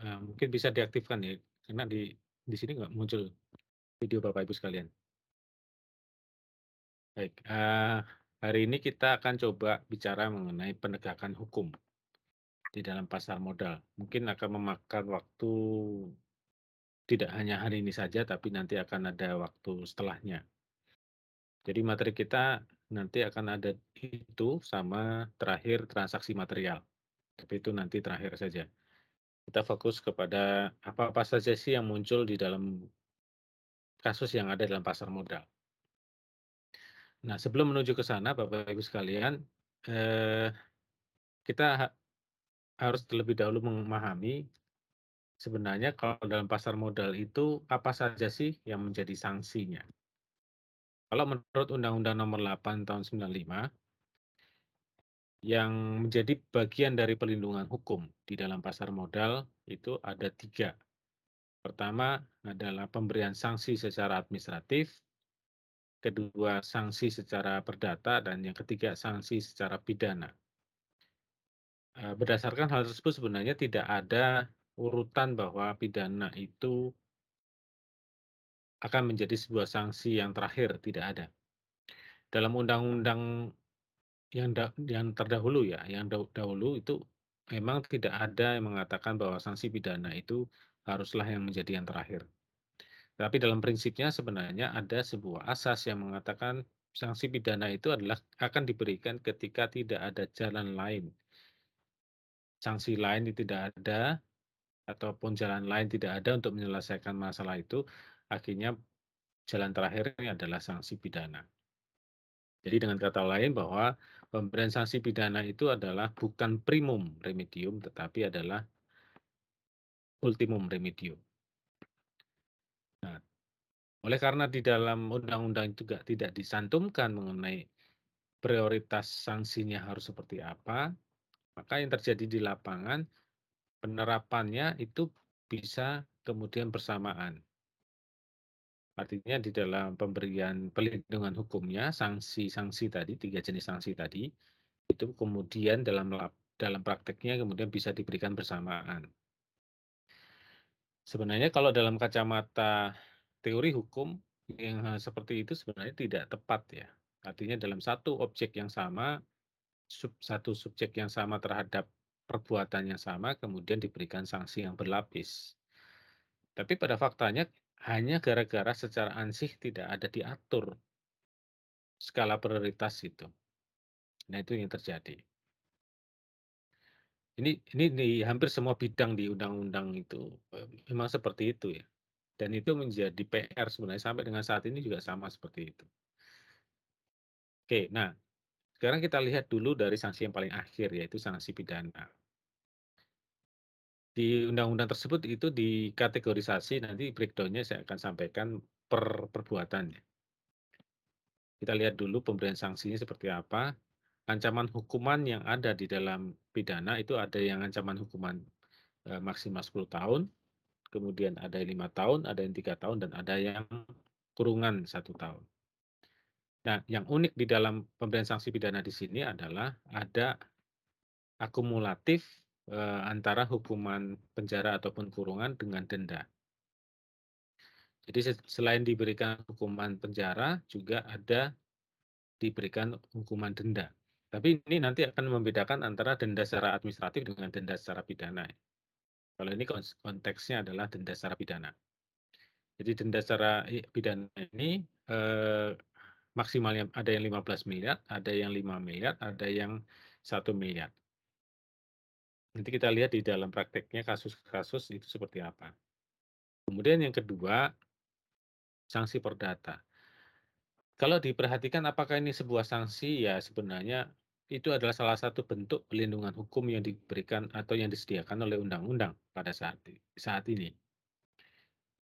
Eh, mungkin bisa diaktifkan ya, karena di di sini nggak muncul video Bapak Ibu sekalian. Baik, uh, hari ini kita akan coba bicara mengenai penegakan hukum di dalam pasar modal. Mungkin akan memakan waktu tidak hanya hari ini saja, tapi nanti akan ada waktu setelahnya. Jadi materi kita nanti akan ada itu sama terakhir transaksi material, tapi itu nanti terakhir saja kita fokus kepada apa-apa saja sih yang muncul di dalam kasus yang ada dalam pasar modal. Nah, sebelum menuju ke sana, Bapak Ibu sekalian, eh, kita ha harus terlebih dahulu memahami sebenarnya kalau dalam pasar modal itu apa saja sih yang menjadi sanksinya. Kalau menurut Undang-Undang Nomor 8 Tahun 95 yang menjadi bagian dari perlindungan hukum di dalam pasar modal itu ada tiga. Pertama adalah pemberian sanksi secara administratif, kedua sanksi secara perdata, dan yang ketiga sanksi secara pidana. E, berdasarkan hal tersebut sebenarnya tidak ada urutan bahwa pidana itu akan menjadi sebuah sanksi yang terakhir, tidak ada. Dalam Undang-Undang yang da yang terdahulu ya, yang da dahulu itu memang tidak ada yang mengatakan bahwa sanksi pidana itu haruslah yang menjadi yang terakhir. Tapi dalam prinsipnya sebenarnya ada sebuah asas yang mengatakan sanksi pidana itu adalah akan diberikan ketika tidak ada jalan lain. Sanksi lain tidak ada, ataupun jalan lain tidak ada untuk menyelesaikan masalah itu, akhirnya jalan terakhirnya adalah sanksi pidana. Jadi dengan kata lain bahwa sanksi pidana itu adalah bukan primum remedium tetapi adalah ultimum remedium. Nah, oleh karena di dalam undang-undang juga tidak disantumkan mengenai prioritas sanksinya harus seperti apa, maka yang terjadi di lapangan penerapannya itu bisa kemudian bersamaan. Artinya di dalam pemberian pelindungan hukumnya, sanksi-sanksi tadi, tiga jenis sanksi tadi, itu kemudian dalam dalam prakteknya kemudian bisa diberikan bersamaan. Sebenarnya kalau dalam kacamata teori hukum yang seperti itu sebenarnya tidak tepat ya. Artinya dalam satu objek yang sama, sub, satu subjek yang sama terhadap perbuatan yang sama, kemudian diberikan sanksi yang berlapis. Tapi pada faktanya hanya gara-gara secara ansih tidak ada diatur skala prioritas itu. Nah, itu yang terjadi. Ini ini di hampir semua bidang di undang-undang itu eh, memang seperti itu ya. Dan itu menjadi PR sebenarnya sampai dengan saat ini juga sama seperti itu. Oke, nah sekarang kita lihat dulu dari sanksi yang paling akhir yaitu sanksi pidana. Di undang-undang tersebut itu dikategorisasi, nanti breakdownnya saya akan sampaikan per perbuatannya. Kita lihat dulu pemberian sanksinya seperti apa. Ancaman hukuman yang ada di dalam pidana itu ada yang ancaman hukuman e, maksimal 10 tahun, kemudian ada yang 5 tahun, ada yang 3 tahun, dan ada yang kurungan 1 tahun. Nah, yang unik di dalam pemberian sanksi pidana di sini adalah ada akumulatif eh, antara hukuman penjara ataupun kurungan dengan denda. Jadi selain diberikan hukuman penjara juga ada diberikan hukuman denda. Tapi ini nanti akan membedakan antara denda secara administratif dengan denda secara pidana. Kalau ini konteksnya adalah denda secara pidana. Jadi denda secara pidana ini eh, maksimalnya ada yang 15 miliar, ada yang 5 miliar, ada yang 1 miliar. Nanti kita lihat di dalam prakteknya kasus-kasus itu seperti apa. Kemudian yang kedua, sanksi perdata. Kalau diperhatikan apakah ini sebuah sanksi, ya sebenarnya itu adalah salah satu bentuk pelindungan hukum yang diberikan atau yang disediakan oleh undang-undang pada saat saat ini.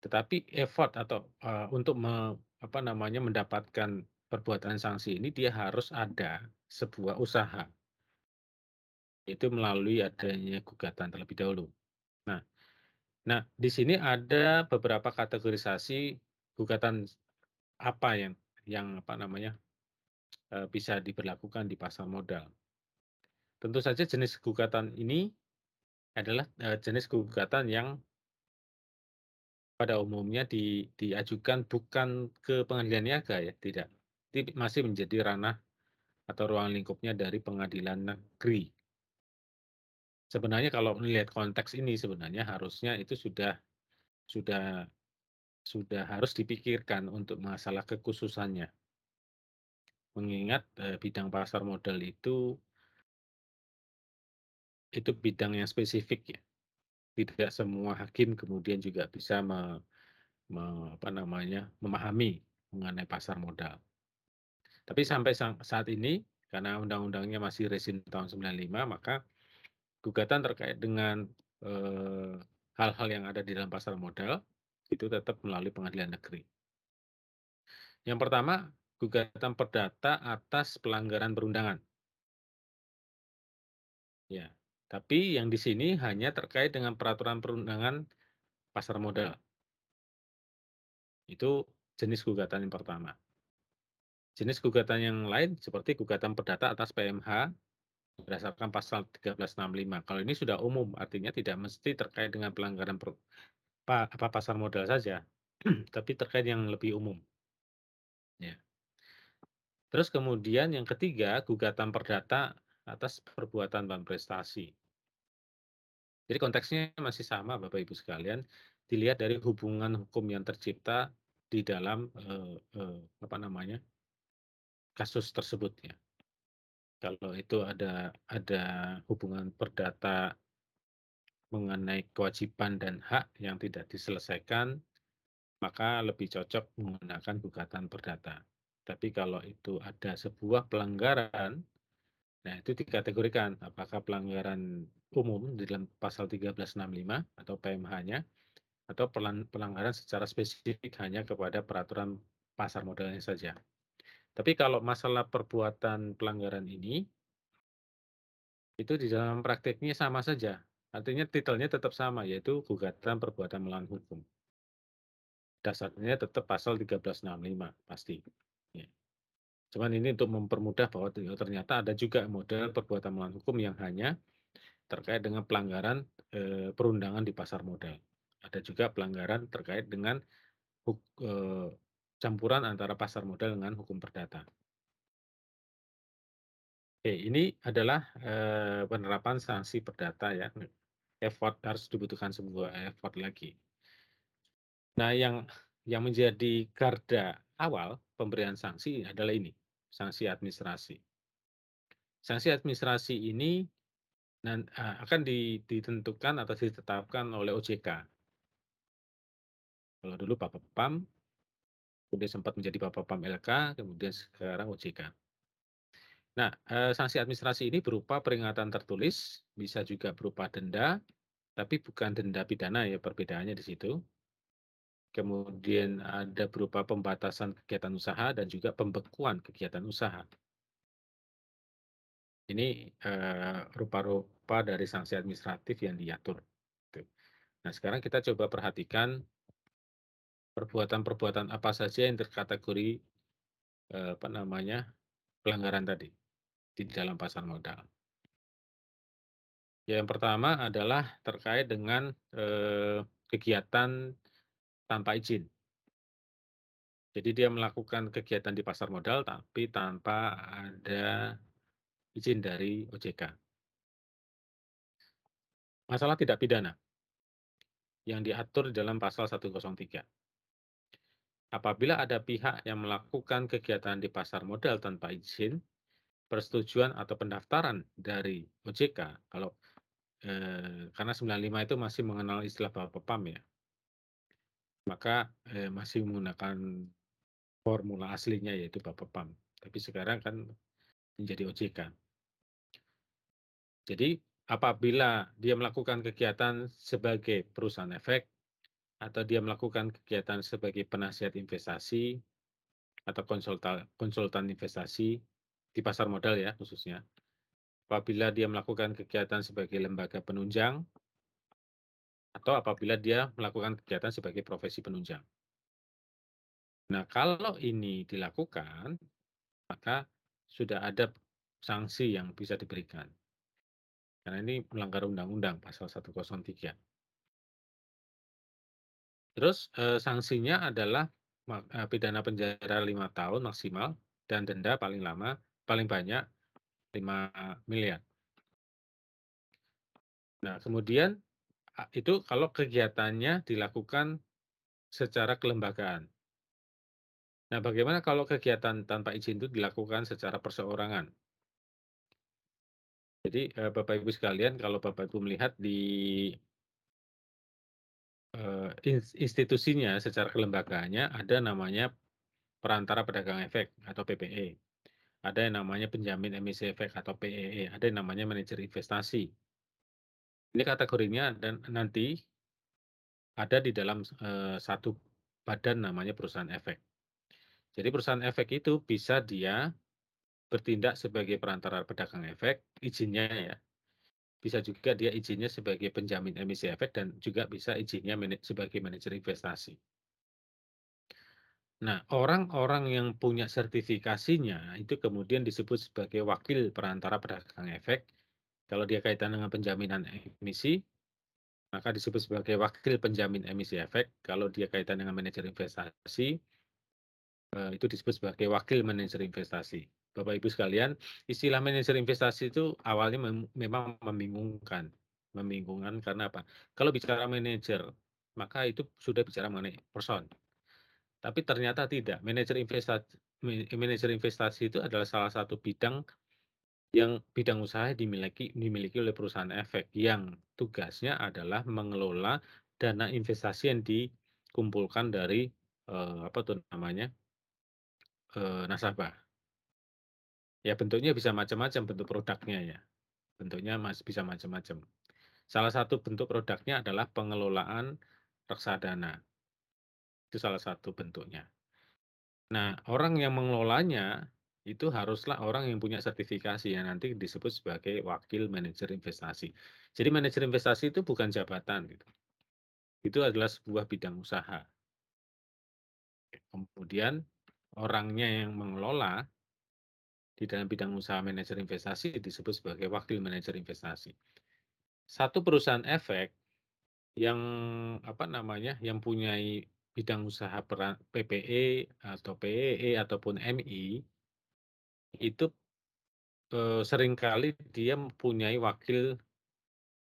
Tetapi effort atau uh, untuk me, apa namanya mendapatkan perbuatan sanksi ini dia harus ada sebuah usaha itu melalui adanya gugatan terlebih dahulu. Nah nah di sini ada beberapa kategorisasi gugatan apa yang yang apa namanya, e, bisa diberlakukan di pasar modal. Tentu saja jenis gugatan ini adalah, e, jenis gugatan yang pada umumnya di diajukan bukan ke pengadilan niaga ya, tidak. masih menjadi ranah atau ruang lingkupnya dari pengadilan negeri. Sebenarnya kalau melihat konteks ini sebenarnya harusnya itu sudah sudah sudah harus dipikirkan untuk masalah kekhususannya. Mengingat eh, bidang pasar modal itu itu bidang yang spesifik ya. Tidak semua hakim kemudian juga bisa me, me, apa namanya memahami mengenai pasar modal. Tapi sampai saat ini karena undang-undangnya masih resin tahun 95 maka gugatan terkait dengan eh, hal-hal yang ada di dalam pasar modal itu tetap melalui pengadilan negeri. Yang pertama, gugatan perdata atas pelanggaran perundangan. Ya, tapi yang di sini hanya terkait dengan peraturan perundangan pasar modal. Itu jenis gugatan yang pertama. Jenis gugatan yang lain seperti gugatan perdata atas PMH berdasarkan pasal 1365. Kalau ini sudah umum, artinya tidak mesti terkait dengan pelanggaran per, apa, apa pasar modal saja, tapi terkait yang lebih umum. Ya. Terus kemudian yang ketiga, gugatan perdata atas perbuatan bank prestasi. Jadi konteksnya masih sama Bapak Ibu sekalian, dilihat dari hubungan hukum yang tercipta di dalam eh, eh, apa namanya? kasus tersebut ya. Kalau itu ada ada hubungan perdata mengenai kewajiban dan hak yang tidak diselesaikan, maka lebih cocok menggunakan gugatan perdata. Tapi kalau itu ada sebuah pelanggaran, nah itu dikategorikan apakah pelanggaran umum di dalam pasal 1365 atau PMH-nya atau pelanggaran secara spesifik hanya kepada peraturan pasar modalnya saja. Tapi kalau masalah perbuatan pelanggaran ini, itu di dalam praktiknya sama saja. Artinya titelnya tetap sama, yaitu gugatan perbuatan melawan hukum. Dasarnya tetap pasal 1365, pasti. Ya. Cuman ini untuk mempermudah bahwa oh, ternyata ada juga model perbuatan melawan hukum yang hanya terkait dengan pelanggaran eh, perundangan di pasar modal. Ada juga pelanggaran terkait dengan huk, eh, campuran antara pasar modal dengan hukum perdata. Oke, ini adalah eh, penerapan sanksi perdata ya. Effort harus dibutuhkan sebuah effort lagi. Nah, yang yang menjadi garda awal pemberian sanksi adalah ini, sanksi administrasi. Sanksi administrasi ini dan eh, akan ditentukan atau ditetapkan oleh OJK. Kalau dulu Pak Pam kemudian sempat menjadi Bapak Pam LK, kemudian sekarang OJK. Nah, eh, sanksi administrasi ini berupa peringatan tertulis, bisa juga berupa denda, tapi bukan denda pidana ya perbedaannya di situ. Kemudian ada berupa pembatasan kegiatan usaha dan juga pembekuan kegiatan usaha. Ini rupa eh, rupa-rupa dari sanksi administratif yang diatur. Nah, sekarang kita coba perhatikan perbuatan-perbuatan apa saja yang terkategori eh, apa namanya pelanggaran tadi di dalam pasar modal. Yang pertama adalah terkait dengan eh, kegiatan tanpa izin. Jadi dia melakukan kegiatan di pasar modal tapi tanpa ada izin dari OJK masalah tidak pidana yang diatur dalam pasal 103. Apabila ada pihak yang melakukan kegiatan di pasar modal tanpa izin, persetujuan atau pendaftaran dari OJK, kalau eh, karena 95 itu masih mengenal istilah bapak Pam ya, maka eh, masih menggunakan formula aslinya yaitu bapak Pam. Tapi sekarang kan menjadi OJK. Jadi apabila dia melakukan kegiatan sebagai perusahaan efek, atau dia melakukan kegiatan sebagai penasihat investasi atau konsultan konsultan investasi di pasar modal ya khususnya. Apabila dia melakukan kegiatan sebagai lembaga penunjang atau apabila dia melakukan kegiatan sebagai profesi penunjang. Nah, kalau ini dilakukan, maka sudah ada sanksi yang bisa diberikan. Karena ini melanggar undang-undang pasal 103. Terus, eh, sanksinya adalah pidana penjara lima tahun maksimal dan denda paling lama paling banyak miliar. Nah, kemudian itu kalau kegiatannya dilakukan secara kelembagaan. Nah, bagaimana kalau kegiatan tanpa izin itu dilakukan secara perseorangan? Jadi, Bapak Ibu sekalian, kalau Bapak Ibu melihat di Eh, institusinya secara kelembagaannya ada namanya Perantara Pedagang Efek atau PPE, ada yang namanya Penjamin Emisi Efek atau PEE, e. ada yang namanya Manajer Investasi. Ini kategorinya dan nanti ada di dalam, eh, satu badan namanya perusahaan efek. Jadi perusahaan efek itu bisa dia bertindak sebagai perantara pedagang efek, izinnya ya bisa juga dia izinnya sebagai penjamin emisi efek dan juga bisa izinnya sebagai manajer investasi. Nah, orang-orang yang punya sertifikasinya itu kemudian disebut sebagai wakil perantara pedagang efek. Kalau dia kaitan dengan penjaminan emisi, maka disebut sebagai wakil penjamin emisi efek. Kalau dia kaitan dengan manajer investasi, eh, itu disebut sebagai wakil manajer investasi. Bapak Ibu sekalian, istilah manajer investasi itu awalnya mem memang membingungkan. Membingungkan karena apa? Kalau bicara manajer, maka itu sudah bicara mengenai person. Tapi ternyata tidak. Manajer investasi manajer investasi itu adalah salah satu bidang yang bidang usaha dimiliki dimiliki oleh perusahaan efek yang tugasnya adalah mengelola dana investasi yang dikumpulkan dari eh, apa tuh namanya eh, nasabah Ya bentuknya bisa macam-macam bentuk produknya ya. Bentuknya masih bisa macam-macam. Salah satu bentuk produknya adalah pengelolaan reksadana. Itu salah satu bentuknya. Nah, orang yang mengelolanya itu haruslah orang yang punya sertifikasi yang nanti disebut sebagai wakil manajer investasi. Jadi manajer investasi itu bukan jabatan gitu. Itu adalah sebuah bidang usaha. Kemudian orangnya yang mengelola di dalam bidang usaha manajer investasi disebut sebagai wakil manajer investasi. Satu perusahaan efek yang apa namanya yang punya bidang usaha peran, PPE atau PEE e ataupun MI itu eh, seringkali dia mempunyai wakil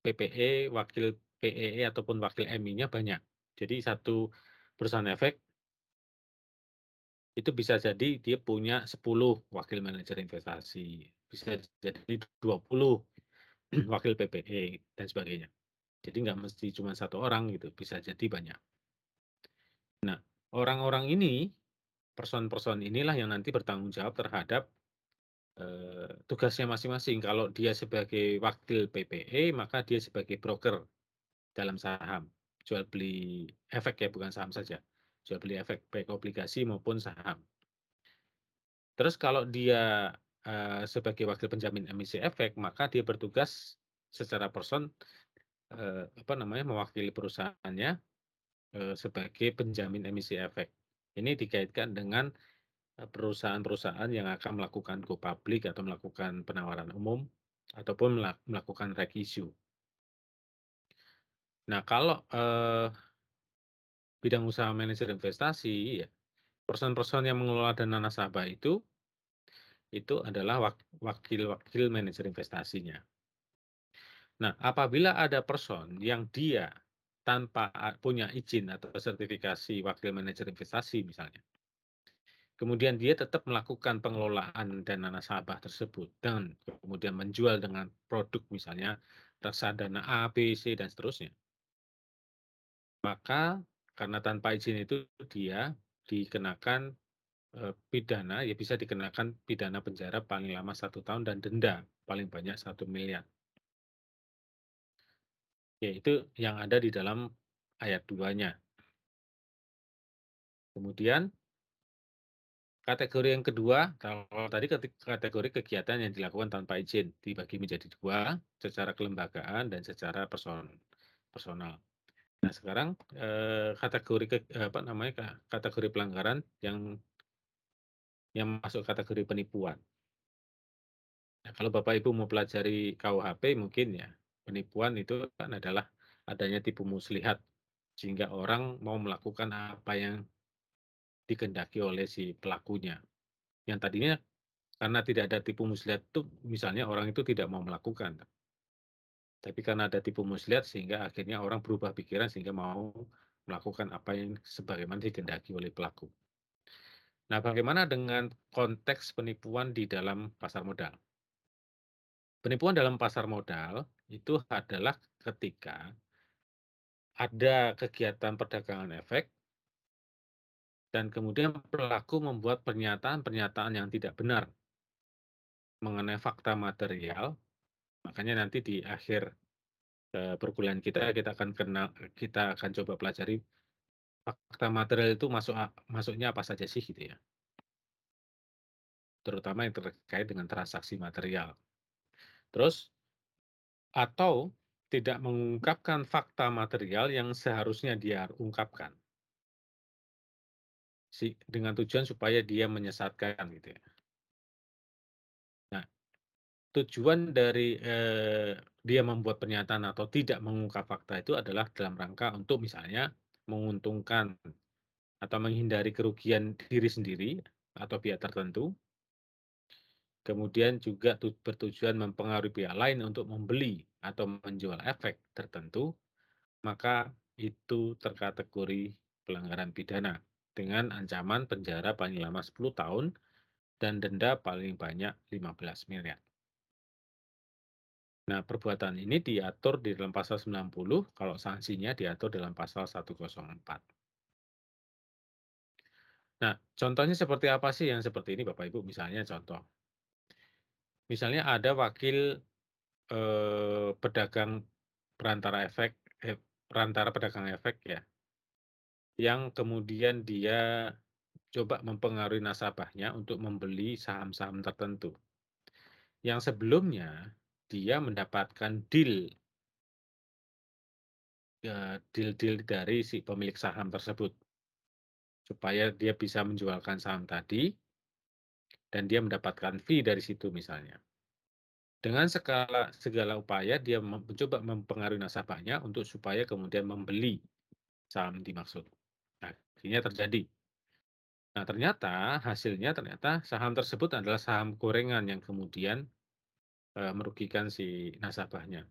PPE, wakil PEE e ataupun wakil MI-nya banyak. Jadi satu perusahaan efek itu bisa jadi dia punya 10 wakil manajer investasi, bisa jadi 20 wakil PPE dan sebagainya. Jadi nggak mesti cuma satu orang gitu, bisa jadi banyak. Nah, orang-orang ini, person-person inilah yang nanti bertanggung jawab terhadap eh, tugasnya masing-masing. Kalau dia sebagai wakil PPE, maka dia sebagai broker dalam saham, jual beli efek ya, bukan saham saja jual beli efek baik obligasi maupun saham. Terus kalau dia uh, sebagai wakil penjamin emisi efek, maka dia bertugas secara person uh, apa namanya mewakili perusahaannya uh, sebagai penjamin emisi efek. Ini dikaitkan dengan perusahaan-perusahaan yang akan melakukan go public atau melakukan penawaran umum ataupun melakukan reg issue. Nah, kalau eh, bidang usaha manajer investasi, ya, person-person yang mengelola dana nasabah itu itu adalah wakil-wakil manajer investasinya. Nah, apabila ada person yang dia tanpa punya izin atau sertifikasi wakil manajer investasi misalnya, kemudian dia tetap melakukan pengelolaan dana nasabah tersebut dan kemudian menjual dengan produk misalnya reksadana A, B, C, dan seterusnya, maka karena tanpa izin itu dia dikenakan pidana ya bisa dikenakan pidana penjara paling lama satu tahun dan denda paling banyak satu miliar yaitu yang ada di dalam ayat 2-nya. Kemudian kategori yang kedua, kalau tadi kategori kegiatan yang dilakukan tanpa izin dibagi menjadi dua, secara kelembagaan dan secara personal. Nah, sekarang eh, kategori ke, eh, apa namanya? kategori pelanggaran yang yang masuk kategori penipuan. Nah, kalau Bapak Ibu mau pelajari KUHP mungkin ya, penipuan itu kan adalah adanya tipu muslihat sehingga orang mau melakukan apa yang dikendaki oleh si pelakunya. Yang tadinya karena tidak ada tipu muslihat itu misalnya orang itu tidak mau melakukan, tapi karena ada tipu muslihat sehingga akhirnya orang berubah pikiran sehingga mau melakukan apa yang sebagaimana dikendaki oleh pelaku. Nah, bagaimana dengan konteks penipuan di dalam pasar modal? Penipuan dalam pasar modal itu adalah ketika ada kegiatan perdagangan efek dan kemudian pelaku membuat pernyataan-pernyataan yang tidak benar mengenai fakta material Makanya nanti di akhir uh, perkuliahan kita, kita akan kena kita akan coba pelajari fakta material itu masuk masuknya apa saja sih gitu ya. Terutama yang terkait dengan transaksi material. Terus atau tidak mengungkapkan fakta material yang seharusnya dia ungkapkan. Si dengan tujuan supaya dia menyesatkan gitu ya tujuan dari eh, dia membuat pernyataan atau tidak mengungkap fakta itu adalah dalam rangka untuk misalnya menguntungkan atau menghindari kerugian diri sendiri atau pihak tertentu. Kemudian juga bertujuan mempengaruhi pihak lain untuk membeli atau menjual efek tertentu, maka itu terkategori pelanggaran pidana dengan ancaman penjara paling lama 10 tahun dan denda paling banyak 15 miliar. Nah, perbuatan ini diatur di dalam pasal 90, kalau sanksinya diatur dalam pasal 104. Nah, contohnya seperti apa sih yang seperti ini Bapak Ibu? Misalnya contoh. Misalnya ada wakil eh, pedagang perantara efek eh, perantara pedagang efek ya. Yang kemudian dia coba mempengaruhi nasabahnya untuk membeli saham-saham tertentu. Yang sebelumnya dia mendapatkan deal ya, deal-deal dari si pemilik saham tersebut supaya dia bisa menjualkan saham tadi dan dia mendapatkan fee dari situ misalnya. Dengan segala segala upaya dia mencoba mempengaruhi nasabahnya untuk supaya kemudian membeli saham dimaksud. Nah, akhirnya terjadi. Nah, ternyata hasilnya ternyata saham tersebut adalah saham gorengan yang kemudian Eh, merugikan si nasabahnya.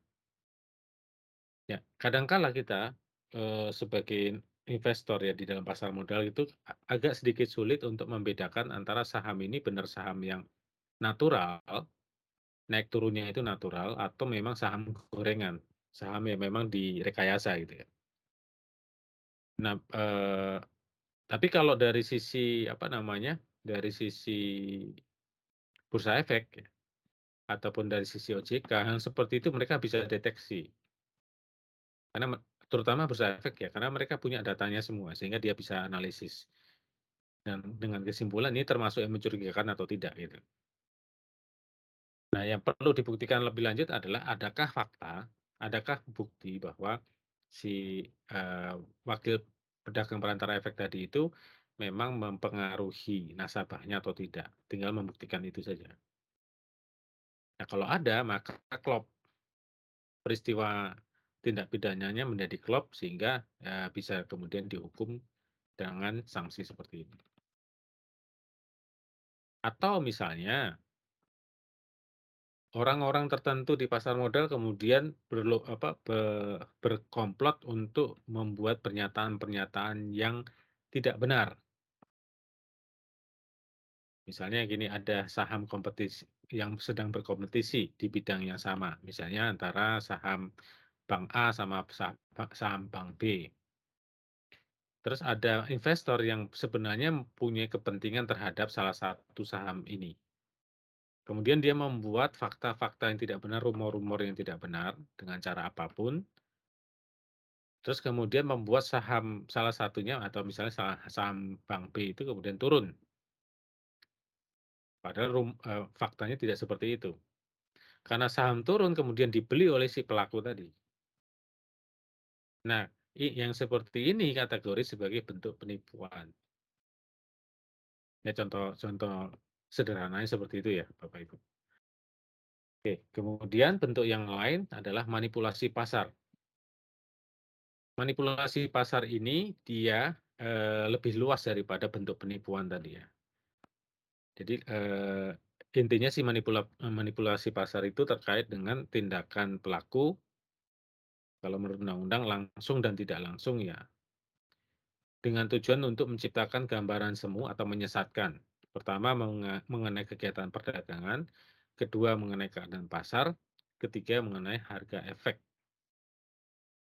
Ya, kadangkala kita eh, sebagai investor ya di dalam pasar modal itu agak sedikit sulit untuk membedakan antara saham ini benar saham yang natural naik turunnya itu natural atau memang saham gorengan saham yang memang direkayasa gitu ya. Nah, eh, tapi kalau dari sisi apa namanya dari sisi bursa efek ya, ataupun dari sisi OJK hal seperti itu mereka bisa deteksi karena terutama bursa efek ya karena mereka punya datanya semua sehingga dia bisa analisis dan dengan kesimpulan ini termasuk yang mencurigakan atau tidak gitu. Nah, yang perlu dibuktikan lebih lanjut adalah adakah fakta, adakah bukti bahwa si uh, wakil pedagang perantara efek tadi itu memang mempengaruhi nasabahnya atau tidak. Tinggal membuktikan itu saja. Nah, kalau ada maka klop peristiwa tindak pidananya menjadi klop sehingga ya, bisa kemudian dihukum dengan sanksi seperti ini. Atau misalnya orang-orang tertentu di pasar modal kemudian berlo, apa, be, berkomplot untuk membuat pernyataan-pernyataan yang tidak benar. Misalnya gini, ada saham kompetisi yang sedang berkompetisi di bidang yang sama, misalnya antara saham bank A sama saham bank B. Terus ada investor yang sebenarnya mempunyai kepentingan terhadap salah satu saham ini. Kemudian dia membuat fakta-fakta yang tidak benar, rumor-rumor yang tidak benar dengan cara apapun. Terus kemudian membuat saham salah satunya atau misalnya saham bank B itu kemudian turun Padahal rum eh, faktanya tidak seperti itu. Karena saham turun kemudian dibeli oleh si pelaku tadi. Nah, yang seperti ini kategori sebagai bentuk penipuan. Ya contoh contoh sederhananya seperti itu ya, Bapak Ibu. Oke, kemudian bentuk yang lain adalah manipulasi pasar. Manipulasi pasar ini dia, eh, lebih luas daripada bentuk penipuan tadi ya. Jadi, intinya sih manipula manipulasi pasar itu terkait dengan tindakan pelaku kalau menurut undang-undang langsung dan tidak langsung ya. Dengan tujuan untuk menciptakan gambaran semu atau menyesatkan. Pertama mengenai kegiatan perdagangan, kedua mengenai keadaan pasar, ketiga mengenai harga efek.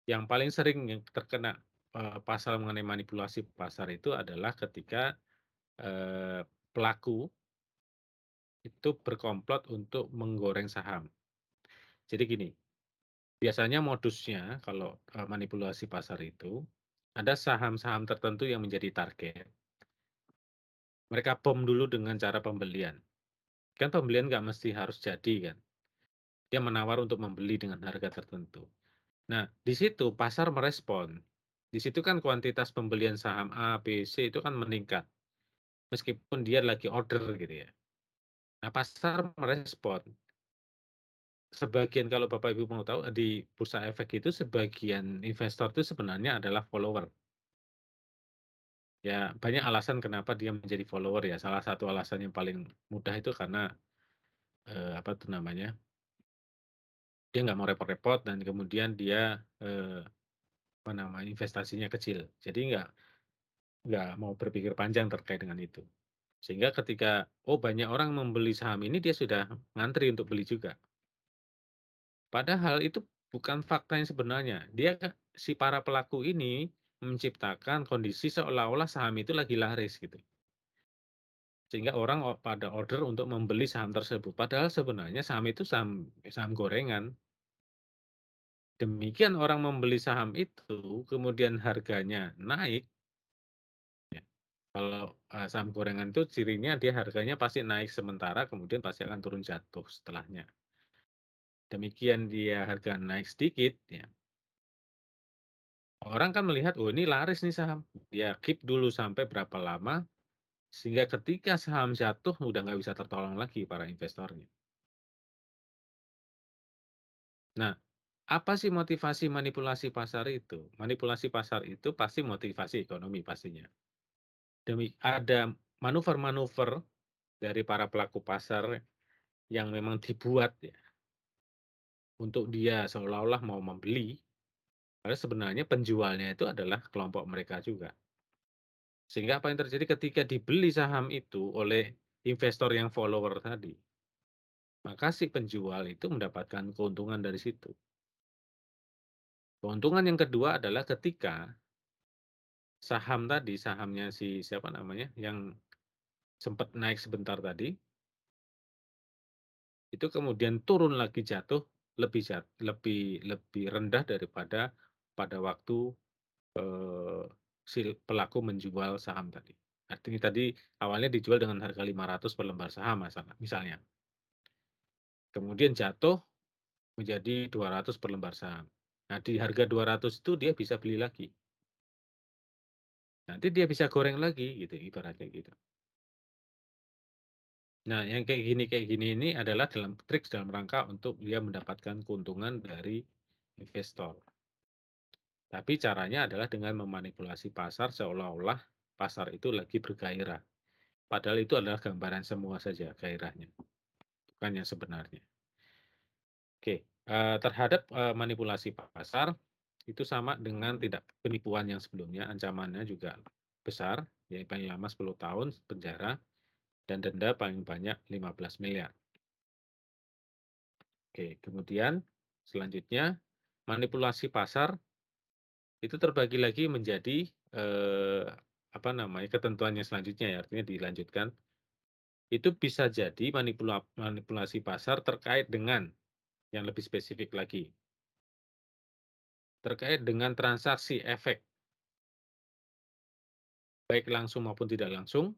Yang paling sering yang terkena, pasal mengenai manipulasi pasar itu adalah ketika, pelaku itu berkomplot untuk menggoreng saham. Jadi gini, biasanya modusnya kalau e, manipulasi pasar itu ada saham-saham tertentu yang menjadi target. Mereka bom dulu dengan cara pembelian. Kan pembelian nggak mesti harus jadi kan. Dia menawar untuk membeli dengan harga tertentu. Nah, di situ pasar merespon. Di situ kan kuantitas pembelian saham A, B, C itu kan meningkat meskipun dia lagi order gitu ya. Nah, pasar merespon. Sebagian kalau Bapak Ibu mau tahu di bursa efek itu sebagian investor itu sebenarnya adalah follower. Ya, banyak alasan kenapa dia menjadi follower ya. Salah satu alasan yang paling mudah itu karena eh, apa tuh namanya? Dia nggak mau repot-repot dan kemudian dia eh, apa namanya investasinya kecil. Jadi nggak nggak mau berpikir panjang terkait dengan itu. Sehingga ketika oh banyak orang membeli saham ini dia sudah ngantri untuk beli juga. Padahal itu bukan fakta yang sebenarnya. Dia si para pelaku ini menciptakan kondisi seolah-olah saham itu lagi laris gitu. Sehingga orang pada order untuk membeli saham tersebut. Padahal sebenarnya saham itu saham saham gorengan, demikian orang membeli saham itu, kemudian harganya naik, kalau saham gorengan itu cirinya dia harganya pasti naik sementara, kemudian pasti akan turun jatuh setelahnya. Demikian dia harga naik sedikit, ya. Orang kan melihat, oh ini laris nih saham. ya keep dulu sampai berapa lama, sehingga ketika saham jatuh, udah nggak bisa tertolong lagi para investornya. Nah, apa sih motivasi manipulasi pasar itu? Manipulasi pasar itu pasti motivasi ekonomi pastinya demi ada manuver-manuver dari para pelaku pasar yang memang dibuat ya untuk dia seolah-olah mau membeli padahal sebenarnya penjualnya itu adalah kelompok mereka juga sehingga apa yang terjadi ketika dibeli saham itu oleh investor yang follower tadi maka si penjual itu mendapatkan keuntungan dari situ keuntungan yang kedua adalah ketika saham tadi, sahamnya si siapa namanya yang sempat naik sebentar tadi, itu kemudian turun lagi jatuh lebih jat, lebih lebih rendah daripada pada waktu eh, si pelaku menjual saham tadi. Artinya tadi awalnya dijual dengan harga 500 per lembar saham misalnya. Kemudian jatuh menjadi 200 per lembar saham. Nah, di harga 200 itu dia bisa beli lagi. Nanti dia bisa goreng lagi gitu, ibaratnya gitu. Nah, yang kayak gini kayak gini ini adalah dalam trik dalam rangka untuk dia mendapatkan keuntungan dari investor. Tapi caranya adalah dengan memanipulasi pasar seolah-olah pasar itu lagi bergairah. Padahal itu adalah gambaran semua saja gairahnya, bukan yang sebenarnya. Oke, eh, terhadap eh, manipulasi pasar, itu sama dengan tidak penipuan yang sebelumnya, ancamannya juga besar, yaitu paling lama 10 tahun penjara dan denda paling banyak 15 miliar. Oke, kemudian selanjutnya manipulasi pasar itu terbagi lagi menjadi eh, apa namanya ketentuannya selanjutnya ya, artinya dilanjutkan itu bisa jadi manipulasi pasar terkait dengan yang lebih spesifik lagi terkait dengan transaksi efek baik langsung maupun tidak langsung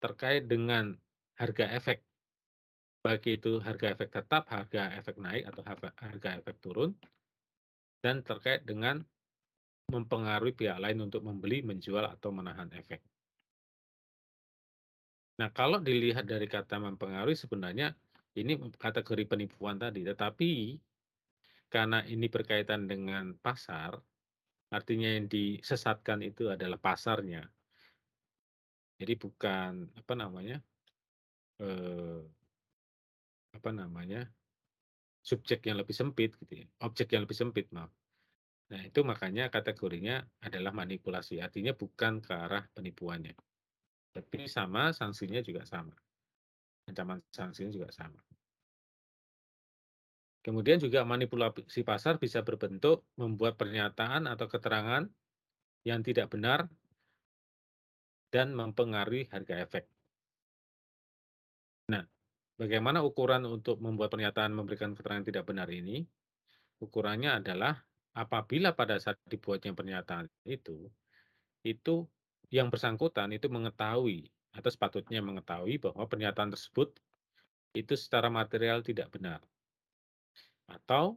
terkait dengan harga efek baik itu harga efek tetap, harga efek naik atau harga efek turun dan terkait dengan mempengaruhi pihak lain untuk membeli, menjual atau menahan efek. Nah, kalau dilihat dari kata mempengaruhi sebenarnya ini kategori penipuan tadi, tetapi karena ini berkaitan dengan pasar, artinya yang disesatkan itu adalah pasarnya. Jadi bukan apa namanya, eh, apa namanya, subjek yang lebih sempit gitu ya, objek yang lebih sempit maaf. Nah itu makanya kategorinya adalah manipulasi, artinya bukan ke arah penipuannya. Tapi sama, sanksinya juga sama. Ancaman sanksinya juga sama. Kemudian juga manipulasi pasar bisa berbentuk membuat pernyataan atau keterangan yang tidak benar dan mempengaruhi harga efek. Nah, bagaimana ukuran untuk membuat pernyataan memberikan keterangan tidak benar ini? Ukurannya adalah apabila pada saat dibuatnya pernyataan itu, itu yang bersangkutan itu mengetahui atau sepatutnya mengetahui bahwa pernyataan tersebut itu secara material tidak benar atau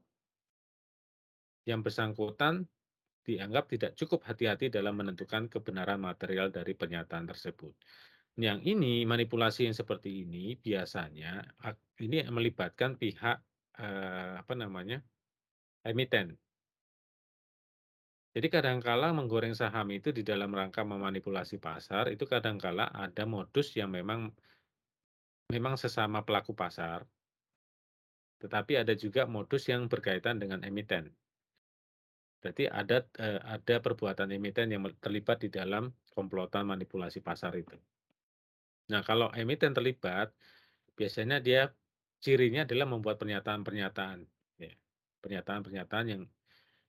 yang bersangkutan dianggap tidak cukup hati-hati dalam menentukan kebenaran material dari pernyataan tersebut. Yang ini manipulasi yang seperti ini biasanya ini melibatkan pihak eh, apa namanya emiten. Jadi kadangkala menggoreng saham itu di dalam rangka memanipulasi pasar itu kadangkala ada modus yang memang memang sesama pelaku pasar tetapi ada juga modus yang berkaitan dengan emiten. Berarti ada eh, ada perbuatan emiten yang terlibat di dalam komplotan manipulasi pasar itu. Nah, kalau emiten terlibat, biasanya dia cirinya adalah membuat pernyataan-pernyataan, ya. pernyataan-pernyataan yang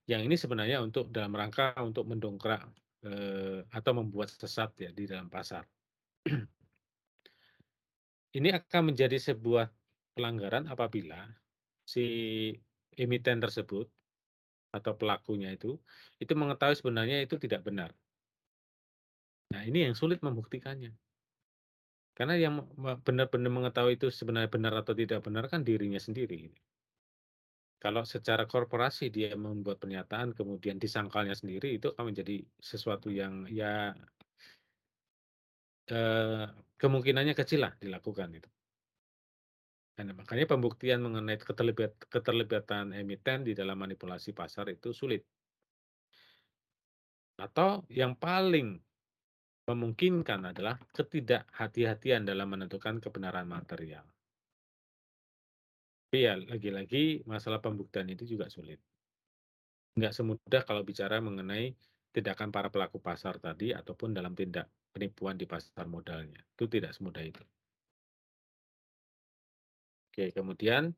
yang ini sebenarnya untuk dalam rangka untuk mendongkrak eh, atau membuat sesat ya di dalam pasar. ini akan menjadi sebuah pelanggaran apabila si emiten tersebut atau pelakunya itu itu mengetahui sebenarnya itu tidak benar. Nah, ini yang sulit membuktikannya. Karena yang benar-benar mengetahui itu sebenarnya benar atau tidak benar kan dirinya sendiri. Kalau secara korporasi dia membuat pernyataan kemudian disangkalnya sendiri itu akan menjadi sesuatu yang ya eh, kemungkinannya kecil lah dilakukan itu. Dan nah, makanya pembuktian mengenai keterlibat keterlibatan emiten di dalam manipulasi pasar itu sulit. Atau yang paling memungkinkan adalah ketidakhati-hatian dalam menentukan kebenaran material. Tapi ya lagi-lagi masalah pembuktian itu juga sulit. Nggak semudah kalau bicara mengenai tindakan para pelaku pasar tadi ataupun dalam tindak penipuan di pasar modalnya. Itu tidak semudah itu. Oke, kemudian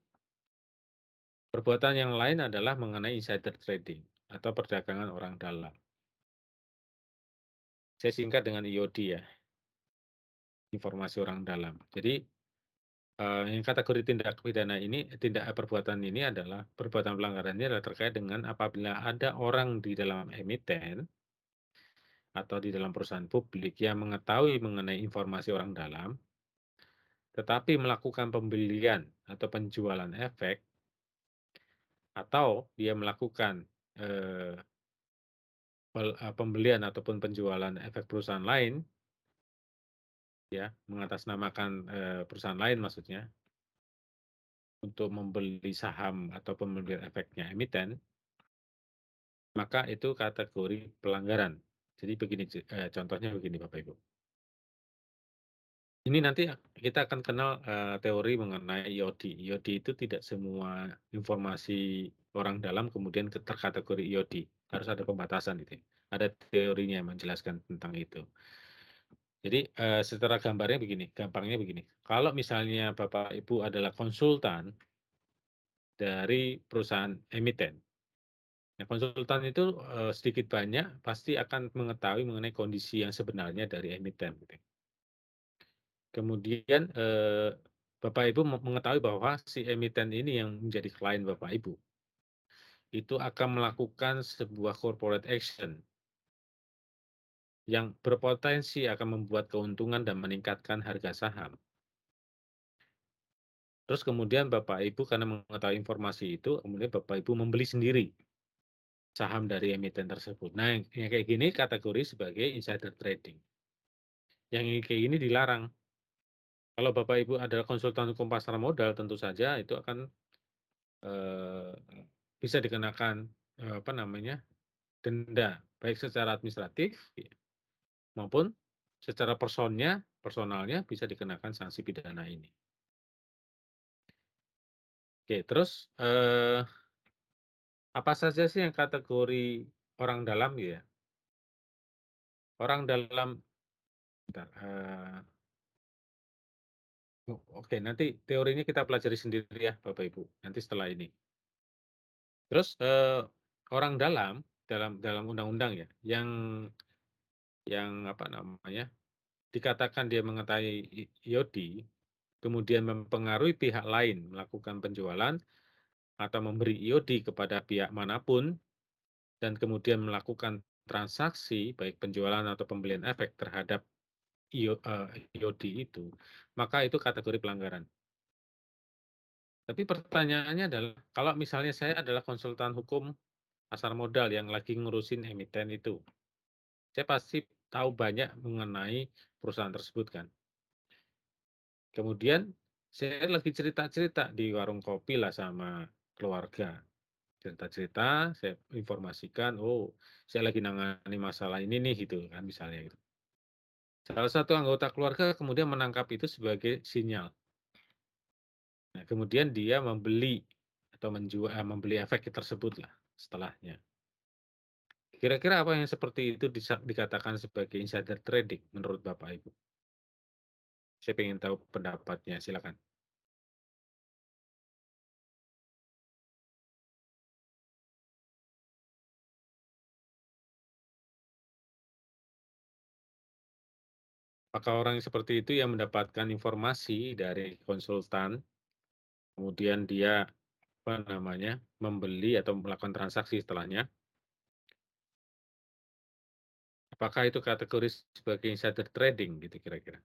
perbuatan yang lain adalah mengenai insider trading atau perdagangan orang dalam. Saya singkat dengan IOD ya, informasi orang dalam. Jadi uh, yang kategori tindak pidana ini, tindak perbuatan ini adalah perbuatan pelanggaran ini adalah terkait dengan apabila ada orang di dalam emiten atau di dalam perusahaan publik yang mengetahui mengenai informasi orang dalam tetapi melakukan pembelian atau penjualan efek, atau dia melakukan eh, eh, pembelian ataupun penjualan efek perusahaan lain, ya mengatasnamakan eh, perusahaan lain maksudnya untuk membeli saham atau pembelian efeknya emiten, maka itu kategori pelanggaran. Jadi begini eh, contohnya begini Bapak Ibu. Ini nanti kita akan kenal, uh, teori mengenai IOD. IOD itu tidak semua informasi orang dalam kemudian ke terkategori IOD, harus ada pembatasan itu ya. Ada teorinya yang menjelaskan tentang itu. Jadi, uh, secara gambarnya begini, gampangnya begini, kalau misalnya Bapak Ibu adalah konsultan dari perusahaan emiten. Nah, konsultan itu, uh, sedikit banyak pasti akan mengetahui mengenai kondisi yang sebenarnya dari emiten gitu ya. Kemudian, eh, Bapak Ibu mengetahui bahwa si emiten ini yang menjadi klien Bapak Ibu, itu akan melakukan sebuah corporate action yang berpotensi akan membuat keuntungan dan meningkatkan harga saham. Terus kemudian Bapak Ibu karena mengetahui informasi itu, kemudian Bapak Ibu membeli sendiri saham dari emiten tersebut. Nah, yang kayak gini kategori sebagai insider trading. Yang kayak gini dilarang. Kalau Bapak Ibu adalah konsultan hukum pasar modal, tentu saja itu akan eh, bisa dikenakan eh, apa namanya denda, baik secara administratif maupun secara personnya, personalnya bisa dikenakan sanksi pidana ini. Oke, terus eh, apa saja sih yang kategori orang dalam ya? Orang dalam, bentar, eh, Oh, oke, nanti teorinya kita pelajari sendiri ya, Bapak Ibu, nanti setelah ini. Terus eh, orang dalam, dalam dalam undang-undang ya, yang yang apa namanya, dikatakan dia mengetahui Yodi, kemudian mempengaruhi pihak lain melakukan penjualan atau memberi Yodi kepada pihak manapun, dan kemudian melakukan transaksi, baik penjualan atau pembelian efek terhadap IOD eh, itu, maka itu kategori pelanggaran. Tapi pertanyaannya adalah, kalau misalnya saya adalah konsultan hukum pasar modal yang lagi ngurusin emiten itu, saya pasti tahu banyak mengenai perusahaan tersebut kan. Kemudian saya lagi cerita-cerita di warung kopi lah sama keluarga. Cerita-cerita, saya informasikan, oh saya lagi nangani masalah ini nih gitu kan misalnya gitu. Salah satu anggota keluarga kemudian menangkap itu sebagai sinyal. Nah, kemudian dia membeli atau menjual eh, membeli efek tersebut lah setelahnya. Kira-kira apa yang seperti itu dikatakan sebagai insider trading menurut Bapak Ibu? Saya ingin tahu pendapatnya, silakan. Maka orang yang seperti itu yang mendapatkan informasi dari konsultan, kemudian dia apa namanya membeli atau melakukan transaksi setelahnya. Apakah itu kategori sebagai insider trading gitu kira-kira?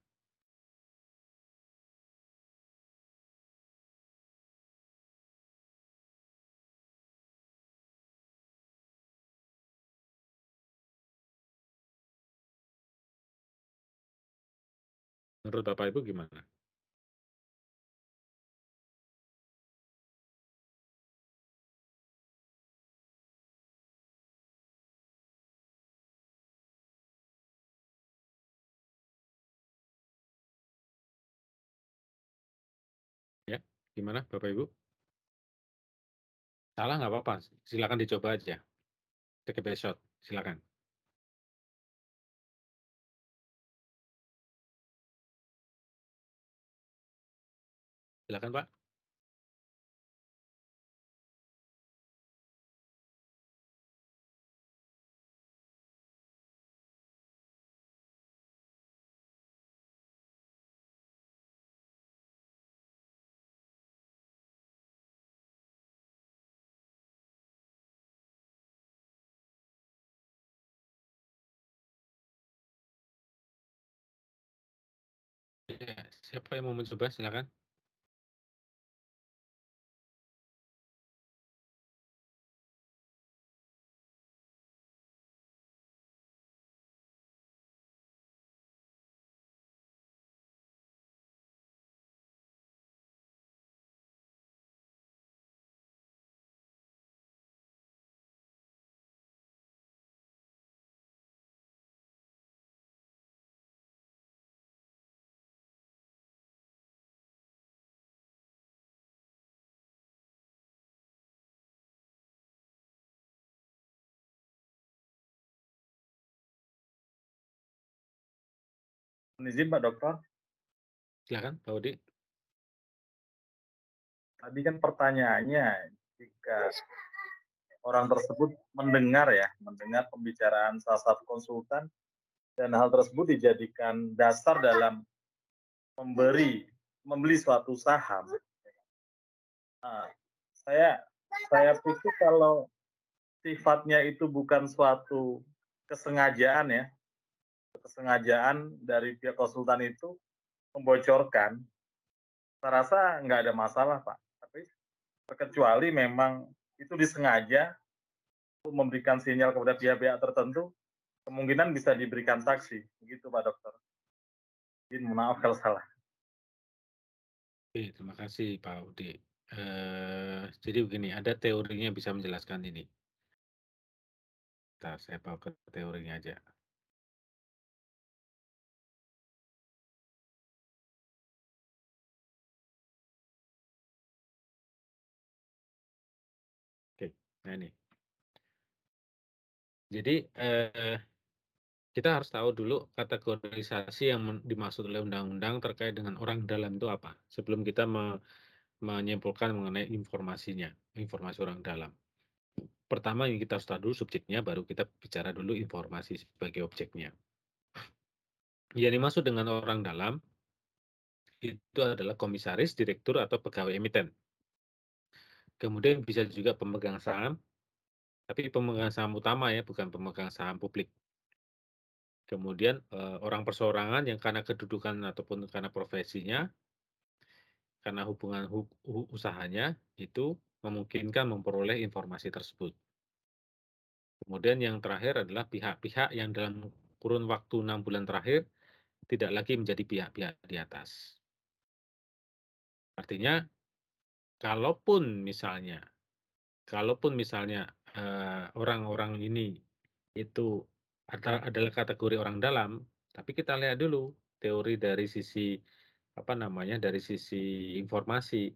Menurut Bapak Ibu gimana? Ya, gimana Bapak Ibu? Salah nggak apa-apa, silakan dicoba aja. Take a best shot, silakan. silakan pak iya, siapa yang mau mencoba silakan. izin Pak Dokter. Silakan Pak Udi. Tadi kan pertanyaannya jika orang tersebut mendengar ya, mendengar pembicaraan salah satu konsultan dan hal tersebut dijadikan dasar dalam memberi membeli suatu saham. Nah, saya saya pikir kalau sifatnya itu bukan suatu kesengajaan ya, kesengajaan dari pihak konsultan itu membocorkan, saya rasa nggak ada masalah Pak. Tapi terkecuali memang itu disengaja untuk memberikan sinyal kepada pihak-pihak tertentu, kemungkinan bisa diberikan saksi, begitu Pak Dokter. Mungkin maaf kalau salah. Oke, terima kasih Pak Udi. Uh, eh, jadi begini, ada teorinya bisa menjelaskan ini. saya bawa ke teorinya aja. Nah ini. Jadi eh, kita harus tahu dulu kategorisasi yang dimaksud oleh undang-undang terkait dengan orang dalam itu apa sebelum kita me menyimpulkan mengenai informasinya, informasi orang dalam. Pertama yang kita harus tahu dulu subjeknya, baru kita bicara dulu informasi sebagai objeknya. Yang dimaksud dengan orang dalam itu adalah komisaris, direktur, atau pegawai emiten Kemudian bisa juga pemegang saham, tapi pemegang saham utama ya, bukan pemegang saham publik. Kemudian eh, orang perseorangan yang karena kedudukan ataupun karena profesinya, karena hubungan usahanya itu memungkinkan memperoleh informasi tersebut. Kemudian yang terakhir adalah pihak-pihak yang dalam kurun waktu enam bulan terakhir tidak lagi menjadi pihak-pihak di atas. Artinya kalaupun misalnya, kalaupun misalnya orang-orang uh, ini itu adalah kategori orang dalam, tapi kita lihat dulu teori dari sisi apa namanya dari sisi informasi.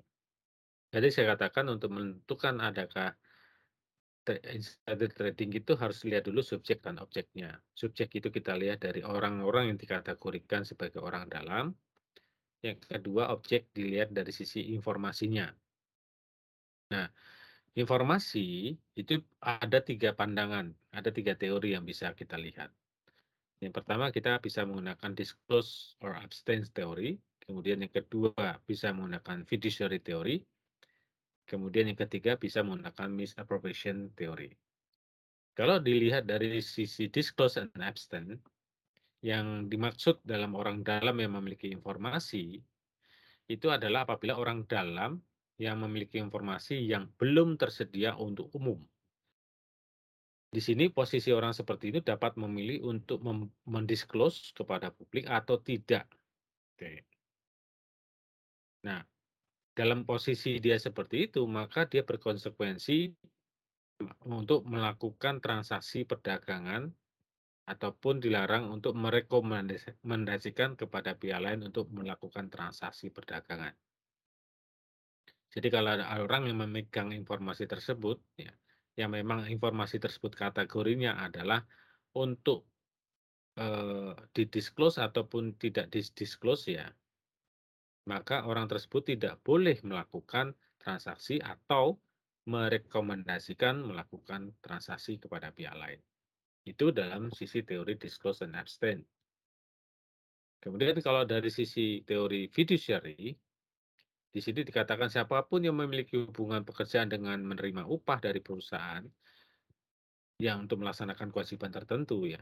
Jadi saya katakan untuk menentukan adakah insider trading itu harus lihat dulu subjek dan objeknya. Subjek itu kita lihat dari orang-orang yang dikategorikan sebagai orang dalam. Yang kedua, objek dilihat dari sisi informasinya. Nah, informasi itu ada tiga pandangan, ada tiga teori yang bisa kita lihat. Yang pertama kita bisa menggunakan disclose or abstain theory, kemudian yang kedua bisa menggunakan fiduciary theory, kemudian yang ketiga bisa menggunakan misappropriation theory. Kalau dilihat dari sisi disclose and abstain, yang dimaksud dalam orang dalam yang memiliki informasi itu adalah apabila orang dalam yang memiliki informasi yang belum tersedia untuk umum. Di sini posisi orang seperti itu dapat memilih untuk mendisclose kepada publik atau tidak. Oke. Nah, dalam posisi dia seperti itu, maka dia berkonsekuensi untuk melakukan transaksi perdagangan ataupun dilarang untuk merekomendasikan kepada pihak lain untuk melakukan transaksi perdagangan. Jadi kalau ada orang yang memegang informasi tersebut, ya, yang memang informasi tersebut kategorinya adalah untuk eh, didisclose ataupun tidak disclose ya, maka orang tersebut tidak boleh melakukan transaksi atau merekomendasikan melakukan transaksi kepada pihak lain. Itu dalam sisi teori disclose and abstain. Kemudian kalau dari sisi teori fiduciary, di sini dikatakan siapapun yang memiliki hubungan pekerjaan dengan menerima upah dari perusahaan yang untuk melaksanakan kewajiban tertentu ya.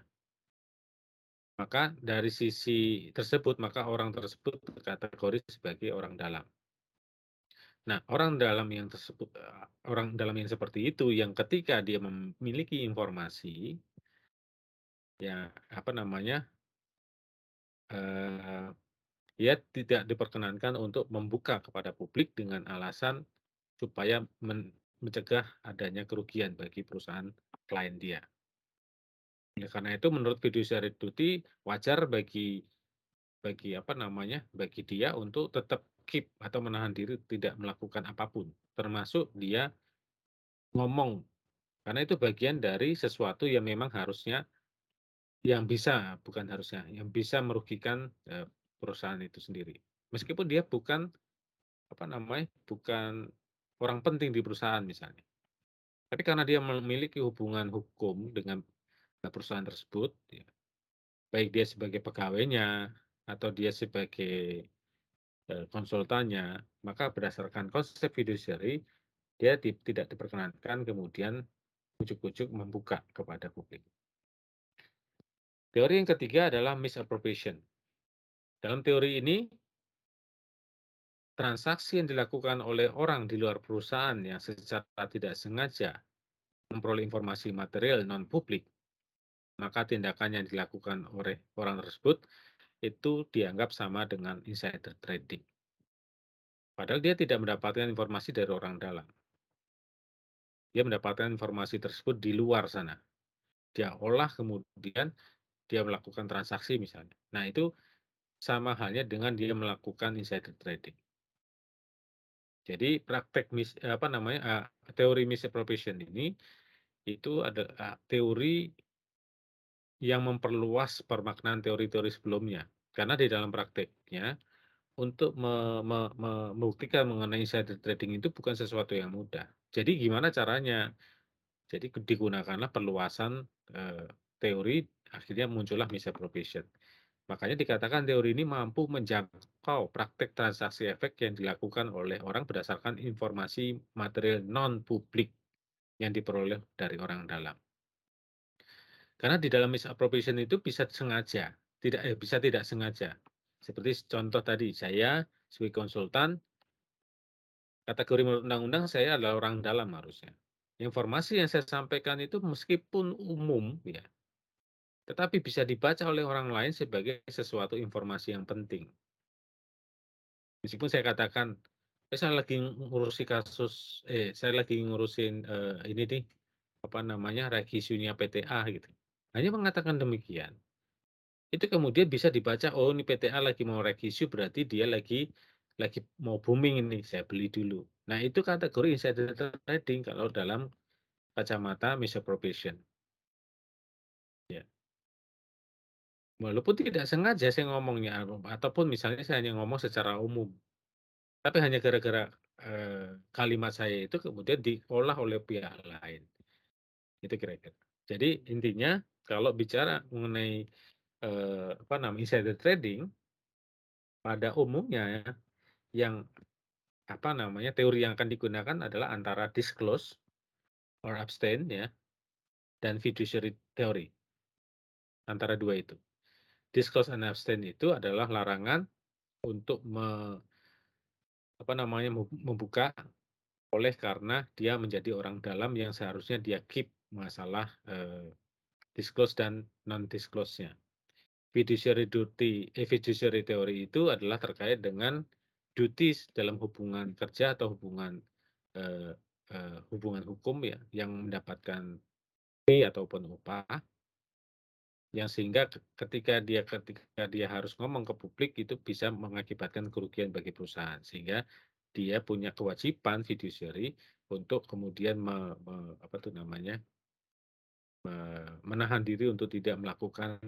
Maka dari sisi tersebut maka orang tersebut terkategori sebagai orang dalam. Nah, orang dalam yang tersebut eh, orang dalam yang seperti itu yang ketika dia memiliki informasi ya apa namanya? Eh, ia tidak diperkenankan untuk membuka kepada publik dengan alasan supaya men mencegah adanya kerugian bagi perusahaan klien dia. Ya, karena itu menurut fiduciary duty wajar bagi bagi apa namanya bagi dia untuk tetap keep atau menahan diri tidak melakukan apapun termasuk dia ngomong karena itu bagian dari sesuatu yang memang harusnya yang bisa bukan harusnya yang bisa merugikan eh, perusahaan itu sendiri. Meskipun dia bukan apa namanya bukan orang penting di perusahaan misalnya. Tapi karena dia memiliki hubungan hukum dengan perusahaan tersebut, ya, baik dia sebagai pegawainya atau dia sebagai e, konsultannya, maka berdasarkan konsep fiduciary, dia di, tidak diperkenankan kemudian ujuk-ujuk membuka kepada publik. Teori yang ketiga adalah misappropriation. Dalam teori ini, transaksi yang dilakukan oleh orang di luar perusahaan yang secara tidak sengaja memperoleh informasi material non-publik, maka tindakan yang dilakukan oleh orang tersebut itu dianggap sama dengan insider trading. Padahal dia tidak mendapatkan informasi dari orang dalam. Dia mendapatkan informasi tersebut di luar sana. Dia olah kemudian dia melakukan transaksi misalnya. Nah itu sama halnya dengan dia melakukan insider trading. Jadi praktek mis, eh, apa namanya uh, teori misappropriation ini itu ada uh, teori yang memperluas permaknaan teori-teori sebelumnya. Karena di dalam prakteknya untuk me, me, me, membuktikan mengenai insider trading itu bukan sesuatu yang mudah. Jadi gimana caranya? Jadi digunakanlah perluasan uh, teori akhirnya muncullah misappropriation. Makanya dikatakan teori ini mampu menjangkau praktek transaksi efek yang dilakukan oleh orang berdasarkan informasi material non-publik yang diperoleh dari orang dalam. Karena di dalam misappropriation itu bisa sengaja, tidak eh, bisa tidak sengaja. Seperti contoh tadi, saya sebagai konsultan, kategori menurut undang-undang saya adalah orang dalam harusnya. Informasi yang saya sampaikan itu meskipun umum, ya tetapi bisa dibaca oleh orang lain sebagai sesuatu informasi yang penting. Meskipun saya katakan, eh, saya lagi ngurusi kasus, eh saya lagi ngurusin eh, ini nih, apa namanya revisinya PTA gitu. Hanya mengatakan demikian, itu kemudian bisa dibaca, oh ini PTA lagi mau revisi, berarti dia lagi lagi mau booming ini, saya beli dulu. Nah itu kategori insider trading kalau dalam kacamata misappropriation. Walaupun tidak sengaja saya ngomongnya ataupun misalnya saya hanya ngomong secara umum. Tapi hanya gara-gara, eh, kalimat saya itu kemudian diolah oleh pihak lain. Itu kira-kira. Jadi intinya kalau bicara mengenai, eh, apa namanya, insider trading, pada umumnya ya, yang, apa namanya, teori yang akan digunakan adalah antara disclose or abstain ya, dan fiduciary theory. Antara dua itu disclose and abstain itu adalah larangan untuk me, apa namanya membuka oleh karena dia menjadi orang dalam yang seharusnya dia keep masalah eh, disclose dan non disclose-nya. Fiduciary duty, eh, fiduciary teori itu adalah terkait dengan duties dalam hubungan kerja atau hubungan eh, eh, hubungan hukum ya yang mendapatkan fee ataupun upah yang sehingga ketika dia ketika dia harus ngomong ke publik itu bisa mengakibatkan kerugian bagi perusahaan sehingga dia punya kewajiban fiduciary untuk kemudian me, me, apa tuh namanya me, menahan diri untuk tidak melakukan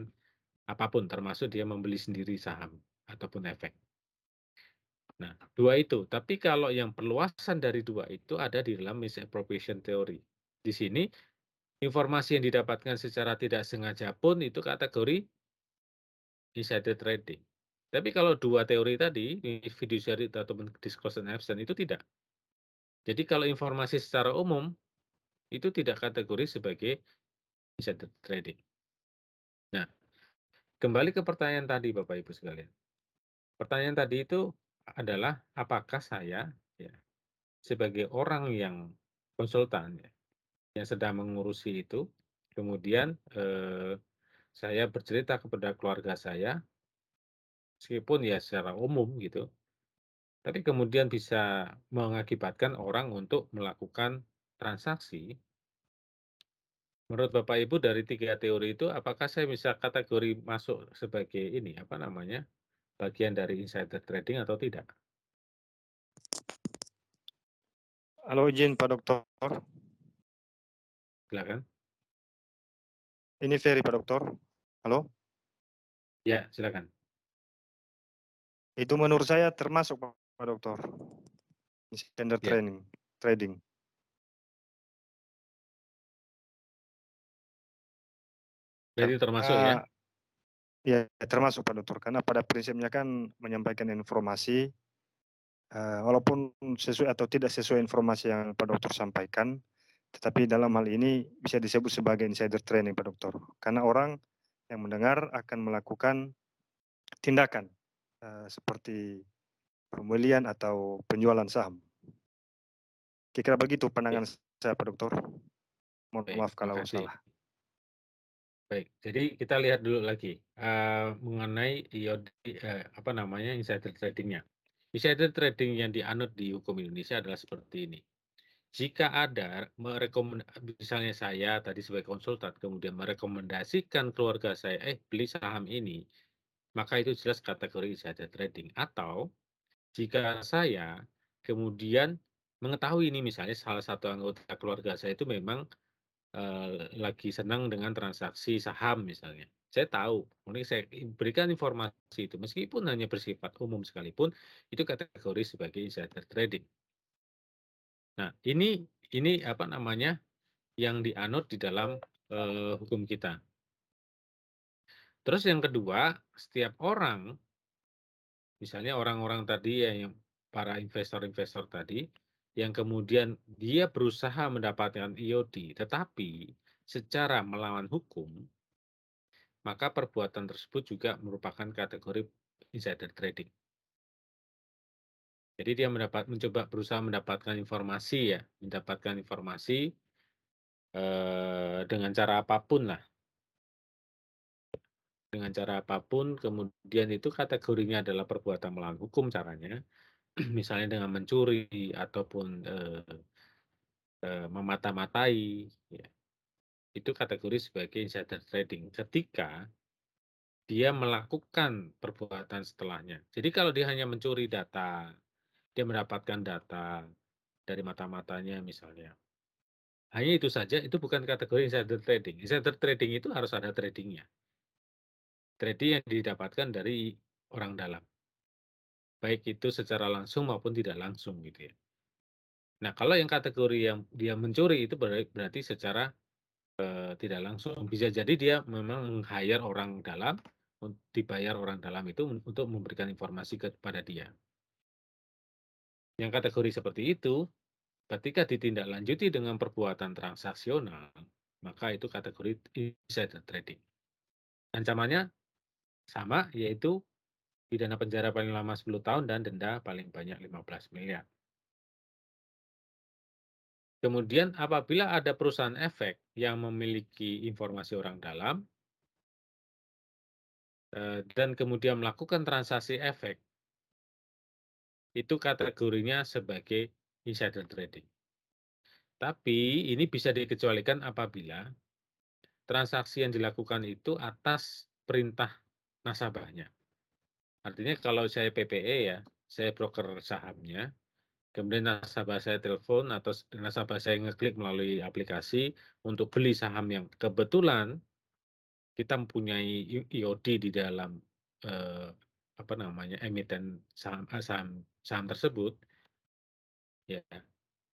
apapun termasuk dia membeli sendiri saham ataupun efek. Nah, dua itu. Tapi kalau yang perluasan dari dua itu ada di dalam misappropriation theory. Di sini informasi yang didapatkan secara tidak sengaja pun itu kategori insider trading. Tapi kalau dua teori tadi, fiduciary atau disclosure and absent itu tidak. Jadi kalau informasi secara umum itu tidak kategori sebagai insider trading. Nah, kembali ke pertanyaan tadi Bapak Ibu sekalian. Pertanyaan tadi itu adalah apakah saya ya, sebagai orang yang konsultan ya, yang sedang mengurusi itu. Kemudian eh, saya bercerita kepada keluarga saya, meskipun ya secara umum gitu, tapi kemudian bisa mengakibatkan orang untuk melakukan transaksi. Menurut Bapak Ibu dari tiga teori itu, apakah saya bisa kategori masuk sebagai ini apa namanya bagian dari insider trading atau tidak? Halo izin Pak Dokter silakan. Ini Ferry Pak Dokter. Halo? Ya, silakan. Itu menurut saya termasuk Pak Dokter. Insider ya. training, trading. Jadi termasuk eh, ya? Ya, termasuk Pak Dokter. Karena pada prinsipnya kan menyampaikan informasi, eh, walaupun sesuai atau tidak sesuai informasi yang Pak Dokter sampaikan, tetapi dalam hal ini bisa disebut sebagai insider training, Pak Dokter. Karena orang yang mendengar akan melakukan tindakan uh, seperti pembelian atau penjualan saham. Kira-kira begitu pandangan Baik. Iya. saya, Pak Dokter. Mohon Baik, maaf kalau makasih. salah. Baik, jadi kita lihat dulu lagi uh, mengenai IOD, uh, apa namanya insider tradingnya. Insider trading yang dianut di hukum Indonesia adalah seperti ini. Jika ada merekomendasi, misalnya saya tadi sebagai konsultan kemudian merekomendasikan keluarga saya, "Eh, beli saham ini." Maka itu jelas kategori insider trading. Atau jika saya kemudian mengetahui ini misalnya salah satu anggota keluarga saya itu memang eh, lagi senang dengan transaksi saham misalnya. Saya tahu, mungkin saya berikan informasi itu meskipun hanya bersifat umum sekalipun itu kategori sebagai insider trading. Nah, ini ini apa namanya yang dianut di dalam eh, hukum kita. Terus yang kedua, setiap orang, misalnya orang-orang tadi ya, yang para investor-investor tadi, yang kemudian dia berusaha mendapatkan IOD, tetapi secara melawan hukum, maka perbuatan tersebut juga merupakan kategori insider trading. Jadi dia mendapat mencoba berusaha mendapatkan informasi ya, mendapatkan informasi eh, dengan cara apapun lah. Dengan cara apapun, kemudian itu kategorinya adalah perbuatan melawan hukum caranya, misalnya dengan mencuri ataupun, eh, eh, memata-matai, ya. Itu kategori sebagai insider trading ketika dia melakukan perbuatan setelahnya. Jadi kalau dia hanya mencuri data dia mendapatkan data dari mata-matanya misalnya. Hanya itu saja, itu bukan kategori insider trading. Insider trading itu harus ada tradingnya. Trading yang didapatkan dari orang dalam. Baik itu secara langsung maupun tidak langsung gitu ya. Nah kalau yang kategori yang dia mencuri itu berarti secara eh, tidak langsung. Bisa jadi dia memang meng-hire orang dalam, dibayar orang dalam itu untuk memberikan informasi kepada dia yang kategori seperti itu, ketika ditindaklanjuti dengan perbuatan transaksional, maka itu kategori insider trading. Ancamannya sama, yaitu pidana penjara paling lama 10 tahun dan denda paling banyak 15 miliar. Kemudian apabila ada perusahaan efek yang memiliki informasi orang dalam eh, dan kemudian melakukan transaksi efek itu kategorinya sebagai insider trading. Tapi ini bisa dikecualikan apabila transaksi yang dilakukan itu atas perintah nasabahnya. Artinya kalau saya PPE ya, saya broker sahamnya, kemudian nasabah saya telepon atau nasabah saya ngeklik melalui aplikasi untuk beli saham yang kebetulan kita mempunyai IOD di dalam eh, apa namanya emiten saham eh, saham saham tersebut, ya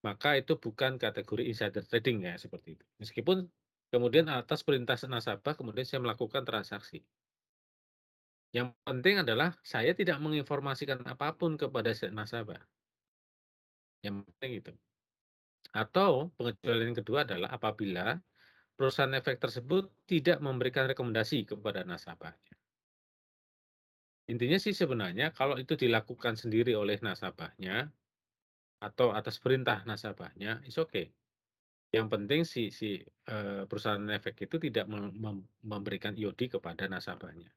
maka itu bukan kategori insider trading ya seperti itu. Meskipun kemudian atas perintah nasabah kemudian saya melakukan transaksi. Yang penting adalah saya tidak menginformasikan apapun kepada nasabah. Yang penting itu. Atau pengecualian kedua adalah apabila perusahaan efek tersebut tidak memberikan rekomendasi kepada nasabah Intinya sih sebenarnya kalau itu dilakukan sendiri oleh nasabahnya, atau atas perintah nasabahnya, oke okay. Yang penting si si uh, perusahaan efek itu tidak mem, memberikan IOD kepada nasabahnya.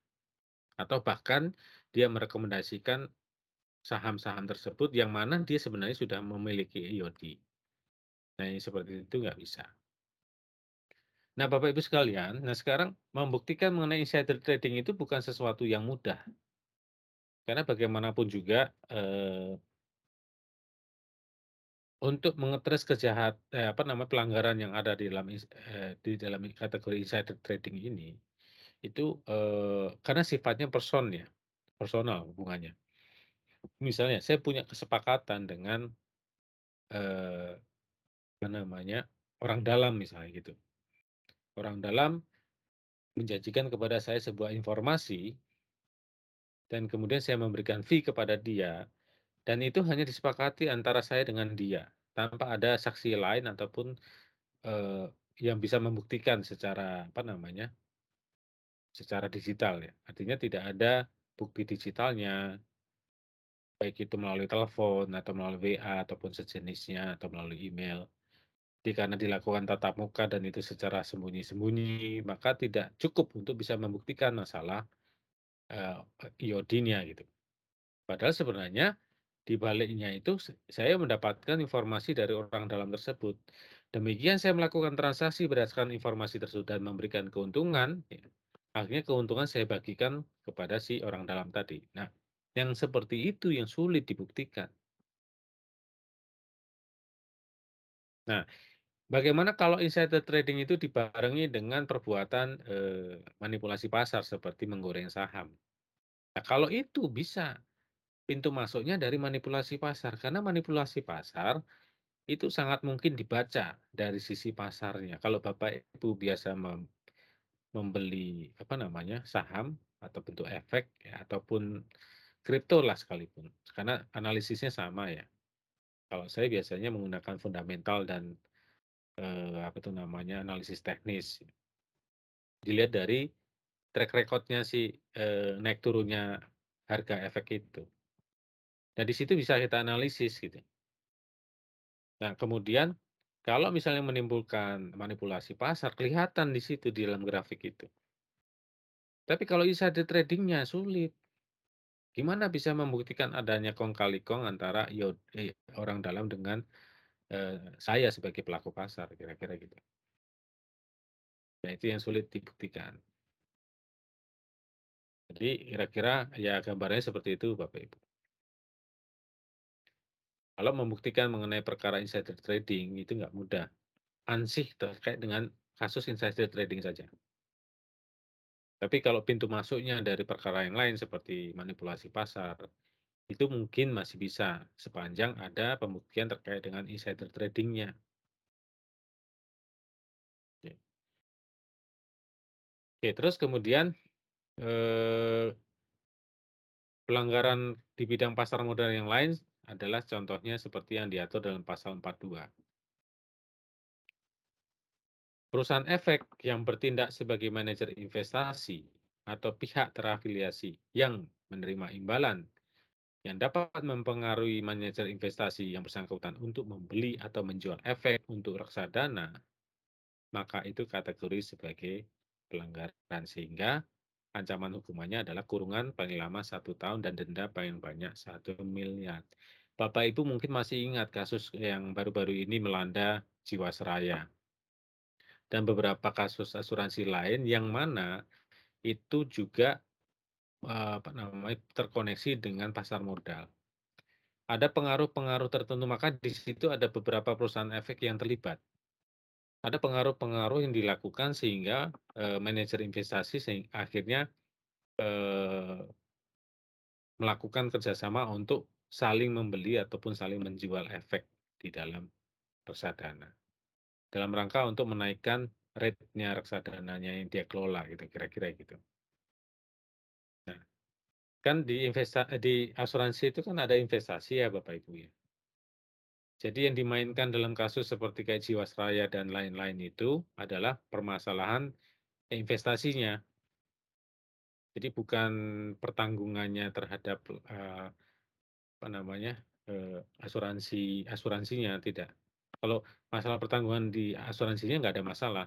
Atau bahkan dia merekomendasikan saham-saham tersebut yang mana dia sebenarnya sudah memiliki IOD. Nah, ini seperti itu nggak bisa. Nah, Bapak Ibu sekalian, nah sekarang membuktikan mengenai insider trading itu bukan sesuatu yang mudah. Karena bagaimanapun juga, eh, untuk mengetres kejahat eh, apa namanya, pelanggaran yang ada di dalam eh, di dalam kategori insider trading ini, itu, eh, karena sifatnya person ya, personal hubungannya. Misalnya saya punya kesepakatan dengan, eh, apa namanya, orang dalam misalnya gitu. Orang dalam menjanjikan kepada saya sebuah informasi dan kemudian saya memberikan fee kepada dia, dan itu hanya disepakati antara saya dengan dia, tanpa ada saksi lain ataupun eh, yang bisa membuktikan secara apa namanya, secara digital ya. Artinya tidak ada bukti digitalnya, baik itu melalui telepon atau melalui WA ataupun sejenisnya atau melalui email. Jadi karena dilakukan tatap muka dan itu secara sembunyi-sembunyi, maka tidak cukup untuk bisa membuktikan masalah uh, iodinnya gitu. Padahal sebenarnya di baliknya itu saya mendapatkan informasi dari orang dalam tersebut. Demikian saya melakukan transaksi berdasarkan informasi tersebut dan memberikan keuntungan, ya akhirnya keuntungan saya bagikan kepada si orang dalam tadi. Nah, yang seperti itu yang sulit dibuktikan. Nah Bagaimana kalau insider trading itu dibarengi dengan perbuatan, eh, manipulasi pasar seperti menggoreng saham? Nah, kalau itu bisa, pintu masuknya dari manipulasi pasar, karena manipulasi pasar itu sangat mungkin dibaca dari sisi pasarnya. Kalau Bapak Ibu biasa mem membeli, apa namanya, saham atau bentuk efek ya ataupun lah sekalipun, karena analisisnya sama ya. Kalau saya biasanya menggunakan fundamental dan eh, apa itu namanya analisis teknis. Dilihat dari track recordnya si eh, naik turunnya harga efek itu. nah di situ bisa kita analisis gitu. Nah kemudian kalau misalnya menimbulkan manipulasi pasar kelihatan di situ di dalam grafik itu. Tapi kalau insider tradingnya sulit. Gimana bisa membuktikan adanya kong kali kong antara eh, orang dalam dengan Eh, saya sebagai pelaku pasar, kira-kira gitu. Nah, itu yang sulit dibuktikan. Jadi kira-kira ya gambarnya seperti itu, Bapak Ibu. Kalau membuktikan mengenai perkara insider trading itu nggak mudah, ansih terkait dengan kasus insider trading saja. Tapi kalau pintu masuknya dari perkara yang lain seperti manipulasi pasar itu mungkin masih bisa, sepanjang ada pembuktian terkait dengan insider tradingnya. Oke. Oke, terus kemudian, eh, pelanggaran di bidang pasar modal yang lain adalah contohnya seperti yang diatur dalam pasal 42. Perusahaan efek yang bertindak sebagai manajer investasi atau pihak terafiliasi yang menerima imbalan yang dapat mempengaruhi manajer investasi yang bersangkutan untuk membeli atau menjual efek untuk reksadana, maka itu kategori sebagai pelanggaran sehingga ancaman hukumannya adalah kurungan paling lama satu tahun dan denda paling banyak satu miliar. Bapak Ibu mungkin masih ingat kasus yang baru-baru ini melanda Jiwasraya dan beberapa kasus asuransi lain yang mana itu juga Eh, apa namanya, terkoneksi dengan pasar modal. Ada pengaruh-pengaruh tertentu, maka di situ ada beberapa perusahaan efek yang terlibat. Ada pengaruh-pengaruh yang dilakukan sehingga, eh, manajer investasi sehingga akhirnya, eh, melakukan kerjasama untuk saling membeli ataupun saling menjual efek di dalam reksadana. Dalam rangka untuk menaikkan rate-nya reksadananya yang dia kelola gitu, kira-kira gitu kan di investa di asuransi itu kan ada investasi ya Bapak Ibu ya. Jadi yang dimainkan dalam kasus seperti kayak Jiwasraya dan lain-lain itu adalah permasalahan investasinya. Jadi bukan pertanggungannya terhadap uh, apa namanya uh, asuransi asuransinya tidak. Kalau masalah pertanggungan di asuransinya nggak ada masalah.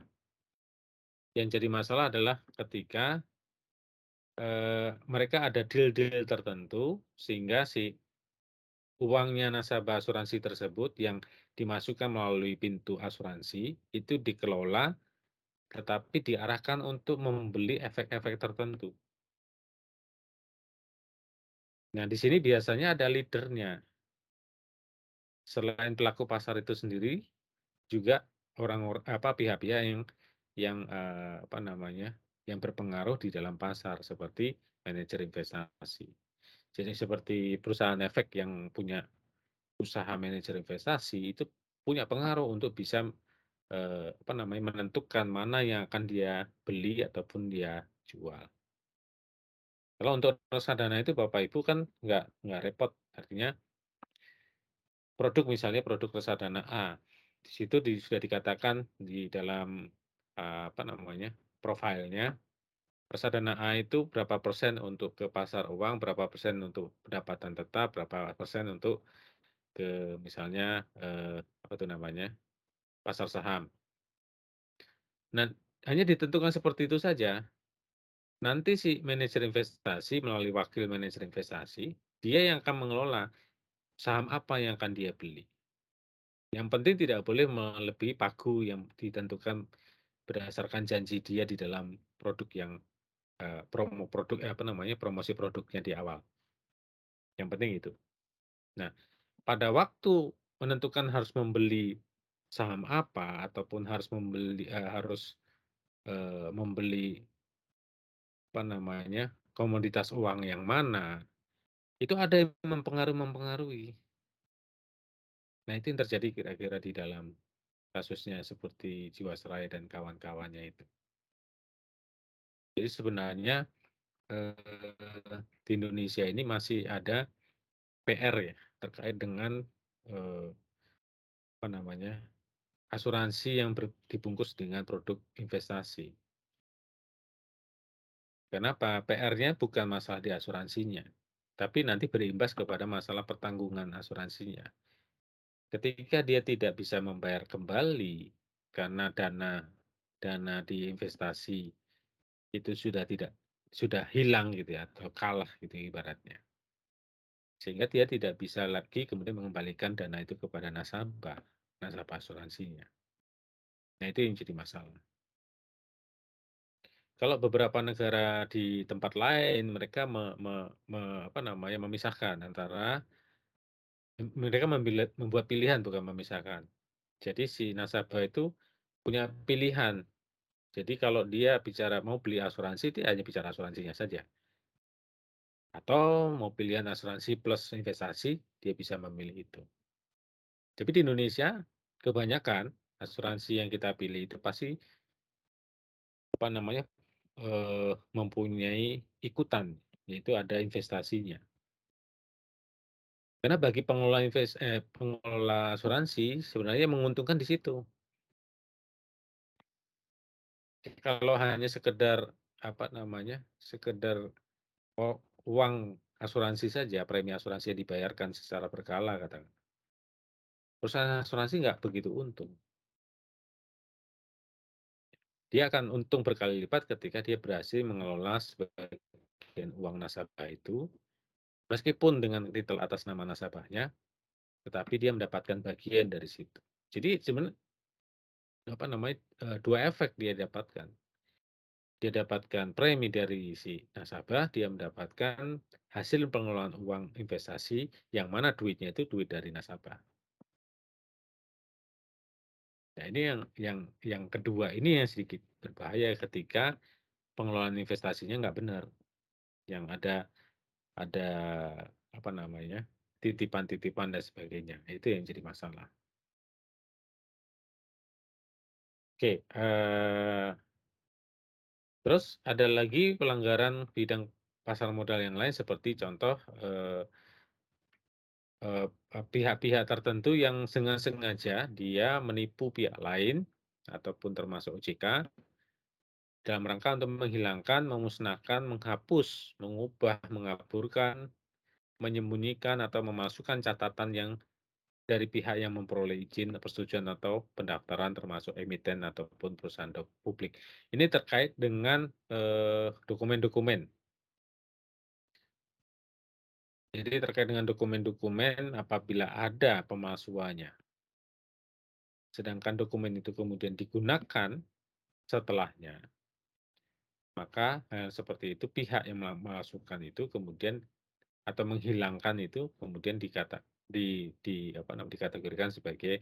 Yang jadi masalah adalah ketika eh, mereka ada deal-deal tertentu sehingga si uangnya nasabah asuransi tersebut yang dimasukkan melalui pintu asuransi itu dikelola tetapi diarahkan untuk membeli efek-efek tertentu. Nah, di sini biasanya ada leadernya. Selain pelaku pasar itu sendiri, juga orang apa pihak-pihak yang yang eh, apa namanya yang berpengaruh di dalam pasar seperti manajer investasi. Jadi seperti perusahaan efek yang punya usaha manajer investasi itu punya pengaruh untuk bisa eh, apa namanya menentukan mana yang akan dia beli ataupun dia jual. Kalau untuk reksadana itu Bapak Ibu kan nggak nggak repot, artinya produk misalnya produk reksadana A, di situ sudah dikatakan di dalam eh, apa namanya profilnya. Persadana A itu berapa persen untuk ke pasar uang, berapa persen untuk pendapatan tetap, berapa persen untuk ke misalnya eh, apa itu namanya pasar saham. Nah, hanya ditentukan seperti itu saja. Nanti si manajer investasi melalui wakil manajer investasi, dia yang akan mengelola saham apa yang akan dia beli. Yang penting tidak boleh melebihi pagu yang ditentukan berdasarkan janji dia di dalam produk yang uh, promo produk eh, apa namanya promosi produknya di awal. Yang penting itu. Nah, pada waktu menentukan harus membeli saham apa ataupun harus membeli uh, harus uh, membeli apa namanya komoditas uang yang mana itu ada yang mempengaruhi mempengaruhi. Nah, itu yang terjadi kira-kira di dalam kasusnya seperti Jiwasraya dan kawan-kawannya itu. Jadi sebenarnya eh, di Indonesia ini masih ada PR ya terkait dengan eh, apa namanya asuransi yang ber, dibungkus dengan produk investasi. Kenapa? PR-nya bukan masalah di asuransinya, tapi nanti berimbas kepada masalah pertanggungan asuransinya. Ketika dia tidak bisa membayar kembali karena dana dana di investasi itu sudah tidak sudah hilang gitu ya atau kalah gitu ibaratnya. Sehingga dia tidak bisa lagi kemudian mengembalikan dana itu kepada nasabah, nasabah asuransinya. Nah, itu yang jadi masalah. Kalau beberapa negara di tempat lain mereka me, me, me, apa namanya memisahkan antara mereka membuat pilihan bukan memisahkan. Jadi si nasabah itu punya pilihan. Jadi kalau dia bicara mau beli asuransi, dia hanya bicara asuransinya saja. Atau mau pilihan asuransi plus investasi, dia bisa memilih itu. Tapi di Indonesia, kebanyakan asuransi yang kita pilih itu pasti apa namanya eh, mempunyai ikutan, yaitu ada investasinya. Karena bagi pengelola invest eh, pengelola asuransi sebenarnya menguntungkan di situ. Kalau hanya sekedar, apa namanya, sekedar oh, uang asuransi saja, premi asuransi yang dibayarkan secara berkala katakan. Perusahaan asuransi nggak begitu untung. Dia akan untung berkali lipat ketika dia berhasil mengelola sebagian uang nasabah itu Meskipun dengan titel atas nama nasabahnya, tetapi dia mendapatkan bagian dari situ. Jadi sebenarnya apa namanya eh, dua efek dia dapatkan. Dia dapatkan premi dari si nasabah, dia mendapatkan hasil pengelolaan uang investasi yang mana duitnya itu duit dari nasabah. Nah, ini yang yang yang kedua ini yang sedikit berbahaya ketika pengelolaan investasinya nggak benar. Yang ada ada apa namanya titipan-titipan dan sebagainya itu yang jadi masalah. Oke, uh, terus ada lagi pelanggaran bidang pasar modal yang lain seperti contoh uh, uh, pihak-pihak tertentu yang sengaja sengaja dia menipu pihak lain ataupun termasuk OJK dalam rangka untuk menghilangkan, memusnahkan, menghapus, mengubah, mengaburkan, menyembunyikan, atau memasukkan catatan yang dari pihak yang memperoleh izin persetujuan atau pendaftaran termasuk emiten ataupun perusahaan publik. Ini terkait dengan eh, dokumen-dokumen. Jadi terkait dengan dokumen-dokumen apabila ada pemalsuannya. Sedangkan dokumen itu kemudian digunakan setelahnya, maka eh, seperti itu pihak yang memasukkan itu kemudian atau menghilangkan itu kemudian dikata di di apa namanya dikategorikan sebagai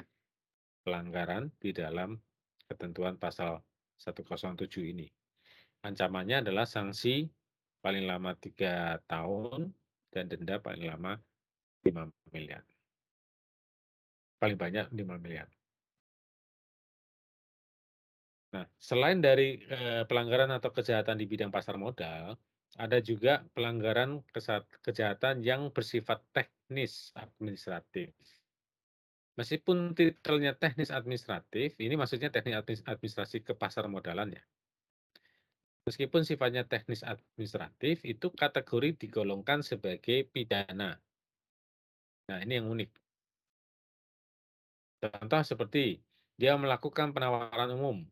pelanggaran di dalam ketentuan pasal 107 ini. Ancamannya adalah sanksi paling lama tiga tahun dan denda paling lama 5 miliar. Paling banyak 5 miliar. Nah, selain dari, eh, pelanggaran atau kejahatan di bidang pasar modal, ada juga pelanggaran kejahatan yang bersifat teknis administratif. Meskipun titelnya teknis administratif, ini maksudnya teknis administrasi ke pasar modalannya. Meskipun sifatnya teknis administratif, itu kategori digolongkan sebagai pidana. Nah, ini yang unik. Contoh seperti, dia melakukan penawaran umum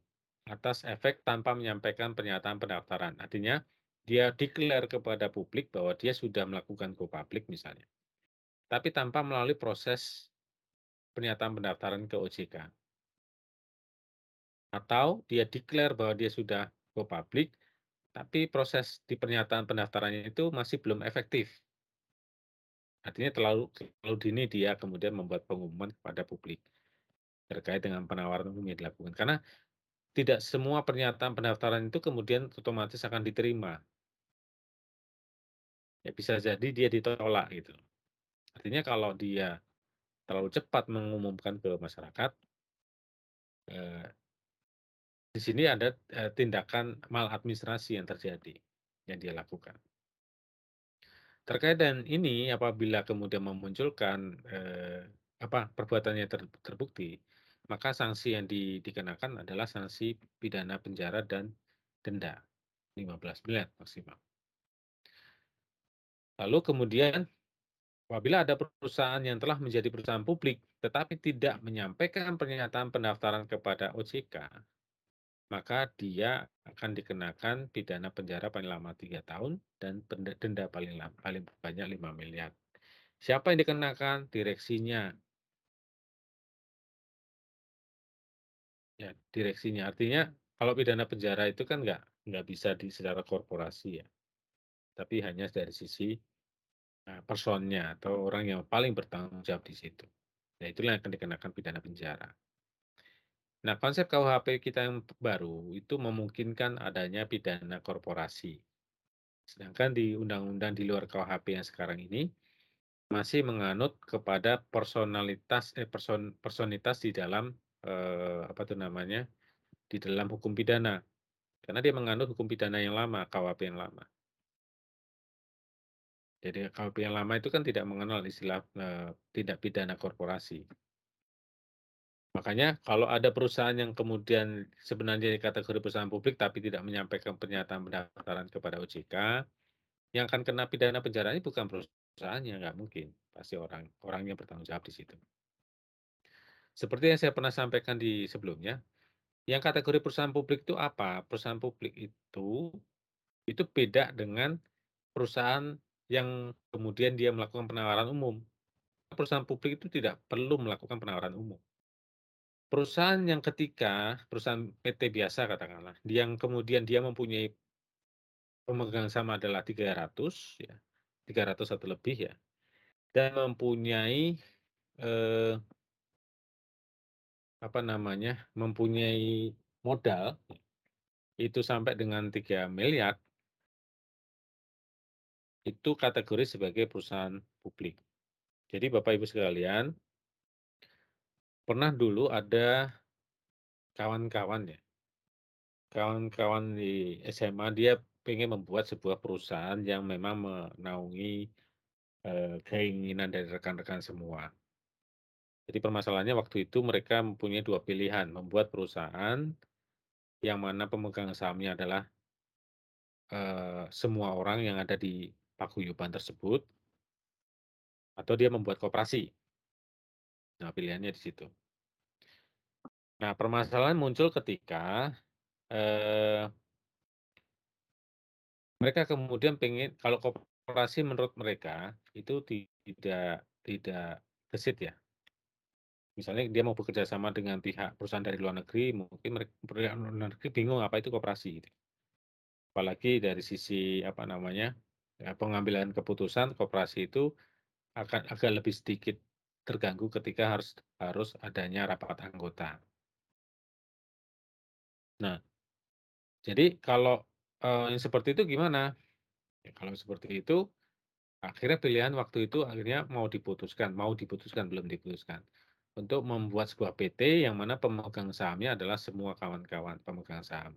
atas efek tanpa menyampaikan pernyataan pendaftaran. Artinya dia declare kepada publik bahwa dia sudah melakukan go public misalnya. Tapi tanpa melalui proses pernyataan pendaftaran ke OJK. Atau dia declare bahwa dia sudah go public, tapi proses di pernyataan pendaftarannya itu masih belum efektif. Artinya terlalu, terlalu dini dia kemudian membuat pengumuman kepada publik terkait dengan penawaran umum yang dilakukan. Karena tidak semua pernyataan pendaftaran itu kemudian otomatis akan diterima. Ya bisa jadi dia ditolak gitu. Artinya kalau dia terlalu cepat mengumumkan ke masyarakat, eh, di sini ada eh, tindakan maladministrasi yang terjadi yang dia lakukan. Terkait dengan ini, apabila kemudian memunculkan eh, apa perbuatannya ter, terbukti, maka sanksi yang di, dikenakan adalah sanksi pidana penjara dan denda 15 miliar maksimal. Lalu kemudian apabila ada perusahaan yang telah menjadi perusahaan publik tetapi tidak menyampaikan pernyataan pendaftaran kepada OJK, maka dia akan dikenakan pidana penjara paling lama tiga tahun dan denda paling lama, paling banyak 5 miliar. Siapa yang dikenakan? Direksinya, Ya, direksinya. Artinya kalau pidana penjara itu kan nggak nggak bisa di secara korporasi ya, tapi hanya dari sisi, eh, personnya atau orang yang paling bertanggung jawab di situ. nah itulah yang akan dikenakan pidana penjara. Nah, konsep KUHP kita yang baru itu memungkinkan adanya pidana korporasi. Sedangkan di undang-undang di luar KUHP yang sekarang ini, masih menganut kepada personalitas eh, person personitas di dalam eh, apa tuh namanya di dalam hukum pidana karena dia menganut hukum pidana yang lama KWP yang lama jadi KWP yang lama itu kan tidak mengenal istilah eh, tindak pidana korporasi makanya kalau ada perusahaan yang kemudian sebenarnya di kategori perusahaan publik tapi tidak menyampaikan pernyataan pendaftaran kepada OJK yang akan kena pidana penjara ini bukan perusahaannya nggak mungkin pasti orang orang yang bertanggung jawab di situ. Seperti yang saya pernah sampaikan di sebelumnya, yang kategori perusahaan publik itu apa? Perusahaan publik itu itu beda dengan perusahaan yang kemudian dia melakukan penawaran umum. Perusahaan publik itu tidak perlu melakukan penawaran umum. Perusahaan yang ketika perusahaan PT biasa katakanlah, yang kemudian dia mempunyai pemegang sama adalah 300 ya, 300 atau lebih ya, dan mempunyai eh, apa namanya mempunyai modal itu sampai dengan 3 miliar itu kategori sebagai perusahaan publik. Jadi Bapak Ibu sekalian, pernah dulu ada kawan-kawan ya, kawan-kawan di SMA dia ingin membuat sebuah perusahaan yang memang menaungi eh, keinginan dari rekan-rekan semua. Jadi permasalahannya waktu itu mereka mempunyai dua pilihan, membuat perusahaan yang mana pemegang sahamnya adalah uh, semua orang yang ada di paguyuban tersebut, atau dia membuat kooperasi. Nah, pilihannya di situ. Nah, permasalahan muncul ketika uh, mereka kemudian pengen kalau kooperasi menurut mereka itu tidak tidak gesit ya Misalnya dia mau bekerja sama dengan pihak perusahaan dari luar negeri, mungkin mereka luar negeri bingung apa itu koperasi gitu. Apalagi dari sisi apa namanya? Ya, pengambilan keputusan koperasi itu akan agak lebih sedikit terganggu ketika harus harus adanya rapat anggota. Nah, jadi kalau eh, yang seperti itu gimana? Ya, kalau seperti itu, akhirnya pilihan waktu itu akhirnya mau diputuskan, mau diputuskan belum diputuskan untuk membuat sebuah PT yang mana pemegang sahamnya adalah semua kawan-kawan pemegang saham.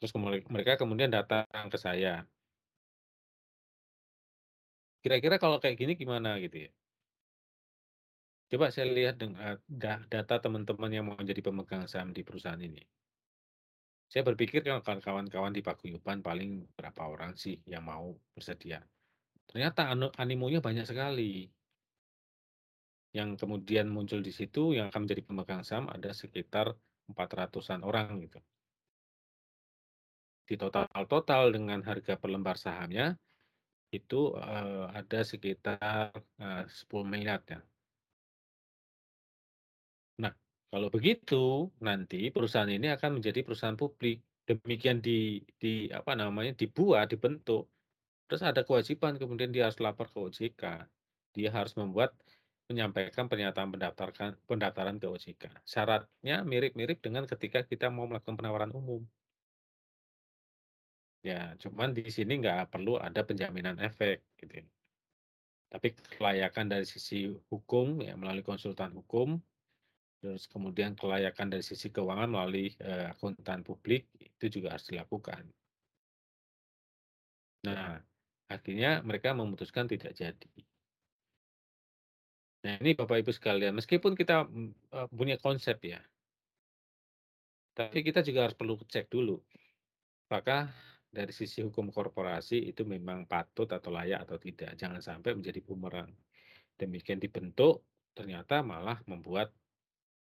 Terus mereka kemudian datang ke saya. Kira-kira kalau kayak gini gimana gitu ya? Coba saya lihat eh, data teman-teman yang mau jadi pemegang saham di perusahaan ini. Saya berpikir kalau kawan-kawan di Paguyuban paling berapa orang sih yang mau bersedia. Ternyata anu-, animonya banyak sekali yang kemudian muncul di situ yang akan menjadi pemegang saham ada sekitar 400-an orang gitu. Di total-total dengan harga per lembar sahamnya itu uh, ada sekitar eh, uh, 10 miliar ya. Nah, kalau begitu nanti perusahaan ini akan menjadi perusahaan publik. Demikian di di apa namanya dibuat, dibentuk. Terus ada kewajiban kemudian dia harus lapor ke OJK. Dia harus membuat Menyampaikan pernyataan pendaftaran pendaftaran ke OJK. Syaratnya mirip-mirip dengan ketika kita mau melakukan penawaran umum. Ya, cuman di sini nggak perlu ada penjaminan efek gitu. Tapi kelayakan dari sisi hukum ya melalui konsultan hukum, terus kemudian kelayakan dari sisi keuangan melalui uh, akuntan publik itu juga harus dilakukan. Nah, akhirnya mereka memutuskan tidak jadi. Nah, ini Bapak Ibu sekalian, meskipun kita, mmm, punya konsep ya tapi kita juga harus perlu cek dulu, apakah dari sisi hukum korporasi itu memang patut atau layak atau tidak. Jangan sampai menjadi bumerang. Demikian dibentuk, ternyata malah membuat,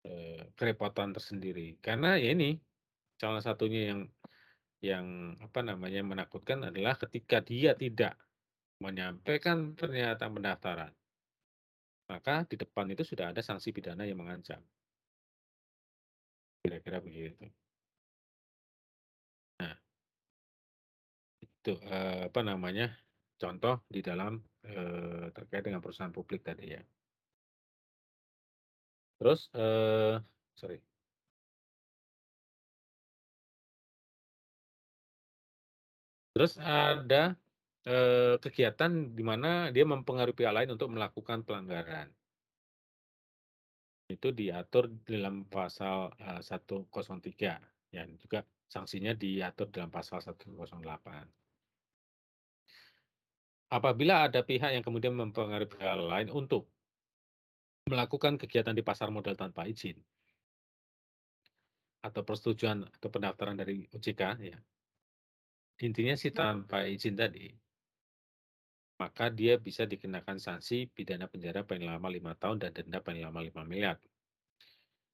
e, kerepotan tersendiri. Karena ya ini, salah satunya yang yang apa namanya, menakutkan adalah ketika dia tidak menyampaikan ternyata pendaftaran maka di depan itu sudah ada sanksi pidana yang mengancam. Kira-kira begitu. Nah, itu eh, apa namanya? Contoh di dalam eh, terkait dengan perusahaan publik tadi ya. Terus, eh, sorry, Terus ada Eh, kegiatan di mana dia mempengaruhi pihak lain untuk melakukan pelanggaran. Itu diatur dalam pasal, 103 eh, yang juga sanksinya diatur dalam pasal 108. Apabila ada pihak yang kemudian mempengaruhi pihak lain untuk melakukan kegiatan di pasar modal tanpa izin atau persetujuan atau pendaftaran dari OJK ya. Intinya sih tanpa izin tadi maka dia bisa dikenakan sanksi pidana penjara paling lama lima tahun dan denda paling lama 5 miliar.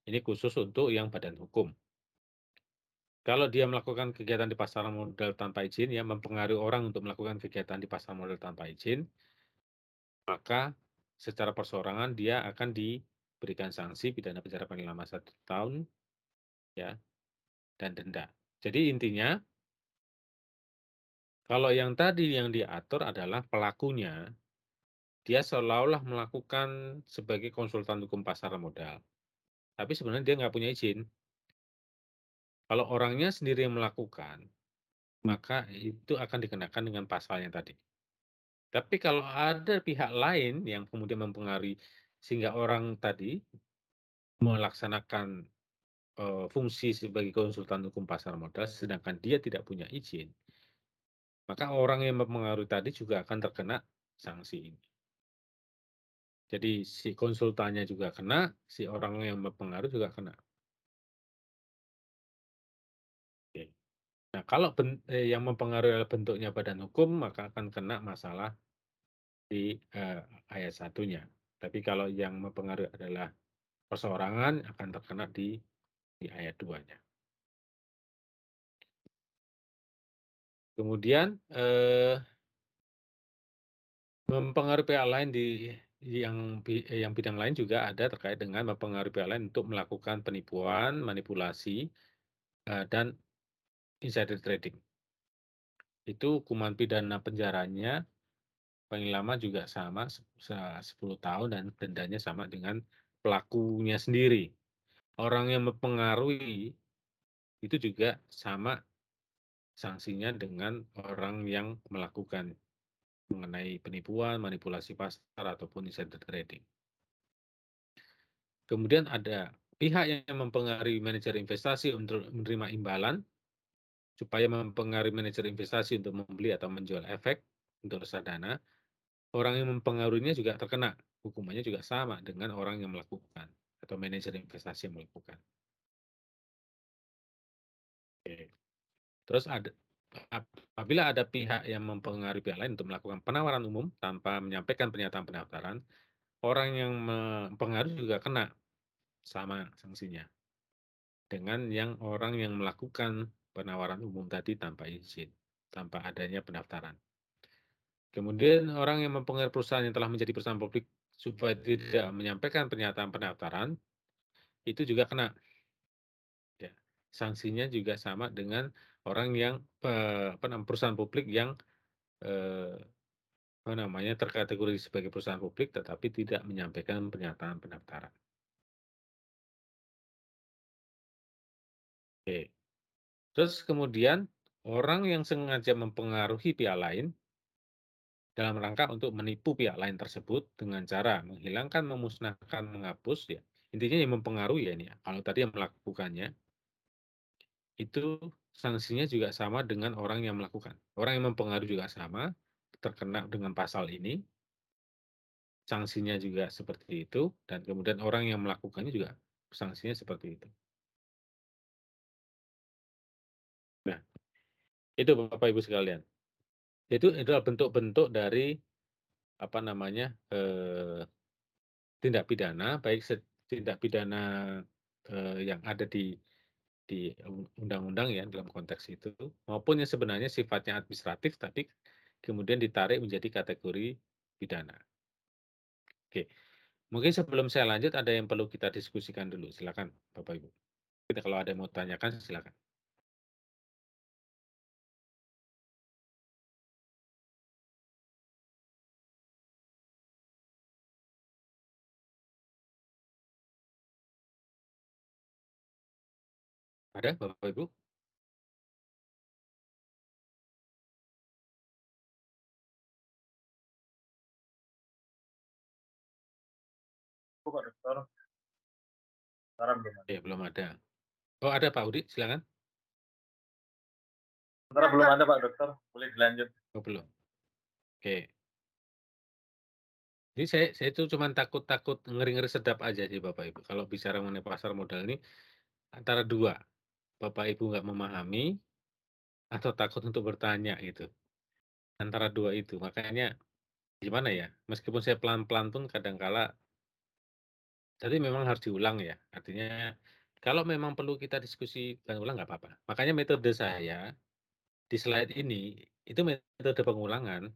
Ini khusus untuk yang badan hukum. Kalau dia melakukan kegiatan di pasar modal tanpa izin, ya mempengaruhi orang untuk melakukan kegiatan di pasar modal tanpa izin, maka secara perseorangan dia akan diberikan sanksi pidana penjara paling lama satu tahun, ya, dan denda. Jadi intinya kalau yang tadi yang diatur adalah pelakunya, dia seolah-olah melakukan sebagai konsultan hukum pasar modal. Tapi sebenarnya dia nggak punya izin. Kalau orangnya sendiri yang melakukan, maka itu akan dikenakan dengan pasalnya tadi. Tapi kalau ada pihak lain yang kemudian mempengaruhi sehingga orang tadi melaksanakan eh, fungsi sebagai konsultan hukum pasar modal sedangkan dia tidak punya izin, maka orang yang mempengaruhi tadi juga akan terkena sanksi ini. Jadi si konsultannya juga kena, si orang yang mempengaruhi juga kena. Oke. Nah, kalau ben, eh, yang mempengaruhi bentuknya badan hukum, maka akan kena masalah di eh, ayat satunya. Tapi kalau yang mempengaruhi adalah perseorangan, akan terkena di, di ayat nya. Kemudian eh, mempengaruhi pihak lain di yang eh, yang bidang lain juga ada terkait dengan mempengaruhi pihak lain untuk melakukan penipuan, manipulasi, eh, dan insider trading. Itu hukuman pidana penjaranya paling lama juga sama sepuluh 10 tahun dan dendanya sama dengan pelakunya sendiri. Orang yang mempengaruhi, itu juga sama sanksinya dengan orang yang melakukan mengenai penipuan, manipulasi pasar ataupun insider trading. Kemudian ada pihak yang mempengaruhi manajer investasi untuk menerima imbalan supaya mempengaruhi manajer investasi untuk membeli atau menjual efek untuk reksadana. Orang yang mempengaruhinya juga terkena, hukumannya juga sama dengan orang yang melakukan atau manajer investasi yang melakukan. Oke. Terus ada apabila ada pihak yang mempengaruhi pihak lain untuk melakukan penawaran umum tanpa menyampaikan pernyataan pendaftaran, orang yang mempengaruhi juga kena sama sanksinya dengan yang orang yang melakukan penawaran umum tadi tanpa izin, tanpa adanya pendaftaran. Kemudian orang yang mempengaruhi perusahaan yang telah menjadi perusahaan publik supaya tidak menyampaikan pernyataan pendaftaran itu juga kena. Ya, sanksinya juga sama dengan orang yang apa perusahaan publik yang eh, apa namanya terkategori sebagai perusahaan publik tetapi tidak menyampaikan pernyataan pendaftaran. Oke. Terus kemudian orang yang sengaja mempengaruhi pihak lain dalam rangka untuk menipu pihak lain tersebut dengan cara menghilangkan, memusnahkan, menghapus ya. Intinya yang mempengaruhi ya ini. Ya, kalau tadi yang melakukannya itu sanksinya juga sama dengan orang yang melakukan. Orang yang mempengaruhi juga sama, terkena dengan pasal ini, sanksinya juga seperti itu, dan kemudian orang yang melakukannya juga sanksinya seperti itu. Nah, itu Bapak Ibu sekalian. Itu adalah bentuk-bentuk dari apa namanya eh, tindak pidana, baik tindak pidana eh, yang ada di di undang-undang ya dalam konteks itu maupun yang sebenarnya sifatnya administratif tapi kemudian ditarik menjadi kategori pidana. Oke. Mungkin sebelum saya lanjut ada yang perlu kita diskusikan dulu. Silakan Bapak Ibu. Kita kalau ada yang mau tanyakan silakan. Ada Bapak Ibu? Bukan, sekarang. Sekarang belum ada. Ya, belum ada. Oh, ada Pak Udi, silakan. Sementara belum ada Pak Dokter, boleh dilanjut. Oh, belum. Oke. Ini saya, saya itu cuma takut-takut ngeri-ngeri sedap aja sih Bapak Ibu. Kalau bicara mengenai pasar modal ini antara dua bapak ibu nggak memahami atau takut untuk bertanya gitu antara dua itu makanya gimana ya meskipun saya pelan-pelan pun kadangkala jadi memang harus diulang ya artinya kalau memang perlu kita diskusi dan ulang nggak apa-apa makanya metode saya di slide ini itu metode pengulangan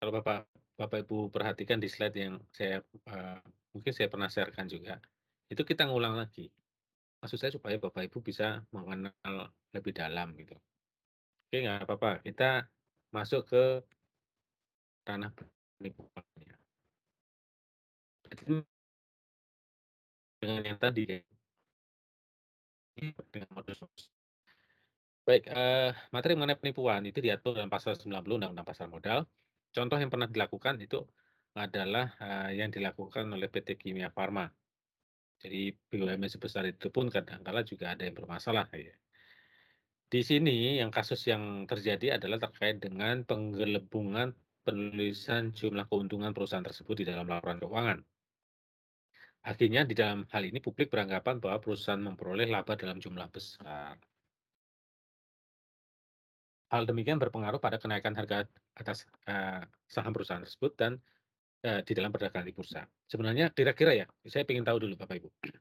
kalau bapak bapak ibu perhatikan di slide yang saya uh, mungkin saya pernah sharekan juga itu kita ngulang lagi Maksud saya supaya Bapak Ibu bisa mengenal lebih dalam gitu. Oke, nggak apa-apa. Kita masuk ke tanah penipuannya. Dengan yang tadi ya. dengan modus Baik, eh, materi mengenai penipuan itu diatur dalam pasal 90 Undang-Undang Pasar Modal. Contoh yang pernah dilakukan itu adalah uh, yang dilakukan oleh PT Kimia Farma jadi BUMN sebesar itu pun kadangkala juga ada yang bermasalah ya. Di sini yang kasus yang terjadi adalah terkait dengan penggelembungan penulisan jumlah keuntungan perusahaan tersebut di dalam laporan keuangan. Akhirnya di dalam hal ini publik beranggapan bahwa perusahaan memperoleh laba dalam jumlah besar. Hal demikian berpengaruh pada kenaikan harga atas uh, saham perusahaan tersebut dan Eh, di dalam perdagangan di bursa. Sebenarnya kira-kira ya, saya ingin tahu dulu Bapak Ibu.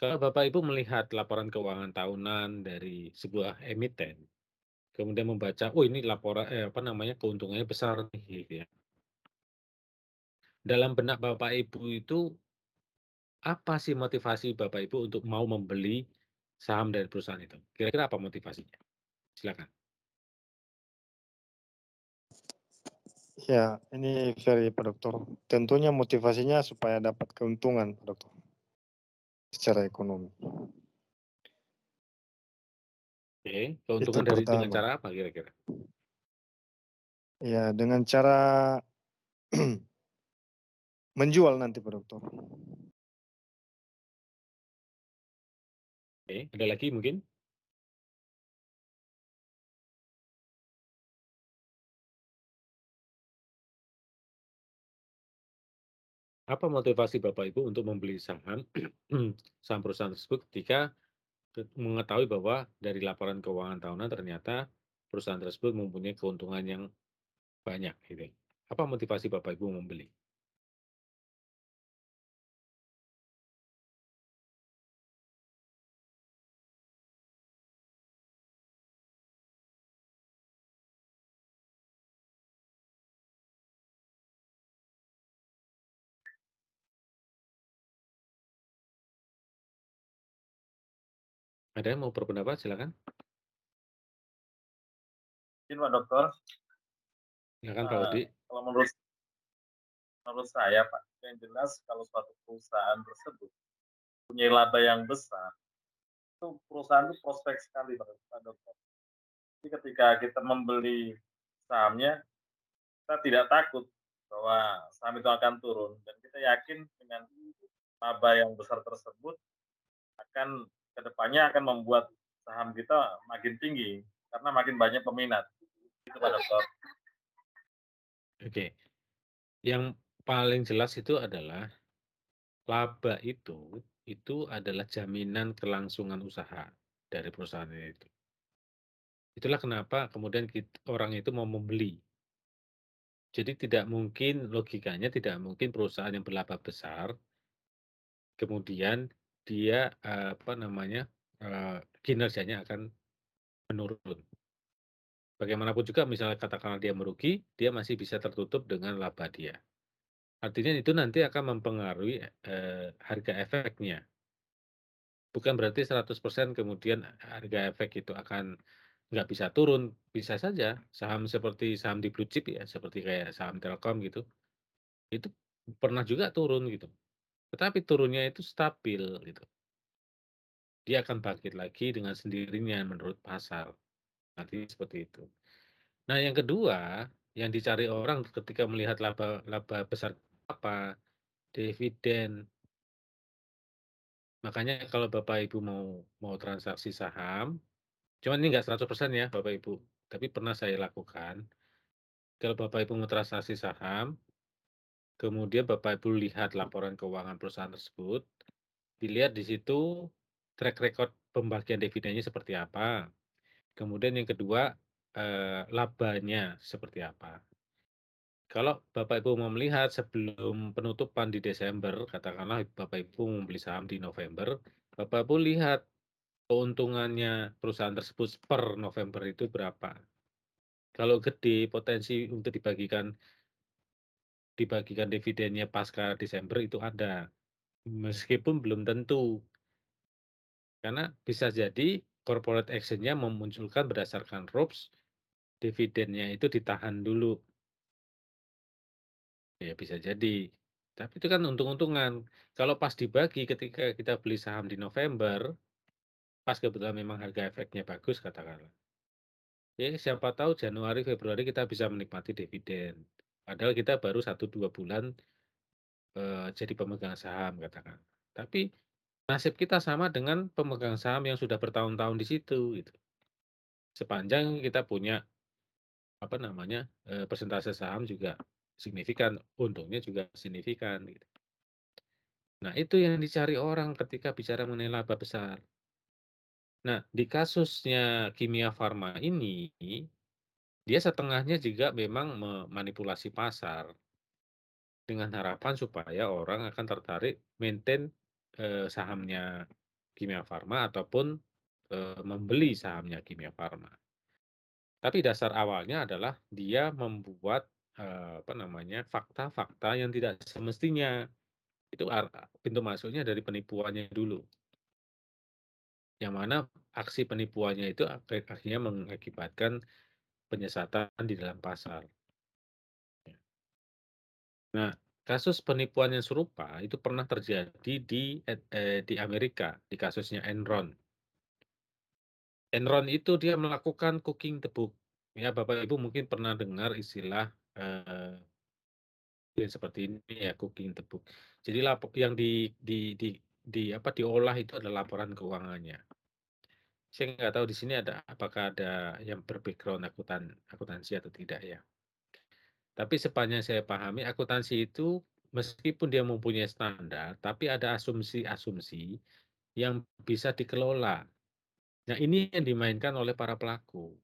Kalau Bapak Ibu melihat laporan keuangan tahunan dari sebuah emiten, kemudian membaca, "Oh ini laporan eh, apa namanya, keuntungannya besar nih," gitu ya. Dalam benak Bapak Ibu itu, apa sih motivasi Bapak Ibu untuk mau membeli saham dari perusahaan itu? Kira-kira apa motivasinya? Silakan. Ya, ini Ferry Pak Dokter. Tentunya motivasinya supaya dapat keuntungan Pak Dokter secara ekonomi. Oke, keuntungan dari dengan cara apa kira-kira? Ya, dengan cara menjual nanti Pak Dokter. Oke, ada lagi mungkin? apa motivasi Bapak Ibu untuk membeli saham saham perusahaan tersebut ketika mengetahui bahwa dari laporan keuangan tahunan ternyata perusahaan tersebut mempunyai keuntungan yang banyak gitu. Apa motivasi Bapak Ibu membeli? Ada yang mau berpendapat? Silakan. Mungkin Pak Dokter. Silakan Pak Odi. Uh, kalau menurut menurut saya Pak, yang jelas kalau suatu perusahaan tersebut punya laba yang besar, itu perusahaan itu prospek sekali Pak Dokter. Jadi ketika kita membeli sahamnya, kita tidak takut bahwa saham itu akan turun dan kita yakin dengan laba yang besar tersebut akan kedepannya akan membuat saham kita makin tinggi karena makin banyak peminat. Itu pada Oke. Yang paling jelas itu adalah laba itu itu adalah jaminan kelangsungan usaha dari perusahaan itu. Itulah kenapa kemudian kita, orang itu mau membeli. Jadi tidak mungkin logikanya tidak mungkin perusahaan yang berlaba besar kemudian dia, apa namanya, kinerjanya akan menurun. Bagaimanapun juga misalnya katakanlah dia merugi, dia masih bisa tertutup dengan laba dia. Artinya itu nanti akan mempengaruhi, eh, harga efeknya. Bukan berarti 100% kemudian harga efek itu akan nggak bisa turun, bisa saja saham seperti saham di blue chip ya, seperti kayak saham Telkom gitu, itu pernah juga turun gitu. Tetapi turunnya itu stabil gitu. Dia akan bangkit lagi dengan sendirinya menurut pasar. Nanti seperti itu. Nah, yang kedua, yang dicari orang ketika melihat laba laba besar apa dividen. Makanya kalau Bapak Ibu mau mau transaksi saham, cuman ini enggak 100% ya Bapak Ibu, tapi pernah saya lakukan. Kalau Bapak Ibu mau transaksi saham, Kemudian Bapak Ibu lihat laporan keuangan perusahaan tersebut, dilihat di situ track record pembagian dividennya seperti apa. Kemudian yang kedua, eh, labanya seperti apa. Kalau Bapak Ibu mau melihat sebelum penutupan di Desember, katakanlah Bapak Ibu membeli saham di November, Bapak Ibu lihat keuntungannya perusahaan tersebut per November itu berapa. Kalau gede potensi untuk dibagikan Dibagikan dividennya pasca Desember itu ada, meskipun belum tentu. Karena bisa jadi corporate action-nya memunculkan berdasarkan ROPS, dividennya itu ditahan dulu. Ya bisa jadi. Tapi itu kan untung-untungan. Kalau pas dibagi ketika kita beli saham di November, pas kebetulan memang harga efeknya bagus katakanlah. Ya siapa tahu Januari Februari kita bisa menikmati dividen. Padahal kita baru satu dua bulan, uh, jadi pemegang saham katakan. Tapi nasib kita sama dengan pemegang saham yang sudah bertahun-tahun di situ gitu. Sepanjang kita punya, apa namanya, persentase saham juga signifikan, untungnya juga signifikan gitu. Nah itu yang dicari orang ketika bicara mengenai laba besar. Nah di kasusnya Kimia Farma ini dia setengahnya juga memang memanipulasi pasar, dengan harapan supaya orang akan tertarik maintain, eh, sahamnya Kimia Farma ataupun, eh, membeli sahamnya Kimia Farma. Tapi dasar awalnya adalah dia membuat, eh, apa namanya, fakta-fakta yang tidak semestinya. Itu pintu masuknya dari penipuannya dulu. Yang mana aksi penipuannya itu akhirnya mengakibatkan penyesatan di dalam pasar. Ya. Nah, kasus penipuan yang serupa itu pernah terjadi di eh, eh, di Amerika di kasusnya Enron. Enron itu dia melakukan cooking the book. Ya, Bapak Ibu mungkin pernah dengar istilah eh, ya, seperti ini ya cooking the book. Jadi lapor yang di, di di di apa diolah itu adalah laporan keuangannya. Saya nggak tahu di sini ada apakah ada yang berbackground akutan akuntansi atau tidak ya. Tapi sepanjang saya pahami akuntansi itu meskipun dia mempunyai standar, tapi ada asumsi-asumsi yang bisa dikelola. Nah, ini yang dimainkan oleh para pelaku.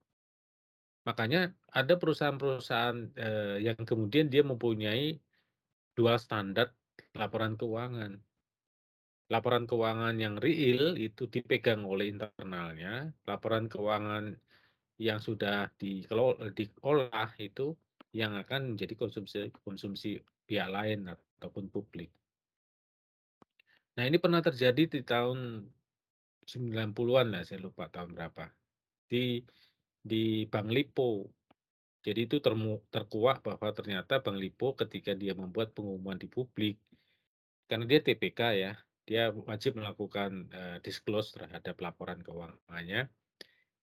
Makanya ada perusahaan-perusahaan eh, yang kemudian dia mempunyai dual standar laporan keuangan laporan keuangan yang real itu dipegang oleh internalnya, laporan keuangan yang sudah diolah itu yang akan menjadi konsumsi konsumsi pihak lain ataupun publik. Nah, ini pernah terjadi di tahun 90-an lah, saya lupa tahun berapa. Di di Bank Lipo. Jadi itu termu, terkuah bahwa ternyata Bank Lipo ketika dia membuat pengumuman di publik karena dia TPK ya, dia wajib melakukan uh, disclose terhadap laporan keuangannya.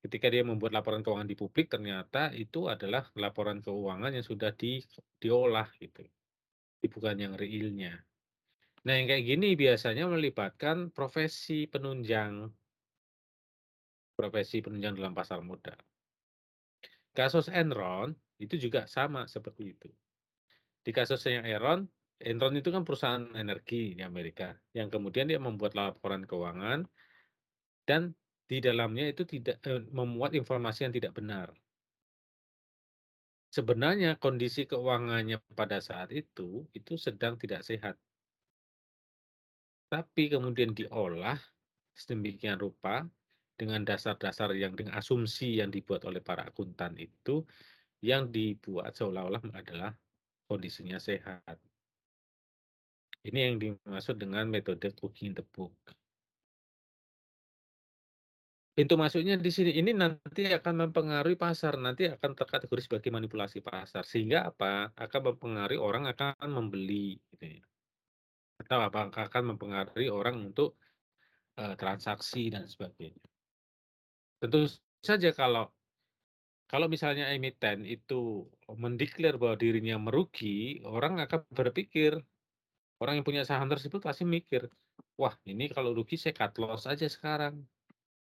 Ketika dia membuat laporan keuangan di publik, ternyata itu adalah laporan keuangan yang sudah di, diolah gitu, bukan yang realnya. Nah yang kayak gini biasanya melibatkan profesi penunjang, profesi penunjang dalam pasar modal. Kasus Enron itu juga sama seperti itu. Di kasusnya Enron, Enron itu kan perusahaan energi di Amerika yang kemudian dia membuat laporan keuangan dan di dalamnya itu tidak eh, memuat informasi yang tidak benar. Sebenarnya kondisi keuangannya pada saat itu itu sedang tidak sehat. Tapi kemudian diolah sedemikian rupa dengan dasar-dasar yang dengan asumsi yang dibuat oleh para akuntan itu yang dibuat seolah-olah adalah kondisinya sehat ini yang dimaksud dengan metode cooking the book. Pintu masuknya di sini ini nanti akan mempengaruhi pasar, nanti akan terkategori sebagai manipulasi pasar. Sehingga apa? Akan mempengaruhi orang akan membeli gitu ya. Atau apa akan mempengaruhi orang untuk uh, transaksi dan sebagainya. Tentu saja kalau kalau misalnya emiten itu mendeklar bahwa dirinya merugi, orang akan berpikir Orang yang punya saham tersebut pasti mikir, wah ini kalau rugi saya cut loss aja sekarang.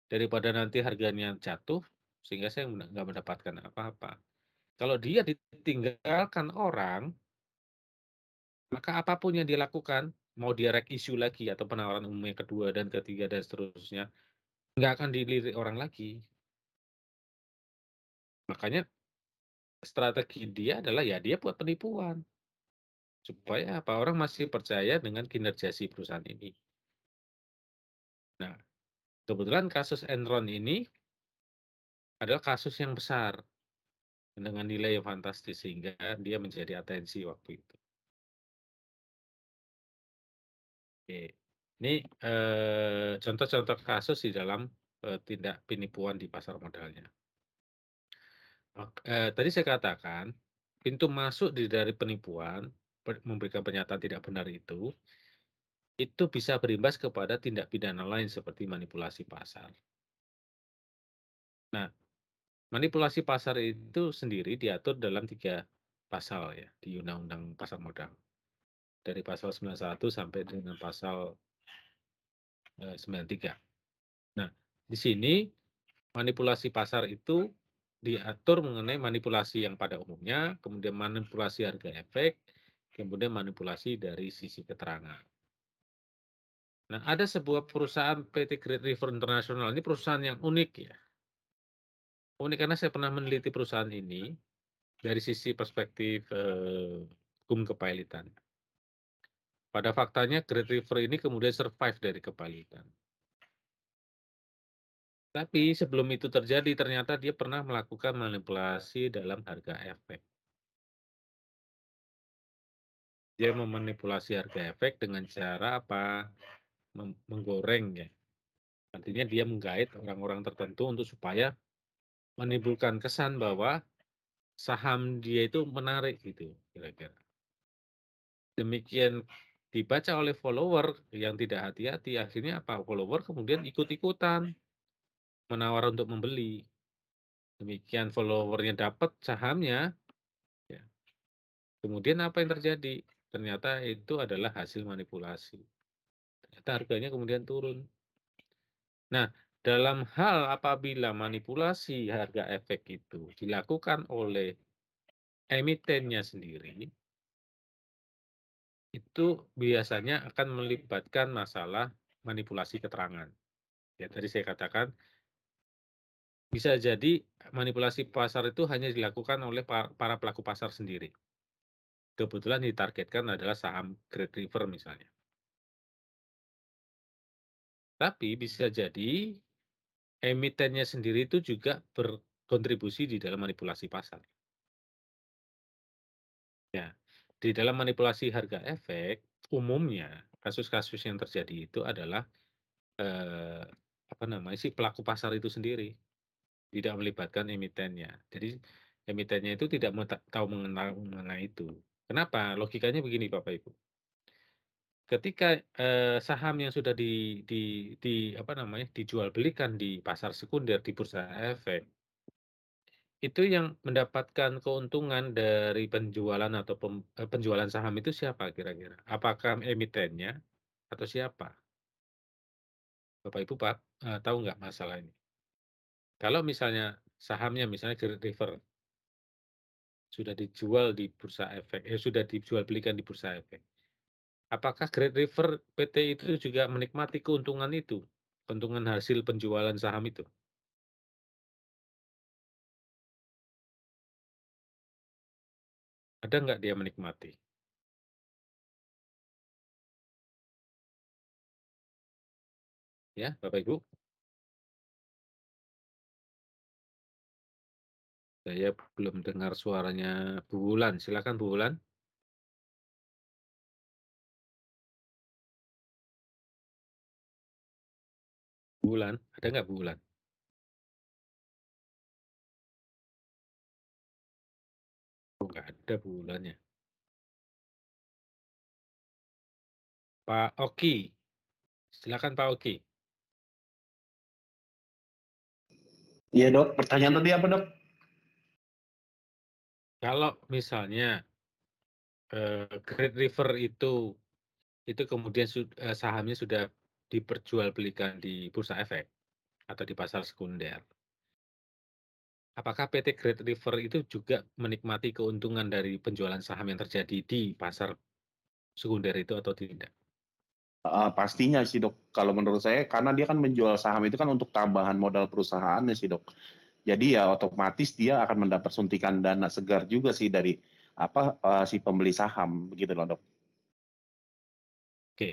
Daripada nanti harganya jatuh, sehingga saya nggak mendapatkan apa-apa. Kalau dia ditinggalkan orang, maka apapun yang dilakukan mau dia rek issue lagi atau penawaran umum yang kedua dan ketiga dan seterusnya, nggak akan dilirik orang lagi. Makanya strategi dia adalah ya dia buat penipuan. Supaya apa? Orang masih percaya dengan kinerja si perusahaan ini. Nah, kebetulan kasus Enron ini adalah kasus yang besar dengan nilai yang fantastis sehingga dia menjadi atensi waktu itu. Oke. Ini contoh eh, contoh-contoh kasus di dalam eh, tindak penipuan di pasar modalnya. Oke, eh, tadi saya katakan pintu masuk di dari penipuan memberikan pernyataan tidak benar itu, itu bisa berimbas kepada tindak pidana lain seperti manipulasi pasar. Nah, manipulasi pasar itu sendiri diatur dalam tiga pasal ya di Undang-Undang Pasar Modal. Dari pasal 91 sampai dengan pasal eh, 93. Nah, di sini manipulasi pasar itu diatur mengenai manipulasi yang pada umumnya, kemudian manipulasi harga efek, kemudian manipulasi dari sisi keterangan. Nah, ada sebuah perusahaan PT Great River International ini perusahaan yang unik ya. Unik karena saya pernah meneliti perusahaan ini dari sisi perspektif eh, hukum kepailitan. Pada faktanya Great River ini kemudian survive dari kepailitan. Tapi sebelum itu terjadi, ternyata dia pernah melakukan manipulasi dalam harga efek. Dia memanipulasi harga efek dengan cara apa? Mem menggoreng ya. Artinya dia menggait orang-orang tertentu untuk supaya menimbulkan kesan bahwa saham dia itu menarik gitu kira-kira. Demikian dibaca oleh follower yang tidak hati-hati akhirnya apa follower kemudian ikut-ikutan menawar untuk membeli. Demikian followernya dapat sahamnya. Ya. Kemudian apa yang terjadi? ternyata itu adalah hasil manipulasi. Ternyata harganya kemudian turun. Nah, dalam hal apabila manipulasi harga efek itu dilakukan oleh emitennya sendiri, itu biasanya akan melibatkan masalah manipulasi keterangan. Ya, tadi saya katakan bisa jadi manipulasi pasar itu hanya dilakukan oleh para pelaku pasar sendiri kebetulan ditargetkan adalah saham Great River misalnya. Tapi bisa jadi emitennya sendiri itu juga berkontribusi di dalam manipulasi pasar. Ya, di dalam manipulasi harga efek umumnya kasus-kasus yang terjadi itu adalah eh, apa namanya si pelaku pasar itu sendiri tidak melibatkan emitennya. Jadi emitennya itu tidak tahu mengenal mengenai itu. Kenapa? Logikanya begini Bapak Ibu. Ketika eh, saham yang sudah di, di, di apa namanya dijual belikan di pasar sekunder di bursa efek itu yang mendapatkan keuntungan dari penjualan atau pem, penjualan saham itu siapa kira-kira? Apakah emitennya atau siapa? Bapak Ibu Pak, eh, tahu nggak masalah ini? Kalau misalnya sahamnya misalnya Great River sudah dijual di bursa efek, eh, sudah dijual belikan di bursa efek. Apakah Great River PT itu juga menikmati keuntungan itu, keuntungan hasil penjualan saham itu? Ada nggak dia menikmati? Ya, Bapak Ibu. Saya belum dengar suaranya Bu Wulan, silakan Bu Wulan. Bu Wulan, ada nggak Bu Wulan? Oh, nggak ada Bu Wulan Pak Oki, silakan Pak Oki. Iya dok, pertanyaan tadi apa dok? Kalau misalnya, uh, Great River itu, itu kemudian su sahamnya sudah diperjualbelikan di bursa efek atau di pasar sekunder. Apakah PT Great River itu juga menikmati keuntungan dari penjualan saham yang terjadi di pasar sekunder itu atau tidak? Uh, pastinya sih, Dok. Kalau menurut saya, karena dia kan menjual saham itu kan untuk tambahan modal perusahaannya sih, Dok jadi ya otomatis dia akan mendapat suntikan dana segar juga sih dari apa uh, si pembeli saham begitu loh dok. Oke,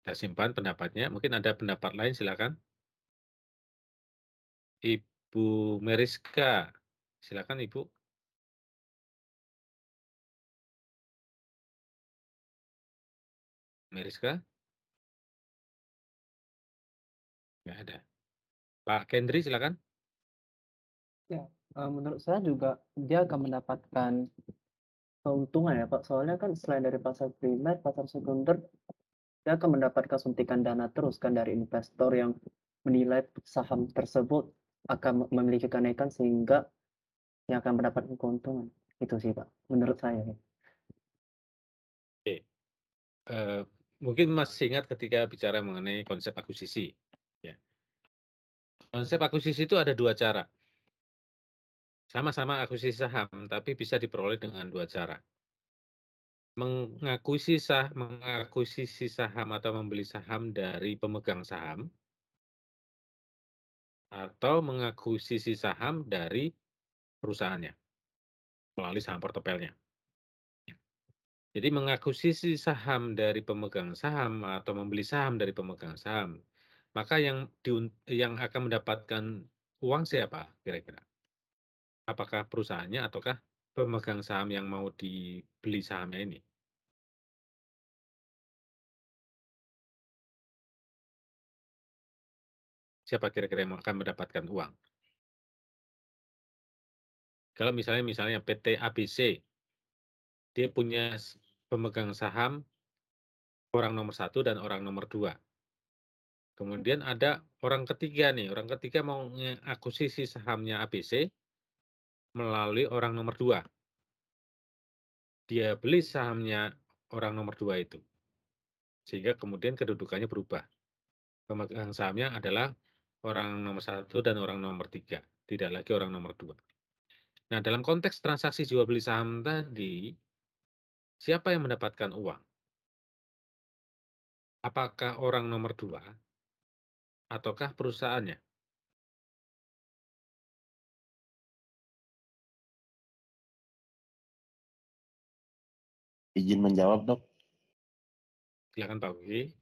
kita simpan pendapatnya. Mungkin ada pendapat lain silakan. Ibu Meriska, silakan Ibu. Meriska? Nggak ada. Pak Kendri silakan. Ya, eh, menurut saya juga dia akan mendapatkan keuntungan ya, Pak. Soalnya kan selain dari pasar primer, pasar sekunder dia akan mendapatkan suntikan dana terus kan dari investor yang menilai saham tersebut akan memiliki kenaikan sehingga yang akan mendapatkan keuntungan. Itu sih, Pak, menurut saya ya. Oke. Uh, mungkin Mas ingat ketika bicara mengenai konsep akuisisi, ya. Konsep akuisisi itu ada dua cara. Sama-sama akuisisi saham, tapi bisa diperoleh dengan dua cara. Mengakuisisi saham, mengakuisisi saham atau membeli saham dari pemegang saham, atau mengakuisisi saham dari perusahaannya melalui saham portofelnya. Jadi mengakuisisi saham dari pemegang saham atau membeli saham dari pemegang saham, maka yang di, yang akan mendapatkan uang siapa kira-kira? apakah perusahaannya ataukah pemegang saham yang mau dibeli sahamnya ini? Siapa kira-kira yang akan mendapatkan uang? Kalau misalnya misalnya PT ABC dia punya pemegang saham orang nomor satu dan orang nomor dua. Kemudian ada orang ketiga nih, orang ketiga mau akuisisi sahamnya ABC, melalui orang nomor dua. Dia beli sahamnya orang nomor dua itu. Sehingga kemudian kedudukannya berubah. Pemegang sahamnya adalah orang nomor satu dan orang nomor tiga. Tidak lagi orang nomor dua. Nah, dalam konteks transaksi jual beli saham tadi, siapa yang mendapatkan uang? Apakah orang nomor dua ataukah perusahaannya? izin menjawab dok. Silakan Pak Wi.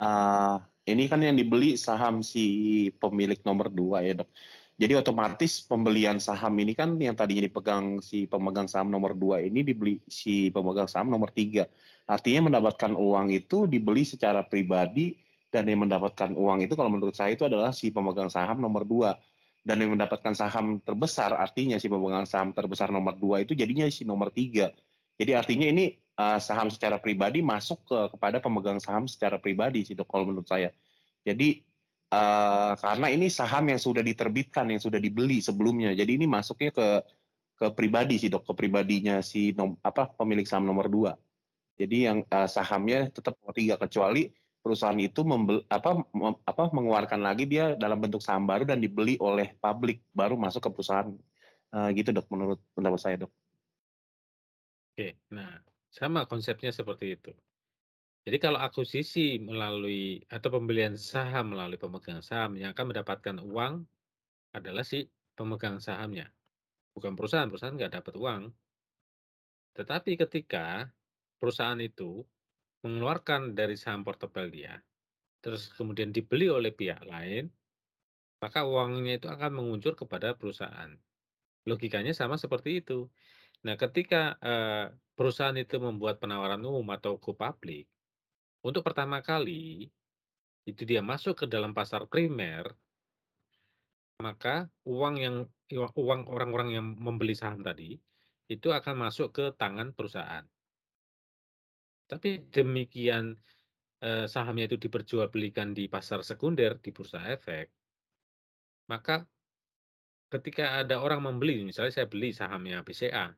Uh, ini kan yang dibeli saham si pemilik nomor dua ya dok. Jadi otomatis pembelian saham ini kan yang tadinya dipegang si pemegang saham nomor dua ini dibeli si pemegang saham nomor tiga. Artinya mendapatkan uang itu dibeli secara pribadi dan yang mendapatkan uang itu kalau menurut saya itu adalah si pemegang saham nomor dua dan yang mendapatkan saham terbesar artinya si pemegang saham terbesar nomor dua itu jadinya si nomor tiga jadi artinya ini uh, saham secara pribadi masuk ke kepada pemegang saham secara pribadi sih kalau menurut saya. Jadi uh, karena ini saham yang sudah diterbitkan yang sudah dibeli sebelumnya. Jadi ini masuknya ke ke pribadi sih dok, ke pribadinya si nom, apa pemilik saham nomor dua. Jadi yang uh, sahamnya tetap nomor tiga kecuali perusahaan itu membel, apa mem, apa mengeluarkan lagi dia dalam bentuk saham baru dan dibeli oleh publik baru masuk ke perusahaan uh, gitu dok menurut pendapat saya dok. Oke, nah sama konsepnya seperti itu. Jadi kalau akuisisi melalui atau pembelian saham melalui pemegang saham yang akan mendapatkan uang adalah si pemegang sahamnya. Bukan perusahaan, perusahaan nggak dapat uang. Tetapi ketika perusahaan itu mengeluarkan dari saham portofel dia, terus kemudian dibeli oleh pihak lain, maka uangnya itu akan menguncur kepada perusahaan. Logikanya sama seperti itu. Nah, ketika perusahaan itu membuat penawaran umum atau go public, untuk pertama kali, itu dia masuk ke dalam pasar primer maka uang yang uang orang-orang yang membeli saham tadi, itu akan masuk ke tangan perusahaan. Tapi demikian, eh, sahamnya itu diperjualbelikan di pasar sekunder, di bursa efek maka, ketika ada orang membeli, misalnya saya beli sahamnya BCA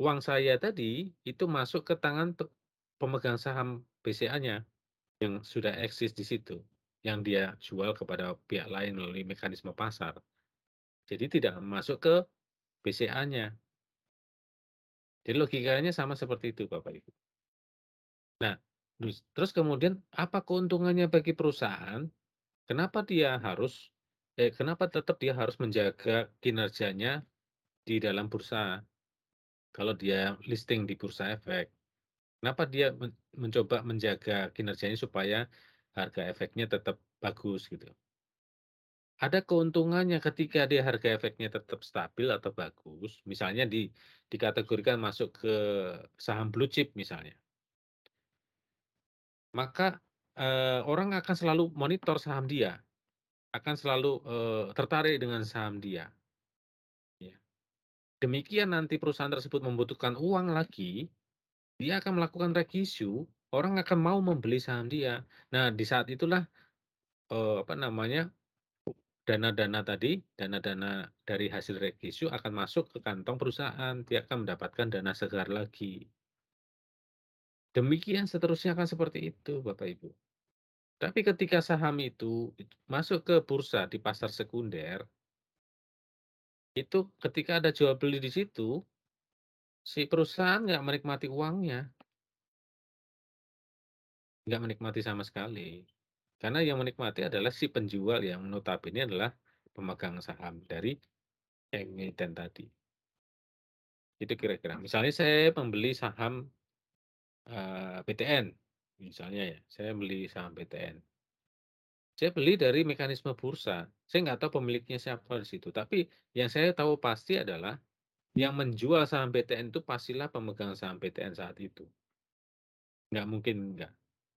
uang saya tadi itu masuk ke tangan pemegang saham BCA-nya yang sudah eksis di situ, yang dia jual kepada pihak lain melalui mekanisme pasar. Jadi tidak masuk ke BCA-nya. Jadi logikanya sama seperti itu, Bapak Ibu. Nah, terus kemudian apa keuntungannya bagi perusahaan? Kenapa dia harus eh, kenapa tetap dia harus menjaga kinerjanya di dalam bursa kalau dia listing di bursa efek, kenapa dia mencoba menjaga kinerjanya supaya harga efeknya tetap bagus gitu? Ada keuntungannya ketika dia harga efeknya tetap stabil atau bagus, misalnya di dikategorikan masuk ke saham blue chip misalnya. Maka eh, orang akan selalu monitor saham dia, akan selalu eh, tertarik dengan saham dia demikian nanti perusahaan tersebut membutuhkan uang lagi, dia akan melakukan rekisu, orang akan mau membeli saham dia. Nah, di saat itulah eh, apa namanya? dana-dana tadi, dana-dana dari hasil rekisu akan masuk ke kantong perusahaan, dia akan mendapatkan dana segar lagi. Demikian seterusnya akan seperti itu, Bapak Ibu. Tapi ketika saham itu masuk ke bursa di pasar sekunder, itu ketika ada jual beli di situ, si perusahaan nggak menikmati uangnya. Nggak menikmati sama sekali. Karena yang menikmati adalah si penjual yang notabene adalah pemegang saham dari emiten tadi. Itu kira-kira. Misalnya saya membeli saham uh, eh, PTN, misalnya ya, saya beli saham PTN. Saya beli dari mekanisme bursa. Saya nggak tahu pemiliknya siapa di situ. Tapi yang saya tahu pasti adalah yang menjual saham PTN itu pastilah pemegang saham PTN saat itu. Nggak mungkin nggak.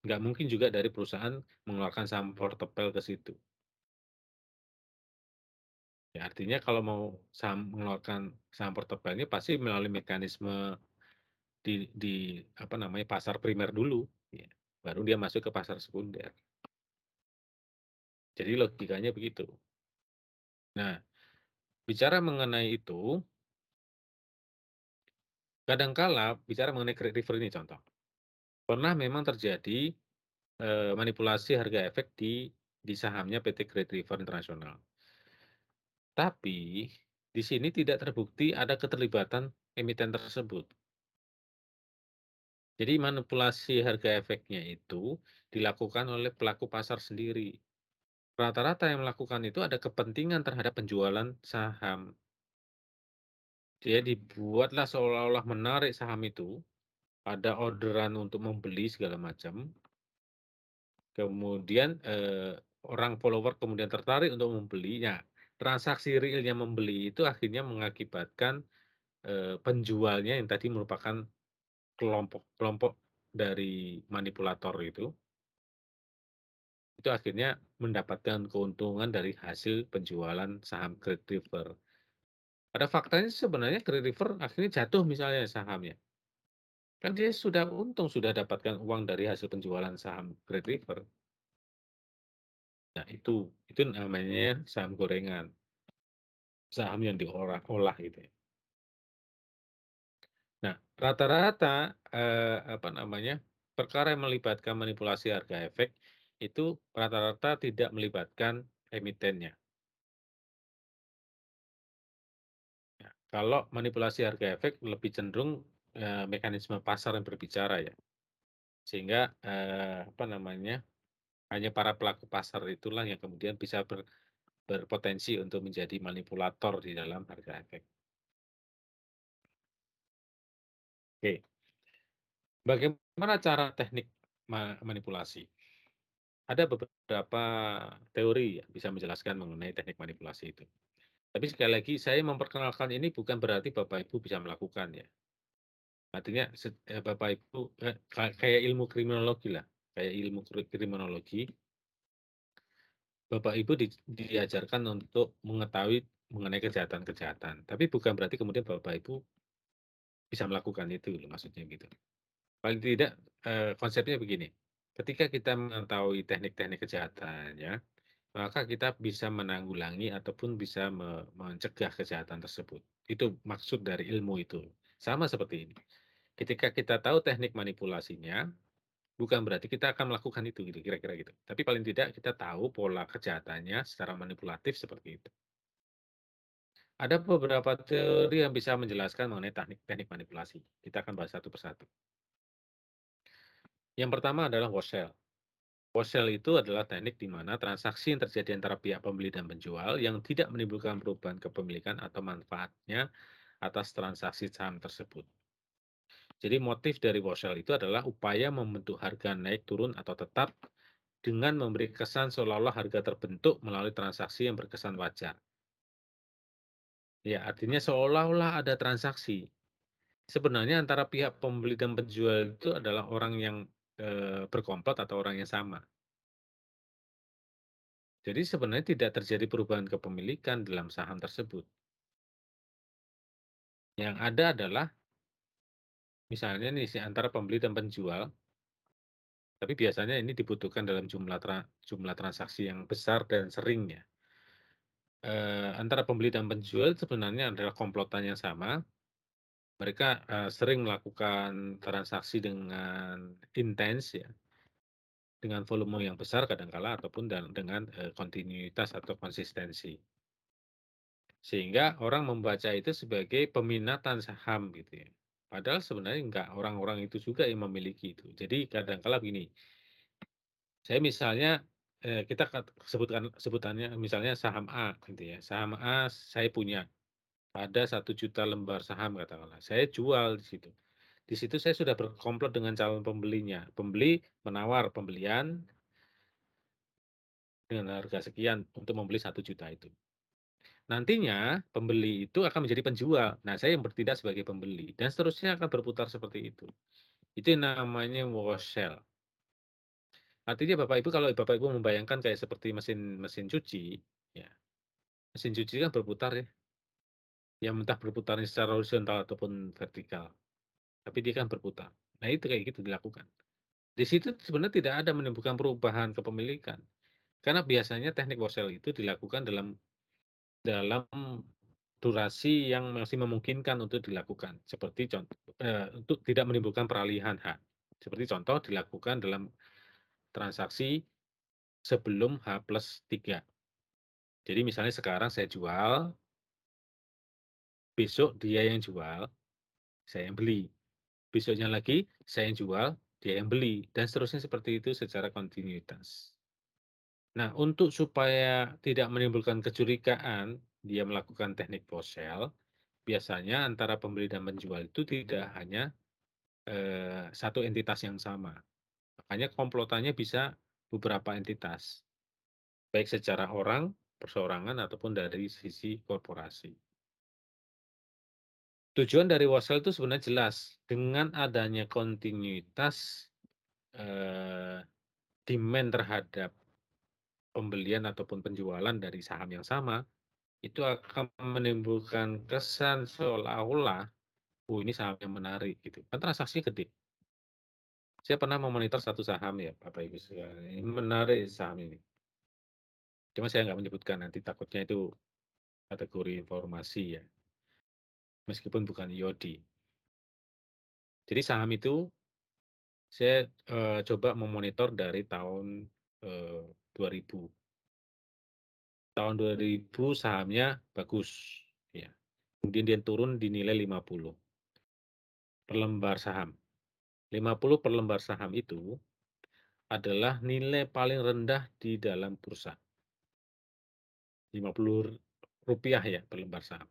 Nggak mungkin juga dari perusahaan mengeluarkan saham portepel ke situ. Ya, artinya kalau mau saham mengeluarkan saham portepel ini pasti melalui mekanisme di, di apa namanya pasar primer dulu, ya. baru dia masuk ke pasar sekunder. Jadi logikanya begitu. Nah, bicara mengenai itu, kadangkala bicara mengenai credit river ini contoh. Pernah memang terjadi eh, manipulasi harga efek di di sahamnya PT Credit River Internasional. Tapi di sini tidak terbukti ada keterlibatan emiten tersebut. Jadi manipulasi harga efeknya itu dilakukan oleh pelaku pasar sendiri. Rata-rata yang melakukan itu ada kepentingan terhadap penjualan saham. Dia dibuatlah seolah-olah menarik saham itu, ada orderan untuk membeli segala macam. Kemudian eh, orang follower kemudian tertarik untuk membelinya. Transaksi realnya membeli itu akhirnya mengakibatkan eh, penjualnya yang tadi merupakan kelompok-kelompok dari manipulator itu itu akhirnya mendapatkan keuntungan dari hasil penjualan saham Great River. Pada faktanya sebenarnya Great River akhirnya jatuh misalnya sahamnya. Kan dia sudah untung, sudah dapatkan uang dari hasil penjualan saham Great River. Nah itu, itu namanya saham gorengan. Saham yang diolah-olah gitu ya. Nah, rata-rata eh, apa namanya perkara yang melibatkan manipulasi harga efek itu rata-rata tidak melibatkan emitennya. Ya, kalau manipulasi harga efek lebih cenderung eh, mekanisme pasar yang berbicara ya, sehingga eh, apa namanya hanya para pelaku pasar itulah yang kemudian bisa ber, berpotensi untuk menjadi manipulator di dalam harga efek. Oke, bagaimana cara teknik manipulasi? Ada beberapa teori yang bisa menjelaskan mengenai teknik manipulasi itu. Tapi sekali lagi saya memperkenalkan ini bukan berarti Bapak Ibu bisa melakukan ya. Artinya eh, Bapak Ibu eh, kayak ilmu kriminologi lah, kayak ilmu kriminologi. Bapak Ibu diajarkan untuk mengetahui mengenai kejahatan-kejahatan. Tapi bukan berarti kemudian Bapak Ibu bisa melakukan itu maksudnya gitu. Paling tidak eh, konsepnya begini. Ketika kita mengetahui teknik-teknik kejahatan ya, maka kita bisa menanggulangi ataupun bisa me mencegah kejahatan tersebut. Itu maksud dari ilmu itu. Sama seperti ini. Ketika kita tahu teknik manipulasinya, bukan berarti kita akan melakukan itu gitu, kira-kira gitu. Tapi paling tidak kita tahu pola kejahatannya secara manipulatif seperti itu. Ada beberapa teori yang bisa menjelaskan mengenai teknik teknik manipulasi. Kita akan bahas satu persatu. Yang pertama adalah wholesale. Wholesale itu adalah teknik di mana transaksi yang terjadi antara pihak pembeli dan penjual yang tidak menimbulkan perubahan kepemilikan atau manfaatnya atas transaksi saham tersebut. Jadi motif dari wholesale itu adalah upaya membentuk harga naik turun atau tetap dengan memberi kesan seolah-olah harga terbentuk melalui transaksi yang berkesan wajar. Ya, artinya seolah-olah ada transaksi. Sebenarnya antara pihak pembeli dan penjual itu adalah orang yang eee, berkomplot atau orang yang sama. Jadi sebenarnya tidak terjadi perubahan kepemilikan dalam saham tersebut. Yang ada adalah misalnya nih si antara pembeli dan penjual, tapi biasanya ini dibutuhkan dalam jumlah tra jumlah transaksi yang besar dan seringnya antara pembeli dan penjual sebenarnya adalah komplotan yang sama mereka uh, sering melakukan transaksi dengan intens ya dengan volume yang besar kadangkala ataupun dengan uh, kontinuitas atau konsistensi sehingga orang membaca itu sebagai peminatan saham gitu ya padahal sebenarnya enggak orang-orang itu juga yang memiliki itu jadi kadangkala begini, saya misalnya eh, kita sebutkan sebutannya misalnya saham A gitu ya saham A saya punya ada satu juta lembar saham katakanlah. Saya jual di situ. Di situ saya sudah berkomplot dengan calon pembelinya. Pembeli menawar pembelian dengan harga sekian untuk membeli satu juta itu. Nantinya pembeli itu akan menjadi penjual. Nah, saya yang bertindak sebagai pembeli dan seterusnya akan berputar seperti itu. Itu namanya wash sell Artinya Bapak Ibu kalau Bapak Ibu membayangkan kayak seperti mesin mesin cuci, ya. Mesin cuci kan berputar ya, yang mentah berputar secara horizontal ataupun vertikal. Tapi dia kan berputar. Nah, itu kayak gitu dilakukan. Di situ sebenarnya tidak ada menimbulkan perubahan kepemilikan. Karena biasanya teknik Purcell itu dilakukan dalam dalam durasi yang masih memungkinkan untuk dilakukan. Seperti contoh eh, untuk tidak menimbulkan peralihan hak. Seperti contoh dilakukan dalam transaksi sebelum H plus 3. Jadi misalnya sekarang saya jual Besok dia yang jual, saya yang beli. Besoknya lagi saya yang jual, dia yang beli dan seterusnya seperti itu secara kontinuitas. Nah, untuk supaya tidak menimbulkan kecurigaan, dia melakukan teknik posel. Biasanya antara pembeli dan penjual itu tidak hanya eh, satu entitas yang sama. Makanya komplotannya bisa beberapa entitas, baik secara orang, perseorangan, ataupun dari sisi korporasi tujuan dari wasel itu sebenarnya jelas dengan adanya kontinuitas eh, demand terhadap pembelian ataupun penjualan dari saham yang sama itu akan menimbulkan kesan seolah-olah oh ini saham yang menarik gitu kan transaksi gede saya pernah memonitor satu saham ya Bapak Ibu ini menarik saham ini cuma saya nggak menyebutkan nanti takutnya itu kategori informasi ya meskipun bukan Yodi. Jadi saham itu saya uh, coba memonitor dari tahun uh, 2000. Tahun 2000 sahamnya bagus, ya. Kemudian dia turun di nilai 50 per lembar saham. 50 per lembar saham itu adalah nilai paling rendah di dalam bursa. 50 rupiah ya per lembar saham.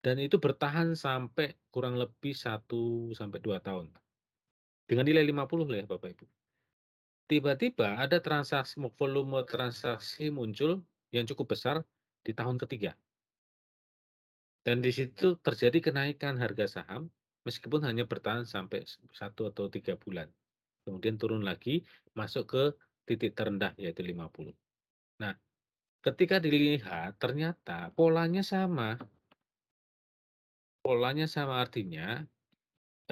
Dan itu bertahan sampai kurang lebih 1 sampai 2 tahun. Dengan nilai 50 lah ya Bapak Ibu. Tiba-tiba ada transaksi volume transaksi muncul yang cukup besar di tahun ketiga. Dan di situ terjadi kenaikan harga saham meskipun hanya bertahan sampai 1 atau 3 bulan. Kemudian turun lagi masuk ke titik terendah yaitu 50. Nah, ketika dilihat ternyata polanya sama Polanya sama artinya,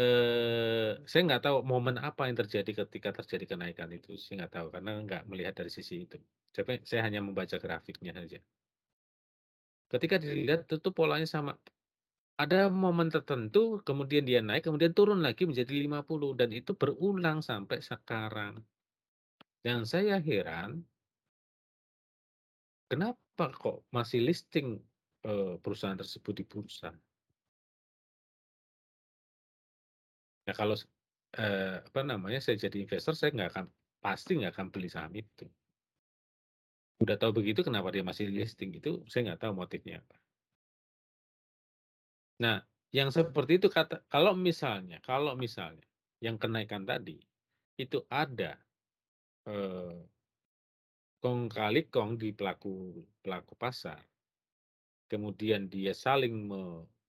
eh, saya nggak tahu momen apa yang terjadi ketika terjadi kenaikan itu saya nggak tahu, karena nggak melihat dari sisi itu. Tapi saya hanya membaca grafiknya saja Ketika dilihat tentu polanya sama. Ada momen tertentu kemudian dia naik, kemudian turun lagi menjadi 50 dan itu berulang sampai sekarang. Yang saya heran kenapa kok masih listing, perusahaan tersebut di bursa? Ya kalau eh, apa namanya, saya jadi investor, saya nggak akan pasti nggak akan beli saham itu. Udah tahu begitu kenapa dia masih listing, itu saya nggak tahu motifnya apa. Nah, yang seperti itu kata kalau misalnya kalau misalnya yang kenaikan tadi, itu ada, eh, kong kali kong di pelaku pelaku pasar, kemudian dia saling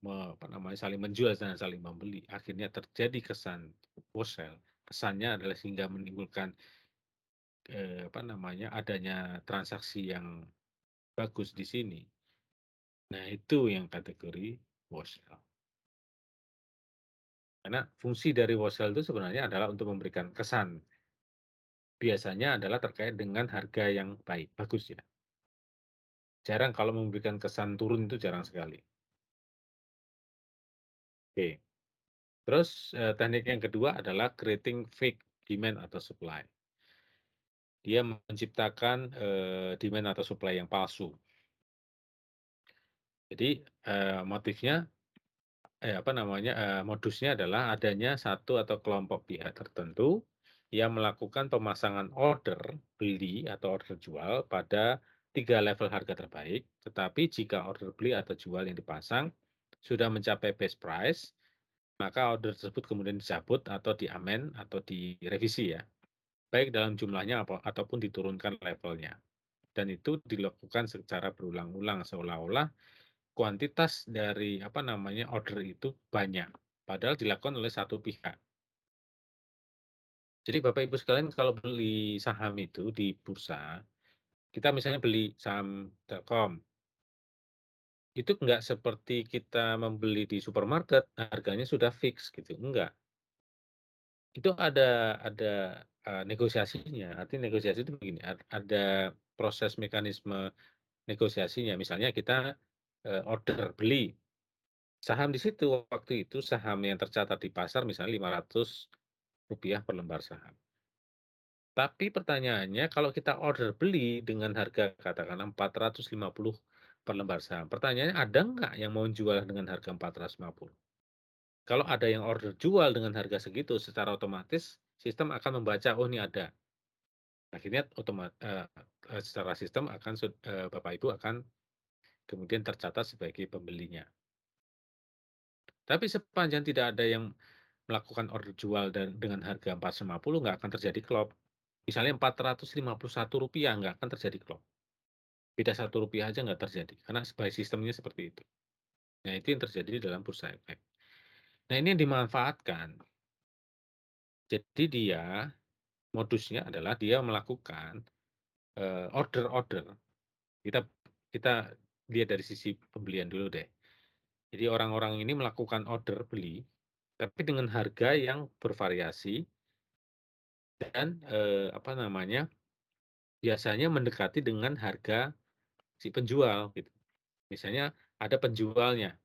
apa namanya saling menjual dan saling membeli akhirnya terjadi kesan wholesale kesannya adalah sehingga menimbulkan eh, apa namanya adanya transaksi yang bagus di sini nah itu yang kategori wholesale karena fungsi dari wholesale itu sebenarnya adalah untuk memberikan kesan biasanya adalah terkait dengan harga yang baik bagus ya jarang kalau memberikan kesan turun itu jarang sekali Oke. Terus eh, teknik yang kedua adalah creating fake demand atau supply. Dia menciptakan eh, demand atau supply yang palsu. Jadi eh, motifnya eh, apa namanya eh, modusnya adalah adanya satu atau kelompok pihak tertentu yang melakukan pemasangan order beli atau order jual pada tiga level harga terbaik. Tetapi jika order beli atau jual yang dipasang sudah mencapai base price, maka order tersebut kemudian dicabut atau diamen atau direvisi ya. Baik dalam jumlahnya ataupun diturunkan levelnya. Dan itu dilakukan secara berulang-ulang seolah-olah kuantitas dari apa namanya order itu banyak padahal dilakukan oleh satu pihak. Jadi Bapak Ibu sekalian kalau beli saham itu di bursa kita misalnya beli saham Telkom itu enggak seperti kita membeli di supermarket harganya sudah fix gitu enggak itu ada ada uh, negosiasinya artinya negosiasi itu begini ada proses mekanisme negosiasinya misalnya kita uh, order beli saham di situ waktu itu saham yang tercatat di pasar misalnya 500 rupiah per lembar saham tapi pertanyaannya kalau kita order beli dengan harga katakan lima 450 per lembar saham. Pertanyaannya ada nggak yang mau jual dengan harga 450? Kalau ada yang order jual dengan harga segitu, secara otomatis sistem akan membaca, oh ini ada. Akhirnya otomat, uh, eh, eh, secara sistem akan uh, Bapak Ibu akan kemudian tercatat sebagai pembelinya. Tapi sepanjang tidak ada yang melakukan order jual dan dengan harga 450 nggak akan terjadi klop. Misalnya 451 rupiah nggak akan terjadi klop beda satu rupiah aja nggak terjadi karena by sistemnya seperti itu. Nah itu yang terjadi di dalam bursa efek. Nah ini yang dimanfaatkan. Jadi dia modusnya adalah dia melakukan eh, order-order. kita kita lihat dari sisi pembelian dulu deh. Jadi orang-orang ini melakukan order beli, tapi dengan harga yang bervariasi dan eh, apa namanya biasanya mendekati dengan harga si penjual gitu. Misalnya ada penjualnya.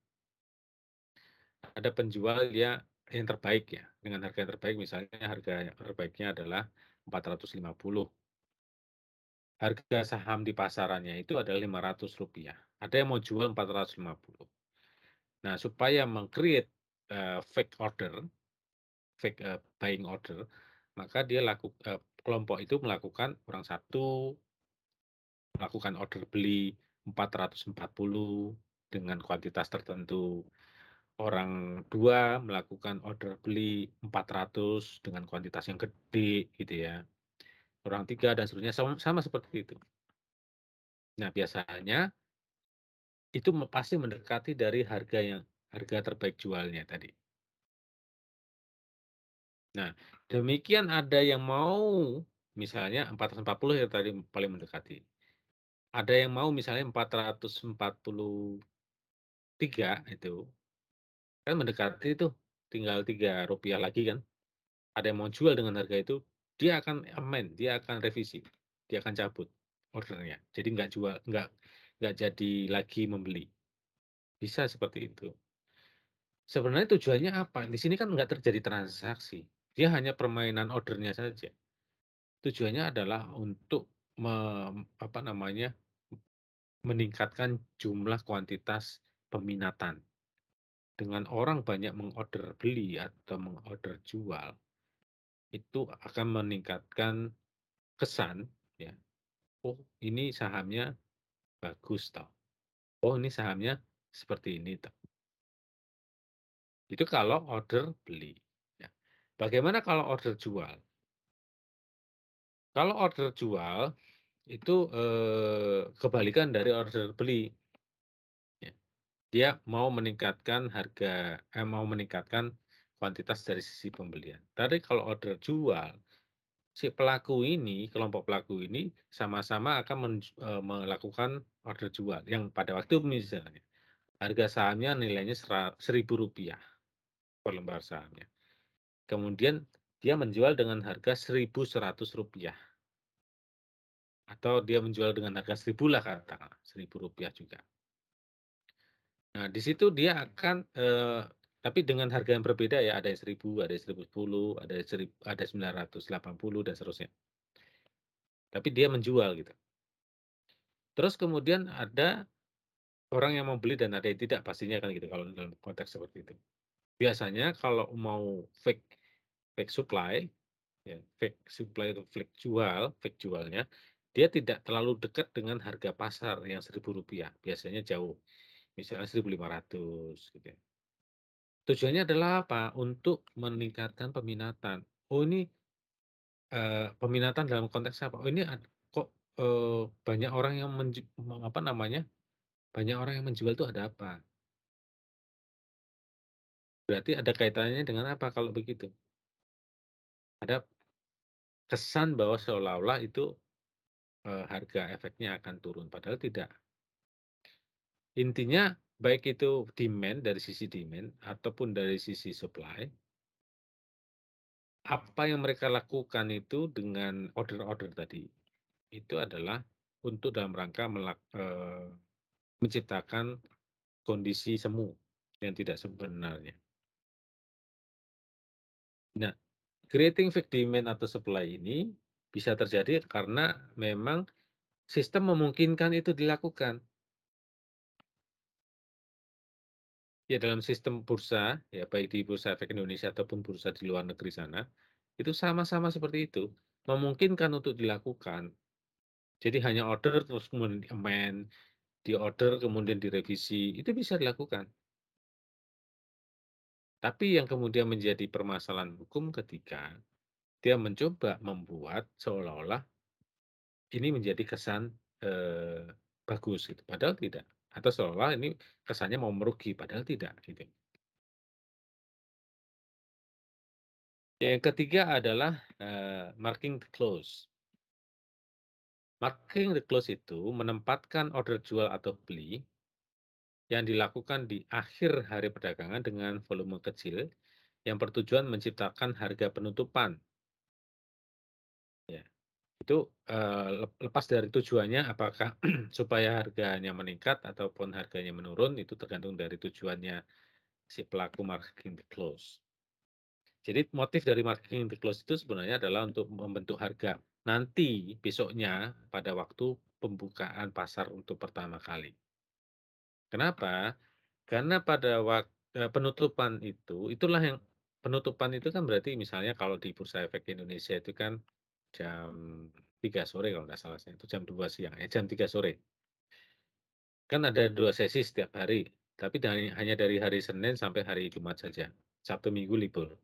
Ada penjual dia yang terbaik ya dengan harga yang terbaik misalnya harga yang terbaiknya adalah 450. Harga saham di pasarannya itu adalah 500 rupiah. Ada yang mau jual 450. Nah, supaya mengcreate uh, fake order, fake uh, buying order, maka dia laku, uh, kelompok itu melakukan orang satu, melakukan order beli 440 dengan kuantitas tertentu. Orang dua melakukan order beli 400 dengan kuantitas yang gede gitu ya. Orang tiga dan seterusnya sama, sama seperti itu. Nah, biasanya itu pasti mendekati dari harga yang harga terbaik jualnya tadi. Nah, demikian ada yang mau misalnya 440 yang tadi paling mendekati ada yang mau misalnya 443 itu kan mendekati itu tinggal tiga rupiah lagi kan ada yang mau jual dengan harga itu dia akan amend dia akan revisi dia akan cabut ordernya jadi nggak jual nggak nggak jadi lagi membeli bisa seperti itu sebenarnya tujuannya apa di sini kan nggak terjadi transaksi dia hanya permainan ordernya saja tujuannya adalah untuk me, apa namanya meningkatkan jumlah kuantitas peminatan. Dengan orang banyak mengorder beli atau mengorder jual, itu akan meningkatkan kesan ya. Oh, ini sahamnya bagus toh. Oh, ini sahamnya seperti ini toh. Itu kalau order beli. Ya. Bagaimana kalau order jual? Kalau order jual, itu eh, kebalikan dari order beli. Ya, dia mau meningkatkan harga, eh, mau meningkatkan kuantitas dari sisi pembelian. Tapi kalau order jual, si pelaku ini, kelompok pelaku ini sama-sama akan men, eh, melakukan order jual yang pada waktu misalnya harga sahamnya nilainya seribu rupiah per lembar sahamnya. Kemudian dia menjual dengan harga seribu seratus rupiah atau dia menjual dengan harga seribu lah katakanlah seribu rupiah juga. Nah di situ dia akan eh, tapi dengan harga yang berbeda ya ada yang seribu, ada yang seribu sepuluh, ada yang ada sembilan ratus delapan puluh dan seterusnya. Tapi dia menjual gitu. Terus kemudian ada orang yang mau beli dan ada yang tidak pastinya kan gitu kalau dalam konteks seperti itu. Biasanya kalau mau fake fake supply ya fake supply atau fake jual, fake jualnya dia tidak terlalu dekat dengan harga pasar yang seribu rupiah biasanya jauh misalnya 1.500 gitu ratus ya. tujuannya adalah apa untuk meningkatkan peminatan oh ini eh, peminatan dalam konteks apa oh ini kok eh, banyak orang yang menjual apa namanya banyak orang yang menjual itu ada apa berarti ada kaitannya dengan apa kalau begitu ada kesan bahwa seolah-olah itu Eh, harga efeknya akan turun padahal tidak intinya baik itu demand dari sisi demand ataupun dari sisi supply apa yang mereka lakukan itu dengan order-order tadi itu adalah untuk dalam rangka melak, eh, menciptakan kondisi semu yang tidak sebenarnya. Nah, creating fake demand atau supply ini bisa terjadi karena memang sistem memungkinkan itu dilakukan. Ya dalam sistem bursa, ya baik di Bursa Efek Indonesia ataupun bursa di luar negeri sana, itu sama-sama seperti itu, memungkinkan untuk dilakukan. Jadi hanya order terus kemudian di amend, di order kemudian direvisi, itu bisa dilakukan. Tapi yang kemudian menjadi permasalahan hukum ketika dia mencoba membuat seolah-olah ini menjadi kesan eh, bagus gitu, padahal tidak. Atau seolah-olah ini kesannya mau merugi, padahal tidak gitu. Yang ketiga adalah marking the close. Marking the close itu menempatkan order jual atau beli yang dilakukan di akhir hari perdagangan dengan volume kecil yang bertujuan menciptakan harga penutupan itu lepas dari tujuannya apakah supaya harganya meningkat ataupun harganya menurun itu tergantung dari tujuannya si pelaku marketing the close. Jadi motif dari marketing the close itu sebenarnya adalah untuk membentuk harga. Nanti besoknya pada waktu pembukaan pasar untuk pertama kali. Kenapa? Karena pada waktu e, penutupan itu itulah yang penutupan itu kan berarti misalnya kalau di bursa efek Indonesia itu kan jam 3 sore kalau nggak salah saya itu jam 2 siang ya jam 3 sore kan ada dua sesi setiap hari tapi dari, hanya dari hari Senin sampai hari Jumat saja Sabtu Minggu libur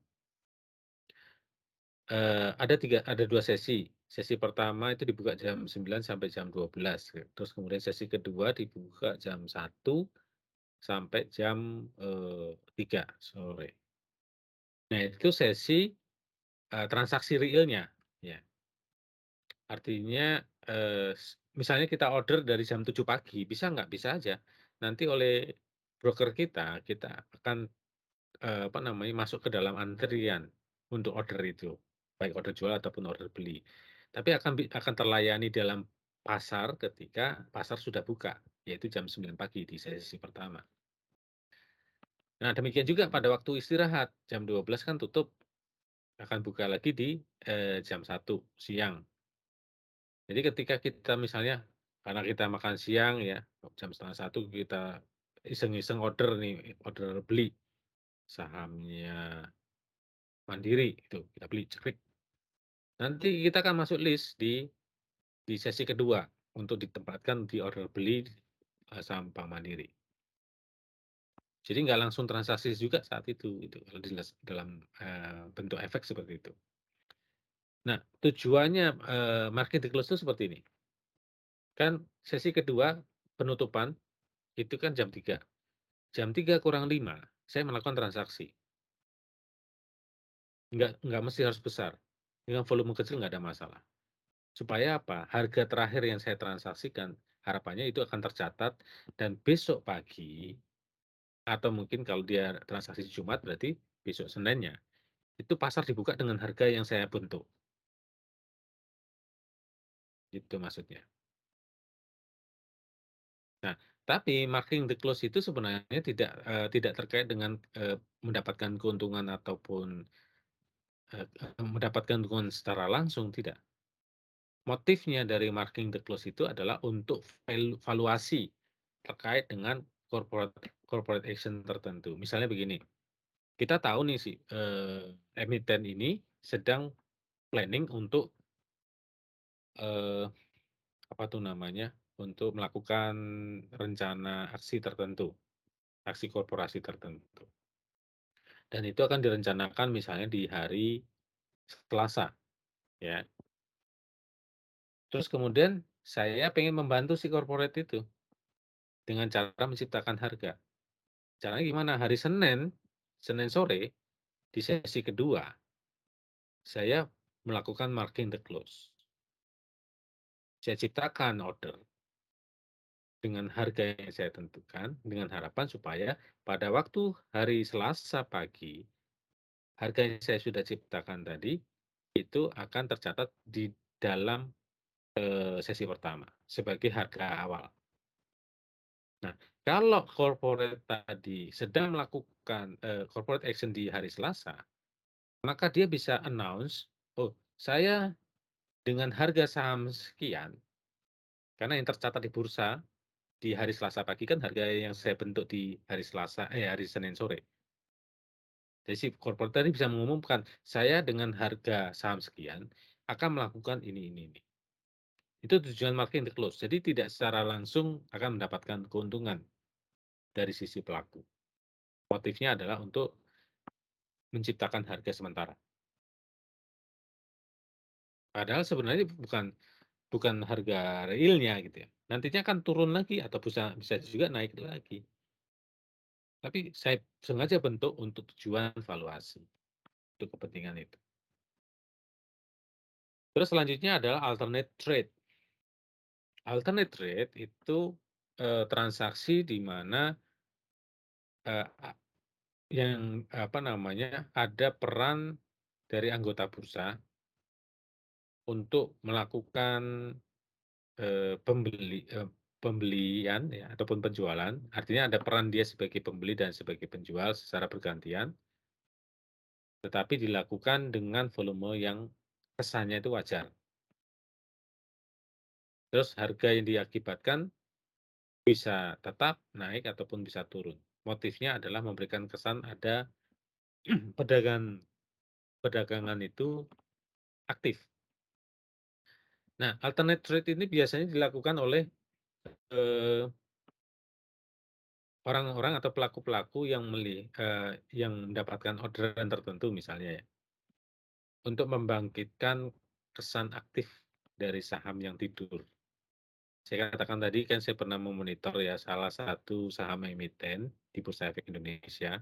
e, ada tiga ada dua sesi sesi pertama itu dibuka jam 9 sampai jam 12 terus kemudian sesi kedua dibuka jam 1 sampai jam e, eh, 3 sore nah itu sesi transaksi realnya Artinya, eh, misalnya kita order dari jam 7 pagi, bisa nggak? Bisa aja. Nanti oleh broker kita, kita akan, eh, apa namanya, masuk ke dalam antrian untuk order itu, baik order jual ataupun order beli. Tapi akan akan terlayani dalam pasar ketika pasar sudah buka, yaitu jam 9 pagi di sesi pertama. Nah, demikian juga pada waktu istirahat, jam 12 kan tutup, akan buka lagi di, eh, jam 1 siang. Jadi ketika kita misalnya, karena kita makan siang ya, jam setengah satu kita iseng-iseng order nih, order beli sahamnya Mandiri itu, kita beli cekrek. Nanti kita akan masuk list di di sesi kedua untuk ditempatkan di order beli eh, saham Bank Mandiri. Jadi nggak langsung transaksi juga saat itu itu dalam eh, bentuk efek seperti itu. Nah, tujuannya, eee, market close itu seperti ini. Kan sesi kedua penutupan itu kan jam tiga Jam 3 kurang lima saya melakukan transaksi. Nggak nggak mesti harus besar, dengan volume kecil nggak ada masalah. Supaya apa? Harga terakhir yang saya transaksikan harapannya itu akan tercatat dan besok pagi atau mungkin kalau dia transaksi Jumat berarti besok Seninnya, itu pasar dibuka dengan harga yang saya bentuk. Itu maksudnya. Nah, tapi marking the close itu sebenarnya tidak, uh, tidak terkait dengan, uh, mendapatkan keuntungan ataupun, uh, mendapatkan keuntungan secara langsung, tidak. Motifnya dari marking the close itu adalah untuk valuasi terkait dengan corporate corporate action tertentu. Misalnya begini, kita tahu nih si, uh, emiten ini sedang planning untuk eh, apa tuh namanya, untuk melakukan rencana aksi tertentu, aksi korporasi tertentu. Dan itu akan direncanakan misalnya di hari Selasa, ya. Terus kemudian saya ingin membantu si korporat itu, dengan cara menciptakan harga. Caranya gimana? Hari Senin, Senin sore, di sesi kedua, saya melakukan marking the close saya ciptakan order dengan harga yang saya tentukan dengan harapan supaya pada waktu hari Selasa pagi harga yang saya sudah ciptakan tadi itu akan tercatat di dalam eh, sesi pertama sebagai harga awal. Nah, kalau corporate tadi sedang melakukan eh, corporate action di hari Selasa, maka dia bisa announce, oh saya dengan harga saham sekian, karena yang tercatat di bursa di hari Selasa pagi kan harga yang saya bentuk di hari Selasa, eh hari Senin sore. Jadi si korporat tadi bisa mengumumkan, saya dengan harga saham sekian akan melakukan ini, ini, ini. Itu tujuan marketing the close. Jadi tidak secara langsung akan mendapatkan keuntungan dari sisi pelaku. Motifnya adalah untuk menciptakan harga sementara. Padahal sebenarnya bukan bukan harga realnya gitu ya. Nantinya akan turun lagi atau bisa bisa juga naik lagi. Tapi saya sengaja bentuk untuk tujuan valuasi. Untuk kepentingan itu. Terus selanjutnya adalah alternate trade. Alternate trade itu e, transaksi di mana e, yang apa namanya ada peran dari anggota bursa untuk melakukan, pembeli pembelian ya ataupun penjualan, artinya ada peran dia sebagai pembeli dan sebagai penjual secara bergantian. Tetapi dilakukan dengan volume yang kesannya itu wajar. Terus harga yang diakibatkan bisa tetap naik ataupun bisa turun. Motifnya adalah memberikan kesan ada pedagang perdagangan itu aktif. Nah, alternate trade ini biasanya dilakukan oleh orang eh, orang-orang atau pelaku-pelaku yang meli, eh, yang mendapatkan orderan tertentu misalnya ya. Untuk membangkitkan kesan aktif dari saham yang tidur. Saya katakan tadi kan saya pernah memonitor ya salah satu saham emiten di Bursa Efek Indonesia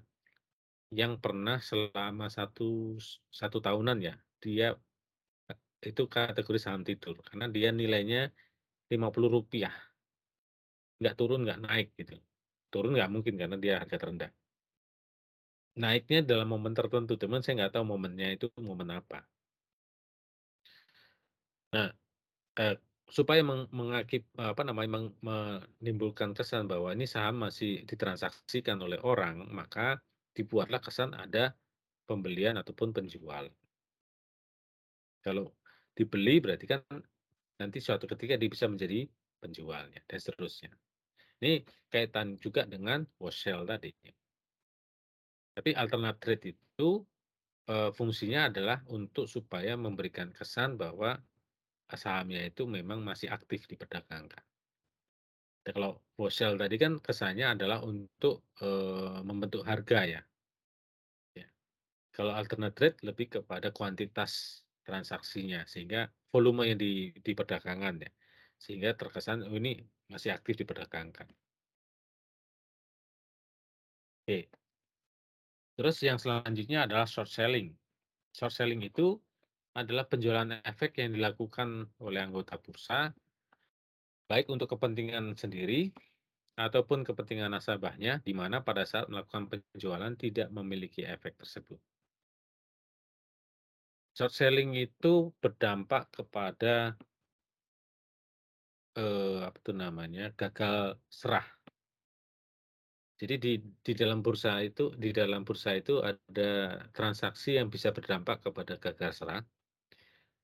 yang pernah selama satu satu tahunan ya dia itu kategori saham tidur, karena dia nilainya rp rupiah Nggak turun, nggak naik gitu. Turun nggak mungkin karena dia harga terendah. Naiknya dalam momen tertentu, teman saya nggak tahu momennya itu momen apa. Nah, eh, supaya meng, mengakib apa namanya meng, menimbulkan kesan bahwa ini saham masih ditransaksikan oleh orang, maka dibuatlah kesan ada pembelian ataupun penjual. Kalau dibeli berarti kan nanti suatu ketika dia bisa menjadi penjualnya dan seterusnya. Ini kaitan juga dengan sale tadi. Tapi alternate trade itu e, fungsinya adalah untuk supaya memberikan kesan bahwa sahamnya itu memang masih aktif diperdagangkan. Dan kalau sale tadi kan kesannya adalah untuk e, membentuk harga ya. ya. Kalau alternate trade lebih kepada kuantitas transaksinya sehingga yang di di perdagangan ya sehingga terkesan oh, ini masih aktif diperdagangkan. Oke. Terus yang selanjutnya adalah short selling. Short selling itu adalah penjualan efek yang dilakukan oleh anggota bursa baik untuk kepentingan sendiri ataupun kepentingan nasabahnya di mana pada saat melakukan penjualan tidak memiliki efek tersebut. Short selling itu berdampak kepada eh, apa tuh namanya, gagal serah. Jadi di di dalam bursa itu di dalam bursa itu ada transaksi yang bisa berdampak kepada gagal serah,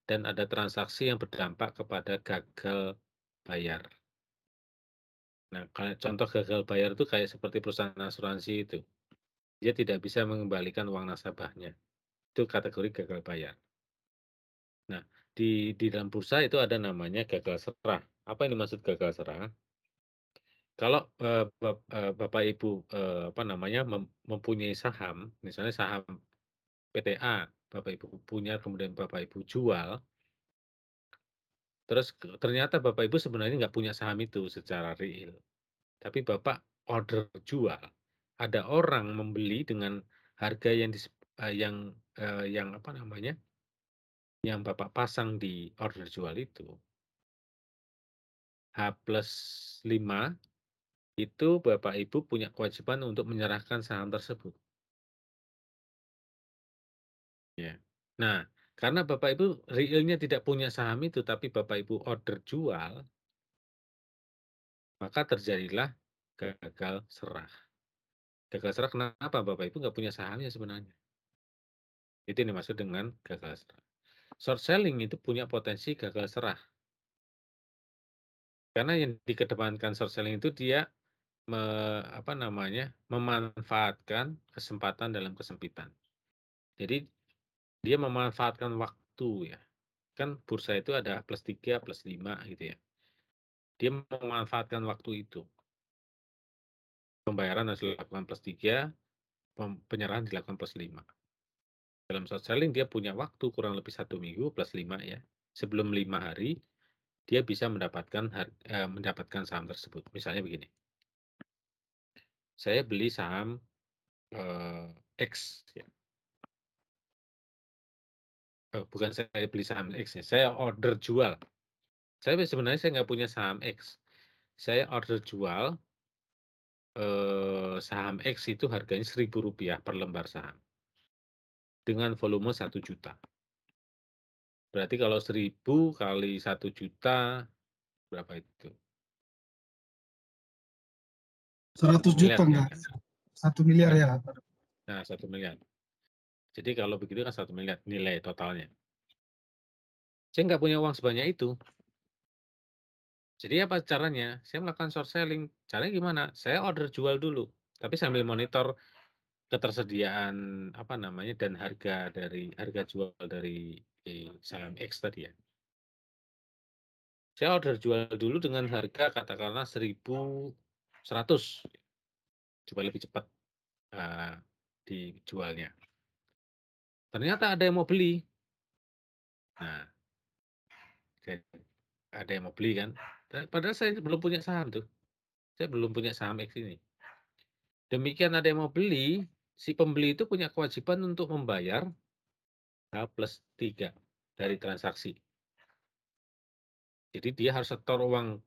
dan ada transaksi yang berdampak kepada gagal bayar. Nah, kalau contoh gagal bayar itu kayak seperti perusahaan asuransi itu. Dia tidak bisa mengembalikan uang nasabahnya. Itu kategori gagal bayar. Nah, di di dalam bursa itu ada namanya gagal serah. Apa yang dimaksud gagal serah? Kalau, uh, bap uh, Bapak Ibu, uh, apa namanya, mempunyai saham, misalnya saham PTA, Bapak Ibu punya, kemudian Bapak Ibu jual terus ternyata Bapak Ibu sebenarnya nggak punya saham itu secara real, tapi Bapak order jual. Ada orang membeli dengan harga yang dis yang Eh, yang apa namanya, yang Bapak pasang di order jual itu H plus lima itu Bapak Ibu punya kewajiban untuk menyerahkan saham tersebut. Ya. Nah, karena Bapak Ibu realnya tidak punya saham itu, tapi Bapak Ibu order jual maka terjadilah gagal serah. Gagal serah kenapa Bapak Ibu nggak punya sahamnya sebenarnya. Itu yang dimaksud dengan gagal serah. Short selling itu punya potensi gagal serah. Karena yang dikedepankan short selling itu dia me, apa namanya memanfaatkan kesempatan dalam kesempitan. Jadi dia memanfaatkan waktu ya. Kan bursa itu ada plus 3, plus 5 gitu ya. Dia memanfaatkan waktu itu. Pembayaran harus dilakukan plus 3, penyerahan dilakukan plus 5. Dalam short selling dia punya waktu kurang lebih satu minggu plus lima ya. Sebelum lima hari dia bisa mendapatkan eh, mendapatkan saham tersebut. Misalnya begini, saya beli saham eh, X, ya. oh, bukan saya beli saham X ya, saya order jual. Saya sebenarnya saya nggak punya saham X, saya order jual eh, saham X itu harganya seribu rupiah per lembar saham dengan volume 1 juta. Berarti kalau 1000 kali 1 juta berapa itu? 100 juta ya? enggak? 1 miliar ya. Nah, 1 miliar. Jadi kalau begitu kan 1 miliar nilai totalnya. Saya nggak punya uang sebanyak itu. Jadi apa caranya? Saya melakukan short selling. Caranya gimana? Saya order jual dulu. Tapi sambil monitor ketersediaan apa namanya dan harga dari harga jual dari eh, saham X tadi ya. Saya order jual dulu dengan harga katakanlah 1100 coba lebih cepat uh, dijualnya. Ternyata ada yang mau beli. Nah, ada yang mau beli kan? Nah, padahal saya belum punya saham tuh. Saya belum punya saham X ini. Demikian ada yang mau beli, si pembeli itu punya kewajiban untuk membayar H plus 3 dari transaksi. Jadi dia harus setor uang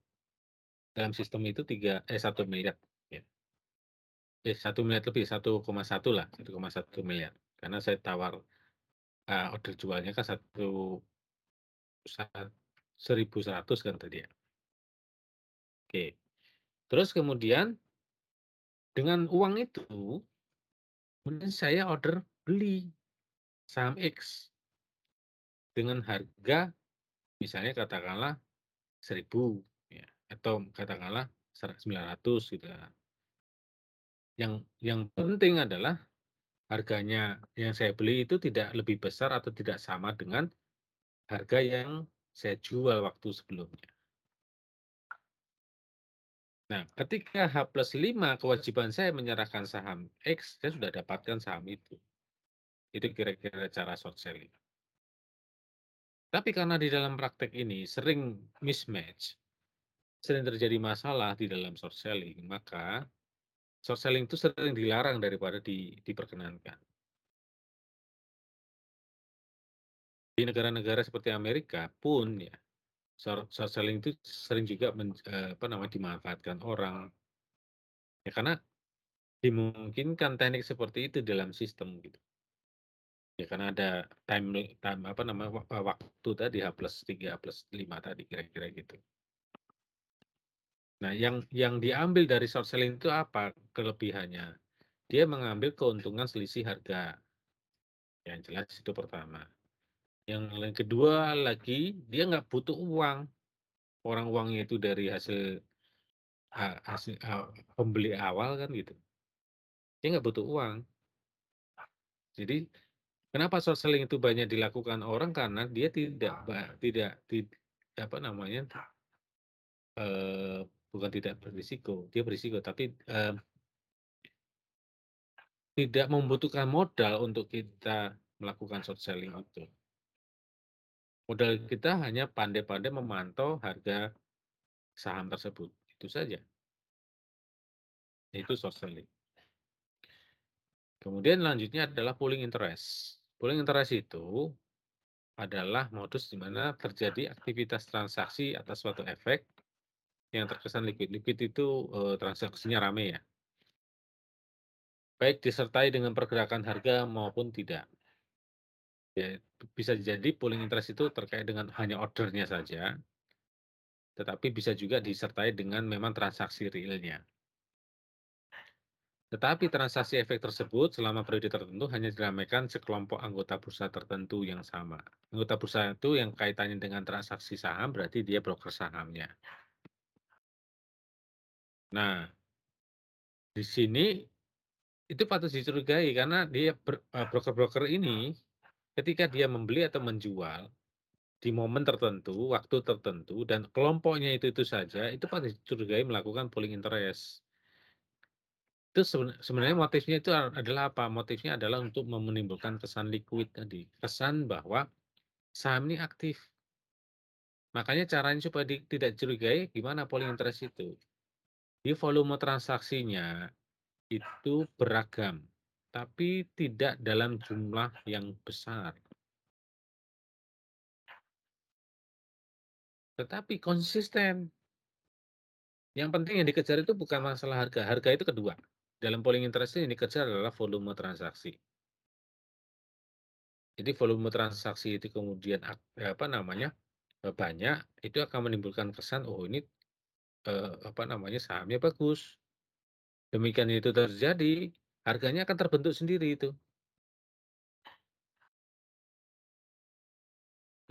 dalam sistem itu 3 eh 1 miliar ya. Eh 1 miliar lebih 1,1 lah, 1,1 miliar. Karena saya tawar uh, order jualnya kan 1 1100 kan tadi ya. Oke. Terus kemudian dengan uang itu Kemudian saya order beli saham X dengan harga misalnya katakanlah 1000 ya atau katakanlah 900 gitu ya. Yang yang penting adalah harganya yang saya beli itu tidak lebih besar atau tidak sama dengan harga yang saya jual waktu sebelumnya. Nah, ketika H plus 5 kewajiban saya menyerahkan saham X, saya sudah dapatkan saham itu. Itu kira-kira cara short selling. Tapi karena di dalam praktek ini sering mismatch, sering terjadi masalah di dalam short selling, maka short selling itu sering dilarang daripada di, diperkenankan. Di negara-negara seperti Amerika pun ya, short selling itu sering juga men, eh, apa namanya dimanfaatkan orang ya karena dimungkinkan teknik seperti itu dalam sistem gitu ya karena ada time time apa nama eh, waktu tadi h plus tiga plus lima tadi kira-kira gitu nah yang yang diambil dari short selling itu apa kelebihannya dia mengambil keuntungan selisih harga yang jelas itu pertama yang kedua lagi, dia nggak butuh uang. Orang uangnya itu dari hasil hasil pembeli awal kan gitu. Dia nggak butuh uang. Jadi kenapa short selling itu banyak dilakukan orang karena dia tidak tidak tidak apa namanya uh, bukan tidak berisiko, dia berisiko tapi uh, tidak membutuhkan modal untuk kita melakukan short selling itu. Modal kita hanya pandai-pandai memantau harga saham tersebut. Itu saja. Itu short selling. Kemudian lanjutnya adalah pooling interest. Pooling interest itu adalah modus di mana terjadi aktivitas transaksi atas suatu efek yang terkesan liquid. Liquid itu eh, transaksinya rame ya. Baik disertai dengan pergerakan harga maupun tidak. Ya, bisa jadi polling interest itu terkait dengan hanya ordernya saja, tetapi bisa juga disertai dengan memang transaksi realnya. Tetapi transaksi efek tersebut selama periode tertentu hanya diramaikan sekelompok anggota bursa tertentu yang sama. Anggota bursa itu yang kaitannya dengan transaksi saham berarti dia broker sahamnya. Nah, di sini itu patut dicurigai karena dia eh, broker-broker ini ketika dia membeli atau menjual di momen tertentu, waktu tertentu, dan kelompoknya itu itu saja, itu pasti curigai melakukan pooling interest. Itu sebenarnya motifnya itu adalah apa? Motifnya adalah untuk menimbulkan kesan liquid tadi, kesan bahwa saham ini aktif. Makanya caranya supaya di, tidak curigai gimana pooling interest itu? Di volume transaksinya itu beragam tapi tidak dalam jumlah yang besar. Tetapi konsisten. Yang penting yang dikejar itu bukan masalah harga. Harga itu kedua. Dalam polling interest ini dikejar adalah volume transaksi. Jadi volume transaksi itu kemudian eh, apa namanya eh, banyak itu akan menimbulkan kesan oh ini eh, apa namanya sahamnya bagus. Demikian itu terjadi Harganya akan terbentuk sendiri itu.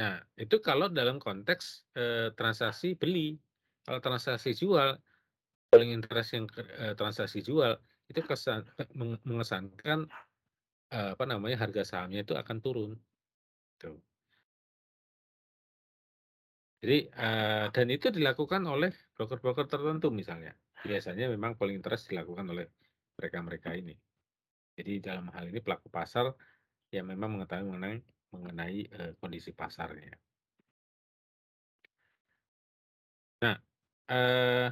Nah, itu kalau dalam konteks, transaksi beli. Kalau transaksi jual, paling interest yang transaksi jual, itu kesan mengesankan, apa namanya, harga sahamnya itu akan turun, gitu. Jadi, dan itu dilakukan oleh broker-broker tertentu misalnya. Biasanya memang paling interest dilakukan oleh mereka-mereka ini. Jadi dalam hal ini pelaku pasar ya memang mengetahui mengenai mengenai, e, kondisi pasarnya. Nah, e, eh,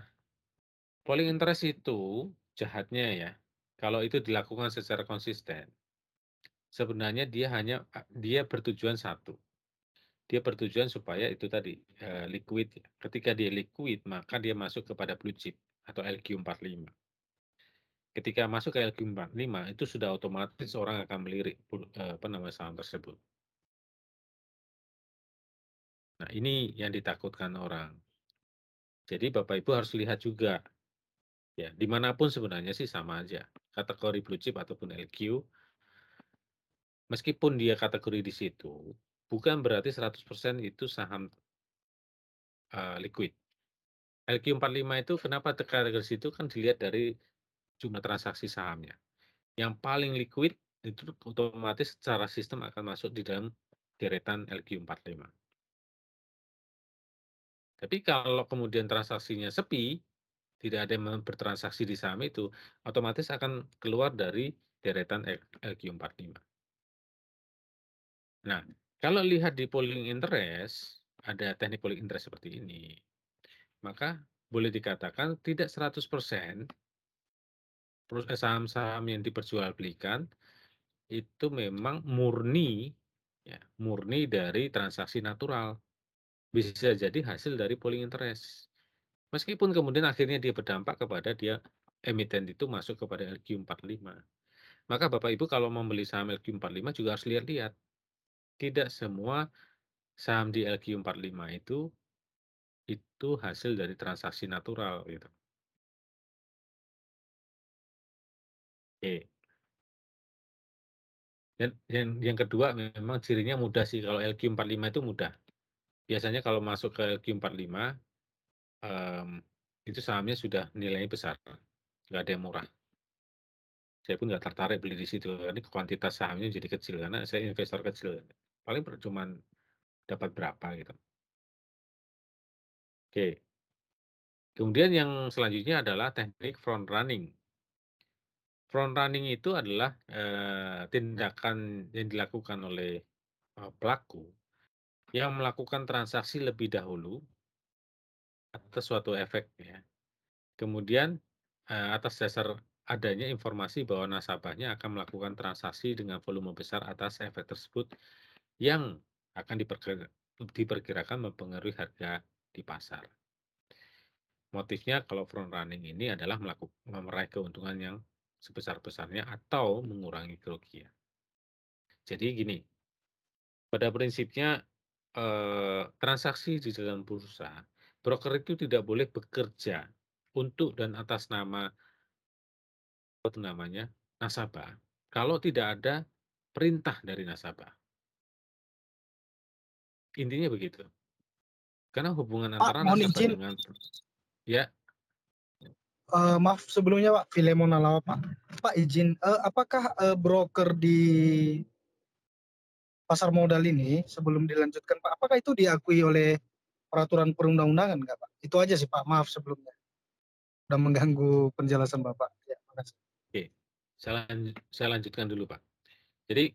polling interest itu jahatnya ya, kalau itu dilakukan secara konsisten, sebenarnya dia hanya dia bertujuan satu, dia bertujuan supaya itu tadi, e, liquid ya. Ketika dia liquid, maka dia masuk kepada blue chip atau LQ45 ketika masuk ke LQ45 itu sudah otomatis orang akan melirik eh, apa nama saham tersebut. Nah, ini yang ditakutkan orang. Jadi Bapak Ibu harus lihat juga ya dimanapun sebenarnya sih sama aja kategori blue chip ataupun LQ meskipun dia kategori di situ bukan berarti 100% itu saham uh, liquid LQ45 itu kenapa ke situ kan dilihat dari jumlah transaksi sahamnya. Yang paling liquid itu otomatis secara sistem akan masuk di dalam deretan LQ45. Tapi kalau kemudian transaksinya sepi, tidak ada yang bertransaksi di saham itu, otomatis akan keluar dari deretan LQ45. Nah, kalau lihat di polling interest, ada teknik polling interest seperti ini, maka boleh dikatakan tidak 100% Terus saham-saham yang diperjualbelikan itu memang murni ya, murni dari transaksi natural. Bisa jadi hasil dari polling interest. Meskipun kemudian akhirnya dia berdampak kepada dia emiten itu masuk kepada LQ45. Maka Bapak Ibu kalau membeli saham LQ45 juga harus lihat-lihat. Tidak semua saham di LQ45 itu itu hasil dari transaksi natural gitu. Oke. Dan yang yang kedua memang cirinya mudah sih kalau LQ45 itu mudah. Biasanya kalau masuk ke LQ45 um, mmm, itu sahamnya sudah nilainya besar, nggak ada yang murah. Saya pun nggak tertarik beli di situ karena kuantitas sahamnya jadi kecil karena saya investor kecil. Paling cuma dapat berapa gitu. Oke. Kemudian yang selanjutnya adalah teknik front running front running itu adalah uh, tindakan yang dilakukan oleh uh, pelaku yang melakukan transaksi lebih dahulu atas suatu efek ya. Kemudian uh, atas dasar adanya informasi bahwa nasabahnya akan melakukan transaksi dengan volume besar atas efek tersebut yang akan diperkirakan mempengaruhi harga di pasar. Motifnya kalau front running ini adalah melakukan meraih keuntungan yang sebesar-besarnya atau mengurangi kerugian. Jadi gini, pada prinsipnya eh, transaksi di dalam bursa, broker itu tidak boleh bekerja untuk dan atas nama apa namanya nasabah kalau tidak ada perintah dari nasabah. Intinya begitu. Karena hubungan antara Pak, nasabah izin. dengan ya uh, maaf sebelumnya Pak, Filemon Alawa Pak. Pak izin, uh, apakah, uh, broker di pasar modal ini sebelum dilanjutkan Pak, apakah itu diakui oleh peraturan perundang-undangan nggak Pak? Itu aja sih Pak, maaf sebelumnya. Sudah mengganggu penjelasan Bapak, ya makasih. Oke, saya lanjut saya lanjutkan dulu Pak. Jadi,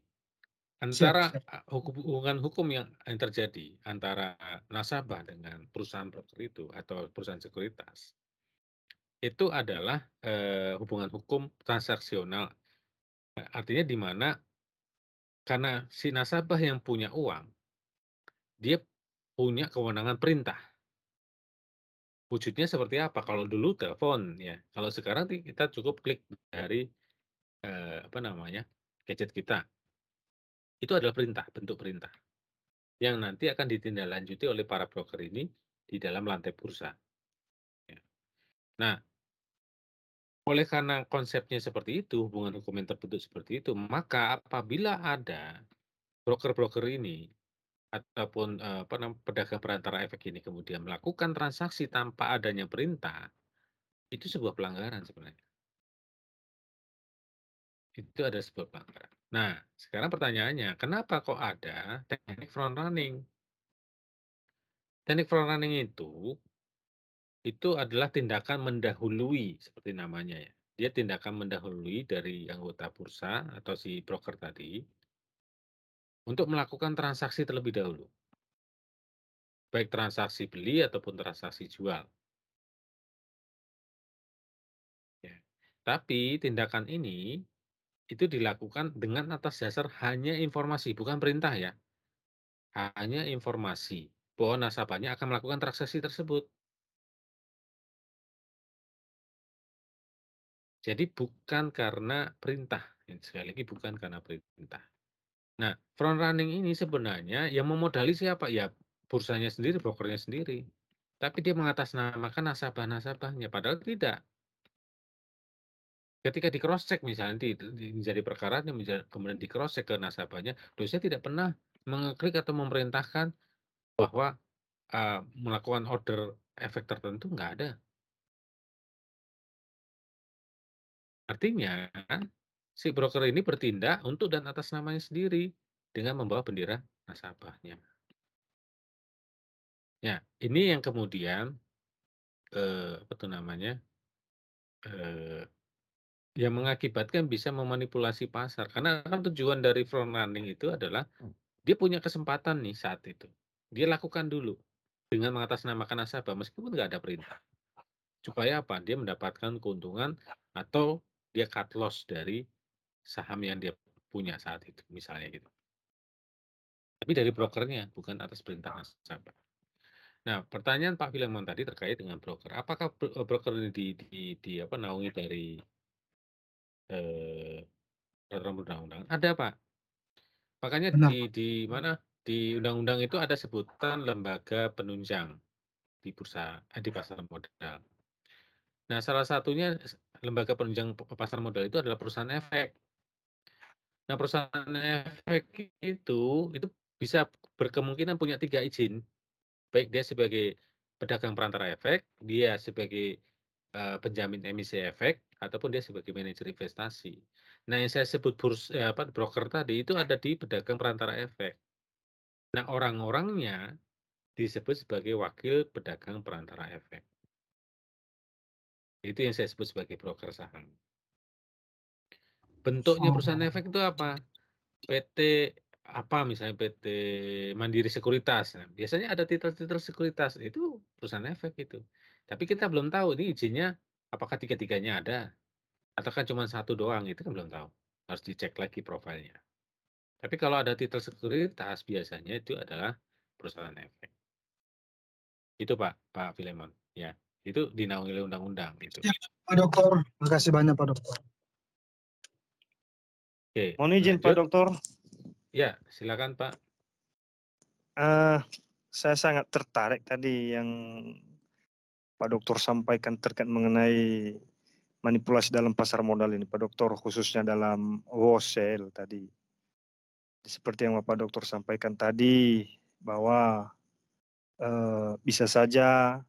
antara hubungan hukum yang terjadi antara nasabah dengan perusahaan broker itu atau perusahaan sekuritas, itu adalah eh, hubungan hukum transaksional. Nah, artinya di mana karena si nasabah yang punya uang, dia punya kewenangan perintah. Wujudnya seperti apa? Kalau dulu telepon ya, kalau sekarang kita cukup klik dari eh, apa namanya gadget kita. Itu adalah perintah, bentuk perintah yang nanti akan ditindaklanjuti oleh para broker ini di dalam lantai bursa. Ya. Nah, oleh karena konsepnya seperti itu, hubungan hukum yang terbentuk seperti itu, maka apabila ada broker-broker ini ataupun eh, pedagang perantara efek ini kemudian melakukan transaksi tanpa adanya perintah, itu sebuah pelanggaran sebenarnya. Itu ada sebuah pelanggaran. Nah, sekarang pertanyaannya, kenapa kok ada teknik front running? Teknik front running itu itu adalah tindakan mendahului seperti namanya ya. Dia tindakan mendahului dari anggota bursa atau si broker tadi untuk melakukan transaksi terlebih dahulu. Baik transaksi beli ataupun transaksi jual. Ya. Tapi tindakan ini itu dilakukan dengan atas dasar hanya informasi, bukan perintah ya. Hanya informasi bahwa nasabahnya akan melakukan transaksi tersebut. Jadi bukan karena perintah, ya, sekali lagi bukan karena perintah. Nah, front running ini sebenarnya yang memodali siapa? Ya bursanya sendiri, brokernya sendiri. Tapi dia mengatasnamakan nasabah-nasabahnya, padahal tidak. Ketika di cross check misalnya di, di, menjadi perkara kemudian di cross check ke nasabahnya, dosa tidak pernah mengeklik atau memerintahkan bahwa uh, melakukan order efek tertentu nggak ada. Artinya, si broker ini bertindak untuk dan atas namanya sendiri dengan membawa bendera nasabahnya. Ya, ini yang kemudian eh, apa tuh namanya eh, yang mengakibatkan bisa memanipulasi pasar karena kan tujuan dari front running itu adalah hmm. dia punya kesempatan nih saat itu dia lakukan dulu dengan mengatasnamakan nasabah meskipun nggak ada perintah supaya apa dia mendapatkan keuntungan atau dia cut loss dari saham yang dia punya saat itu misalnya gitu. Tapi dari brokernya bukan atas perintah nasabah. Nah, pertanyaan Pak Filemon tadi terkait dengan broker. Apakah eh, broker ini di, di, di apa naungi dari eh, peraturan undang-undang? Ada Pak. Makanya Benar. di di mana di undang-undang itu ada sebutan lembaga penunjang di bursa eh, di pasar modal. Nah, salah satunya lembaga penunjang pasar modal itu adalah perusahaan efek. Nah, perusahaan efek itu itu bisa berkemungkinan punya tiga izin. Baik dia sebagai pedagang perantara efek, dia sebagai uh, penjamin emisi efek, ataupun dia sebagai manajer investasi. Nah, yang saya sebut burs, eh, apa, broker tadi itu ada di pedagang perantara efek. Nah, orang-orangnya disebut sebagai wakil pedagang perantara efek. Itu yang saya sebut sebagai broker saham. Bentuknya oh, perusahaan efek itu apa? PT apa misalnya PT Mandiri Sekuritas. Nah, biasanya ada titel-titel sekuritas itu perusahaan efek itu. Tapi kita belum tahu ini izinnya apakah tiga-tiganya ada atau kan cuma satu doang itu kan belum tahu. Harus dicek lagi profilnya. Tapi kalau ada titel sekuritas biasanya itu adalah perusahaan efek. Itu Pak Pak Filemon, ya. Itu dinaungi oleh undang-undang gitu. Ya, Pak Dokter. kasih banyak Pak Dokter. Oke. Mohon izin Pak Dokter. Ya, silakan Pak. Uh, saya sangat tertarik tadi yang Pak Dokter sampaikan terkait mengenai manipulasi dalam pasar modal ini Pak Dokter khususnya dalam wholesale tadi. Seperti yang Bapak Dokter sampaikan tadi bahwa uh, bisa saja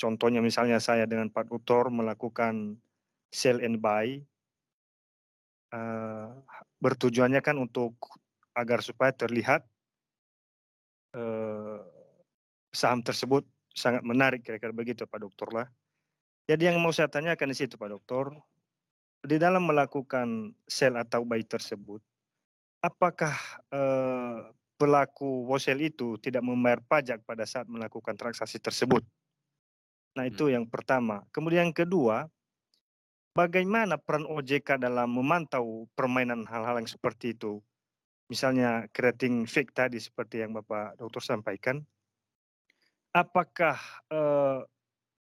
Contohnya misalnya saya dengan Pak Doktor melakukan sell and buy, uh, bertujuannya kan untuk agar supaya terlihat uh, saham tersebut sangat menarik kira-kira begitu Pak Doktor lah. Jadi yang mau saya tanyakan di situ Pak Doktor, di dalam melakukan sell atau buy tersebut, apakah uh, pelaku wholesale itu tidak membayar pajak pada saat melakukan transaksi tersebut? Nah, itu hmm. yang pertama. Kemudian yang kedua, bagaimana peran OJK dalam memantau permainan hal-hal yang seperti itu? Misalnya creating fake tadi seperti yang Bapak Dokter sampaikan. Apakah eh,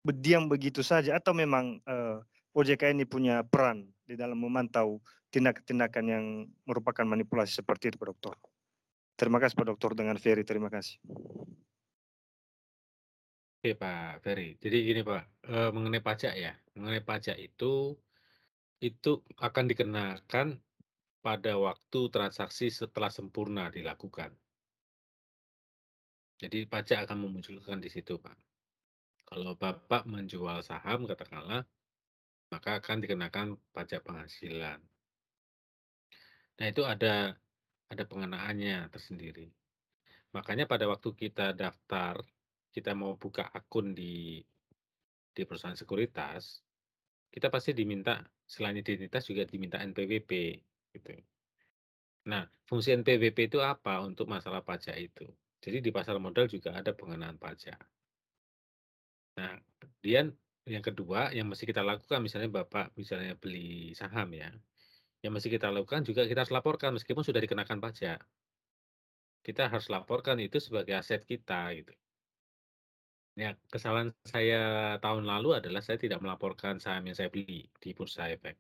berdiam begitu saja atau memang eh, OJK ini punya peran di dalam memantau tindak-tindakan yang merupakan manipulasi seperti itu, Pak Dokter? Terima kasih Pak Dokter dengan Ferry, terima kasih. Oke Pak Ferry, jadi gini Pak, e, mengenai pajak ya, mengenai pajak itu, itu akan dikenakan pada waktu transaksi setelah sempurna dilakukan. Jadi pajak akan memunculkan di situ Pak. Kalau Bapak menjual saham katakanlah, maka akan dikenakan pajak penghasilan. Nah itu ada ada pengenaannya tersendiri. Makanya pada waktu kita daftar kita mau buka akun di di perusahaan sekuritas, kita pasti diminta selain identitas juga diminta NPWP gitu. Nah, fungsi NPWP itu apa untuk masalah pajak itu? Jadi di pasar modal juga ada pengenaan pajak. Nah, kemudian yang kedua yang mesti kita lakukan misalnya Bapak misalnya beli saham ya. Yang mesti kita lakukan juga kita harus laporkan meskipun sudah dikenakan pajak. Kita harus laporkan itu sebagai aset kita gitu. Ya, kesalahan saya tahun lalu adalah saya tidak melaporkan saham yang saya beli di bursa efek.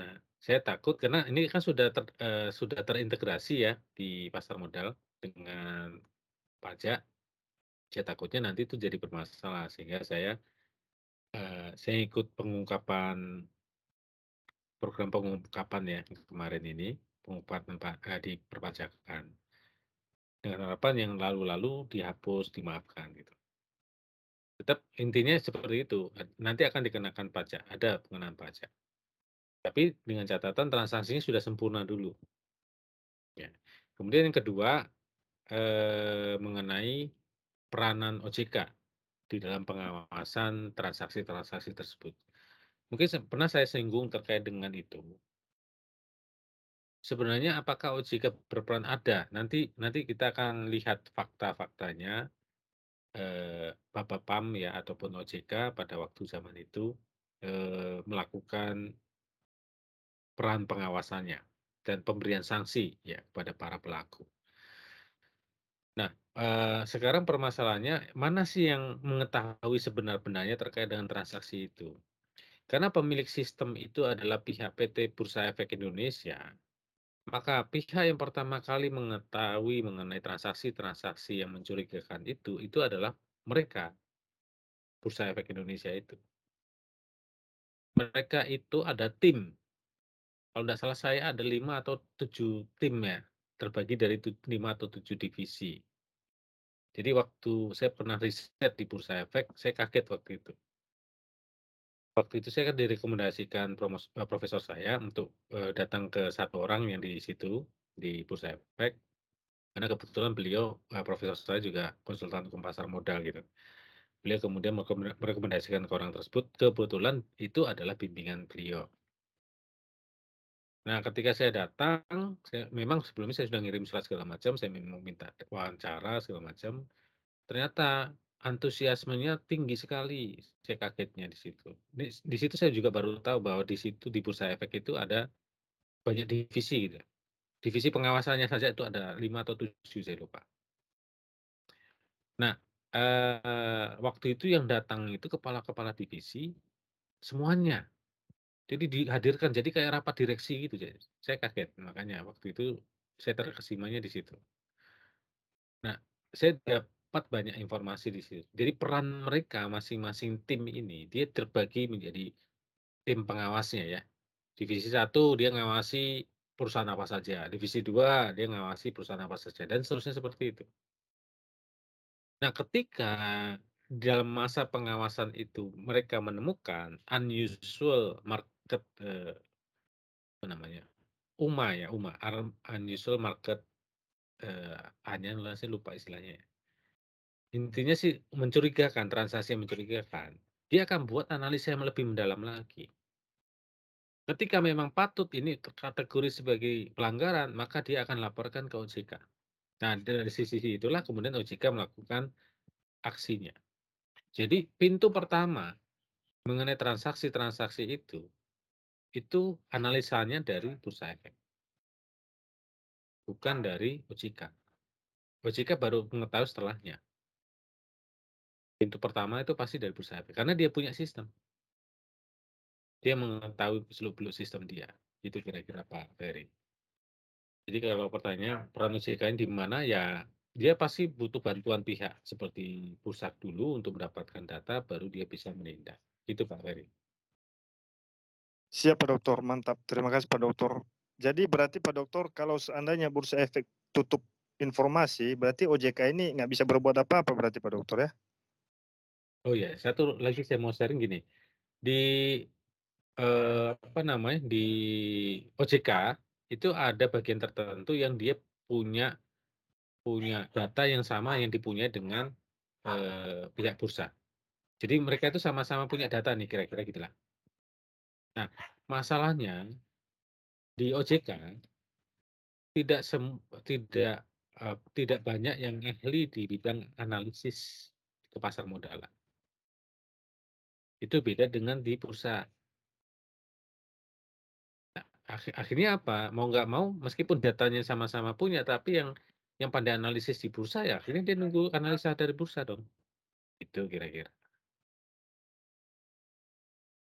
Nah, saya takut karena ini kan sudah ter, uh, sudah terintegrasi ya di pasar modal dengan pajak. Saya takutnya nanti itu jadi bermasalah sehingga saya uh, saya ikut pengungkapan program pengungkapan ya kemarin ini pengungkapan uh, eh, di perpajakan dengan harapan yang lalu-lalu dihapus dimaafkan gitu. Tetap intinya seperti itu, nanti akan dikenakan pajak, ada pengenaan pajak. Tapi dengan catatan transaksinya sudah sempurna dulu. Ya. Kemudian yang kedua eh, mengenai peranan OJK di dalam pengawasan transaksi-transaksi tersebut. Mungkin pernah saya singgung terkait dengan itu sebenarnya apakah OJK berperan ada? Nanti nanti kita akan lihat fakta-faktanya Bapak eh, Pam ya ataupun OJK pada waktu zaman itu, eh, melakukan peran pengawasannya dan pemberian sanksi ya kepada para pelaku. Nah, eh, sekarang permasalahannya mana sih yang mengetahui sebenar-benarnya terkait dengan transaksi itu? Karena pemilik sistem itu adalah pihak PT Bursa Efek Indonesia maka pihak yang pertama kali mengetahui mengenai transaksi-transaksi yang mencurigakan itu, itu adalah mereka, Bursa Efek Indonesia itu. Mereka itu ada tim. Kalau tidak salah saya ada lima atau tujuh tim ya, terbagi dari lima atau tujuh divisi. Jadi waktu saya pernah riset di Bursa Efek, saya kaget waktu itu. Waktu itu saya kan direkomendasikan promos uh, eh, profesor saya untuk, uh, datang ke satu orang yang di situ, di Bursa Efek, karena kebetulan beliau, uh, profesor saya juga konsultan ke pasar modal gitu. Beliau kemudian merekomendasikan ke orang tersebut, kebetulan itu adalah bimbingan beliau. Nah, ketika saya datang, saya memang sebelumnya saya sudah ngirim surat segala macam, saya meminta wawancara segala macam, ternyata Antusiasmenya tinggi sekali, saya kagetnya di situ. Di di situ saya juga baru tahu bahwa di situ di Bursa Efek itu ada banyak divisi gitu. Divisi pengawasannya saja itu ada lima atau tujuh saya lupa. Nah, eh, waktu itu yang datang itu kepala-kepala divisi semuanya. Jadi dihadirkan jadi kayak rapat direksi gitu. Jadi saya kaget makanya waktu itu saya terkesimanya di situ. Nah, saya tiap dapat banyak informasi di situ. Jadi peran mereka masing-masing tim ini dia terbagi menjadi tim pengawasnya ya. Divisi satu dia ngawasi perusahaan apa saja, divisi dua dia ngawasi perusahaan apa saja dan seterusnya seperti itu. Nah, ketika dalam masa pengawasan itu mereka menemukan unusual market eh, apa namanya? UMA ya, UMA, unusual market eh, hanya lupa istilahnya ya Intinya sih mencurigakan, transaksi yang mencurigakan. Dia akan buat analisa yang lebih mendalam lagi. Ketika memang patut ini terkategori sebagai pelanggaran, maka dia akan laporkan ke OJK. Nah, dari sisi itulah kemudian OJK melakukan aksinya. Jadi, pintu pertama mengenai transaksi-transaksi itu, itu analisanya dari bursa efek. Bukan dari OJK. OJK baru mengetahui setelahnya pintu pertama itu pasti dari bursa efek karena dia punya sistem. Dia mengetahui seluk-beluk sistem dia. Itu kira-kira Pak Ferry. Jadi kalau pertanyaan peran OJK di mana ya dia pasti butuh bantuan pihak seperti pusat dulu untuk mendapatkan data baru dia bisa menindak. Itu Pak Ferry. Siap Pak Dokter, mantap. Terima kasih Pak Dokter. Jadi berarti Pak Dokter kalau seandainya bursa efek tutup informasi berarti OJK ini nggak bisa berbuat apa-apa berarti Pak Dokter ya? Oh ya, satu lagi saya mau sharing gini. Di, eh, apa namanya, di OJK itu ada bagian tertentu yang dia punya punya data yang sama yang dipunyai dengan, eh, pihak bursa. Jadi mereka itu sama-sama punya data nih kira-kira gitulah. Nah, masalahnya di OJK tidak sem tidak, uh, tidak banyak yang ahli di bidang analisis ke pasar modal. lah. Itu beda dengan di bursa. Nah, akhirnya apa? Mau nggak mau, meskipun datanya sama-sama punya, tapi yang yang pada analisis di bursa ya akhirnya dia nunggu analisa dari bursa dong. Itu kira-kira.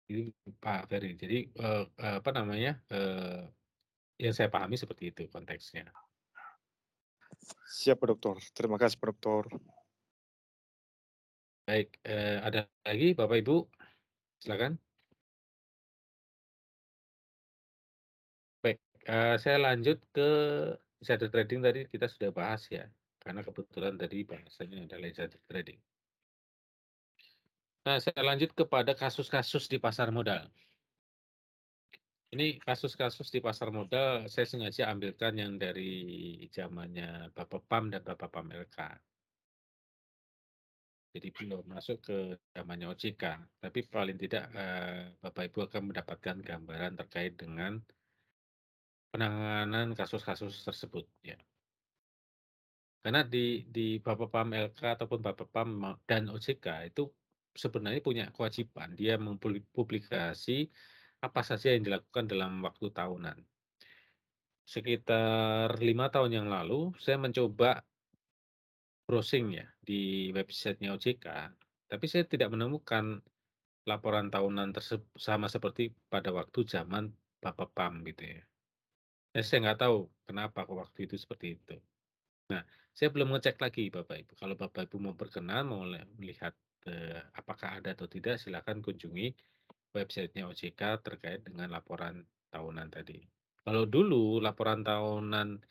Jadi Pak Ferry. Jadi uh, apa namanya? uh, yang saya pahami seperti itu konteksnya. Siap, Dokter. Terima kasih, Dokter. Baik, eh, ada lagi Bapak Ibu? Silakan. Baik, uh, saya lanjut ke insider trading tadi kita sudah bahas ya, karena kebetulan tadi bahasanya adalah insider trading. Nah, saya lanjut kepada kasus-kasus di pasar modal. Ini kasus-kasus di pasar modal saya sengaja ambilkan yang dari zamannya Bapak PAM dan Bapak Pam LK. Jadi belum masuk ke zamannya OJK, tapi paling tidak hmm. eh, Bapak Ibu akan mendapatkan gambaran terkait dengan penanganan kasus-kasus tersebut ya. Karena di di Pam LK ataupun Bapak Pam dan OJK itu sebenarnya punya kewajiban dia mempublikasi apa saja yang dilakukan dalam waktu tahunan. Sekitar lima tahun yang lalu saya mencoba Browsing ya, di websitenya OJK, tapi saya tidak menemukan laporan tahunan tersebut sama seperti pada waktu zaman Bapak Pam gitu ya. Nah, saya nggak tahu kenapa waktu itu seperti itu. Nah, saya belum ngecek lagi Bapak Ibu. Kalau Bapak Ibu mau berkenan, mau melihat eh, apakah ada atau tidak, silakan kunjungi websitenya OJK terkait dengan laporan tahunan tadi. Kalau dulu laporan tahunan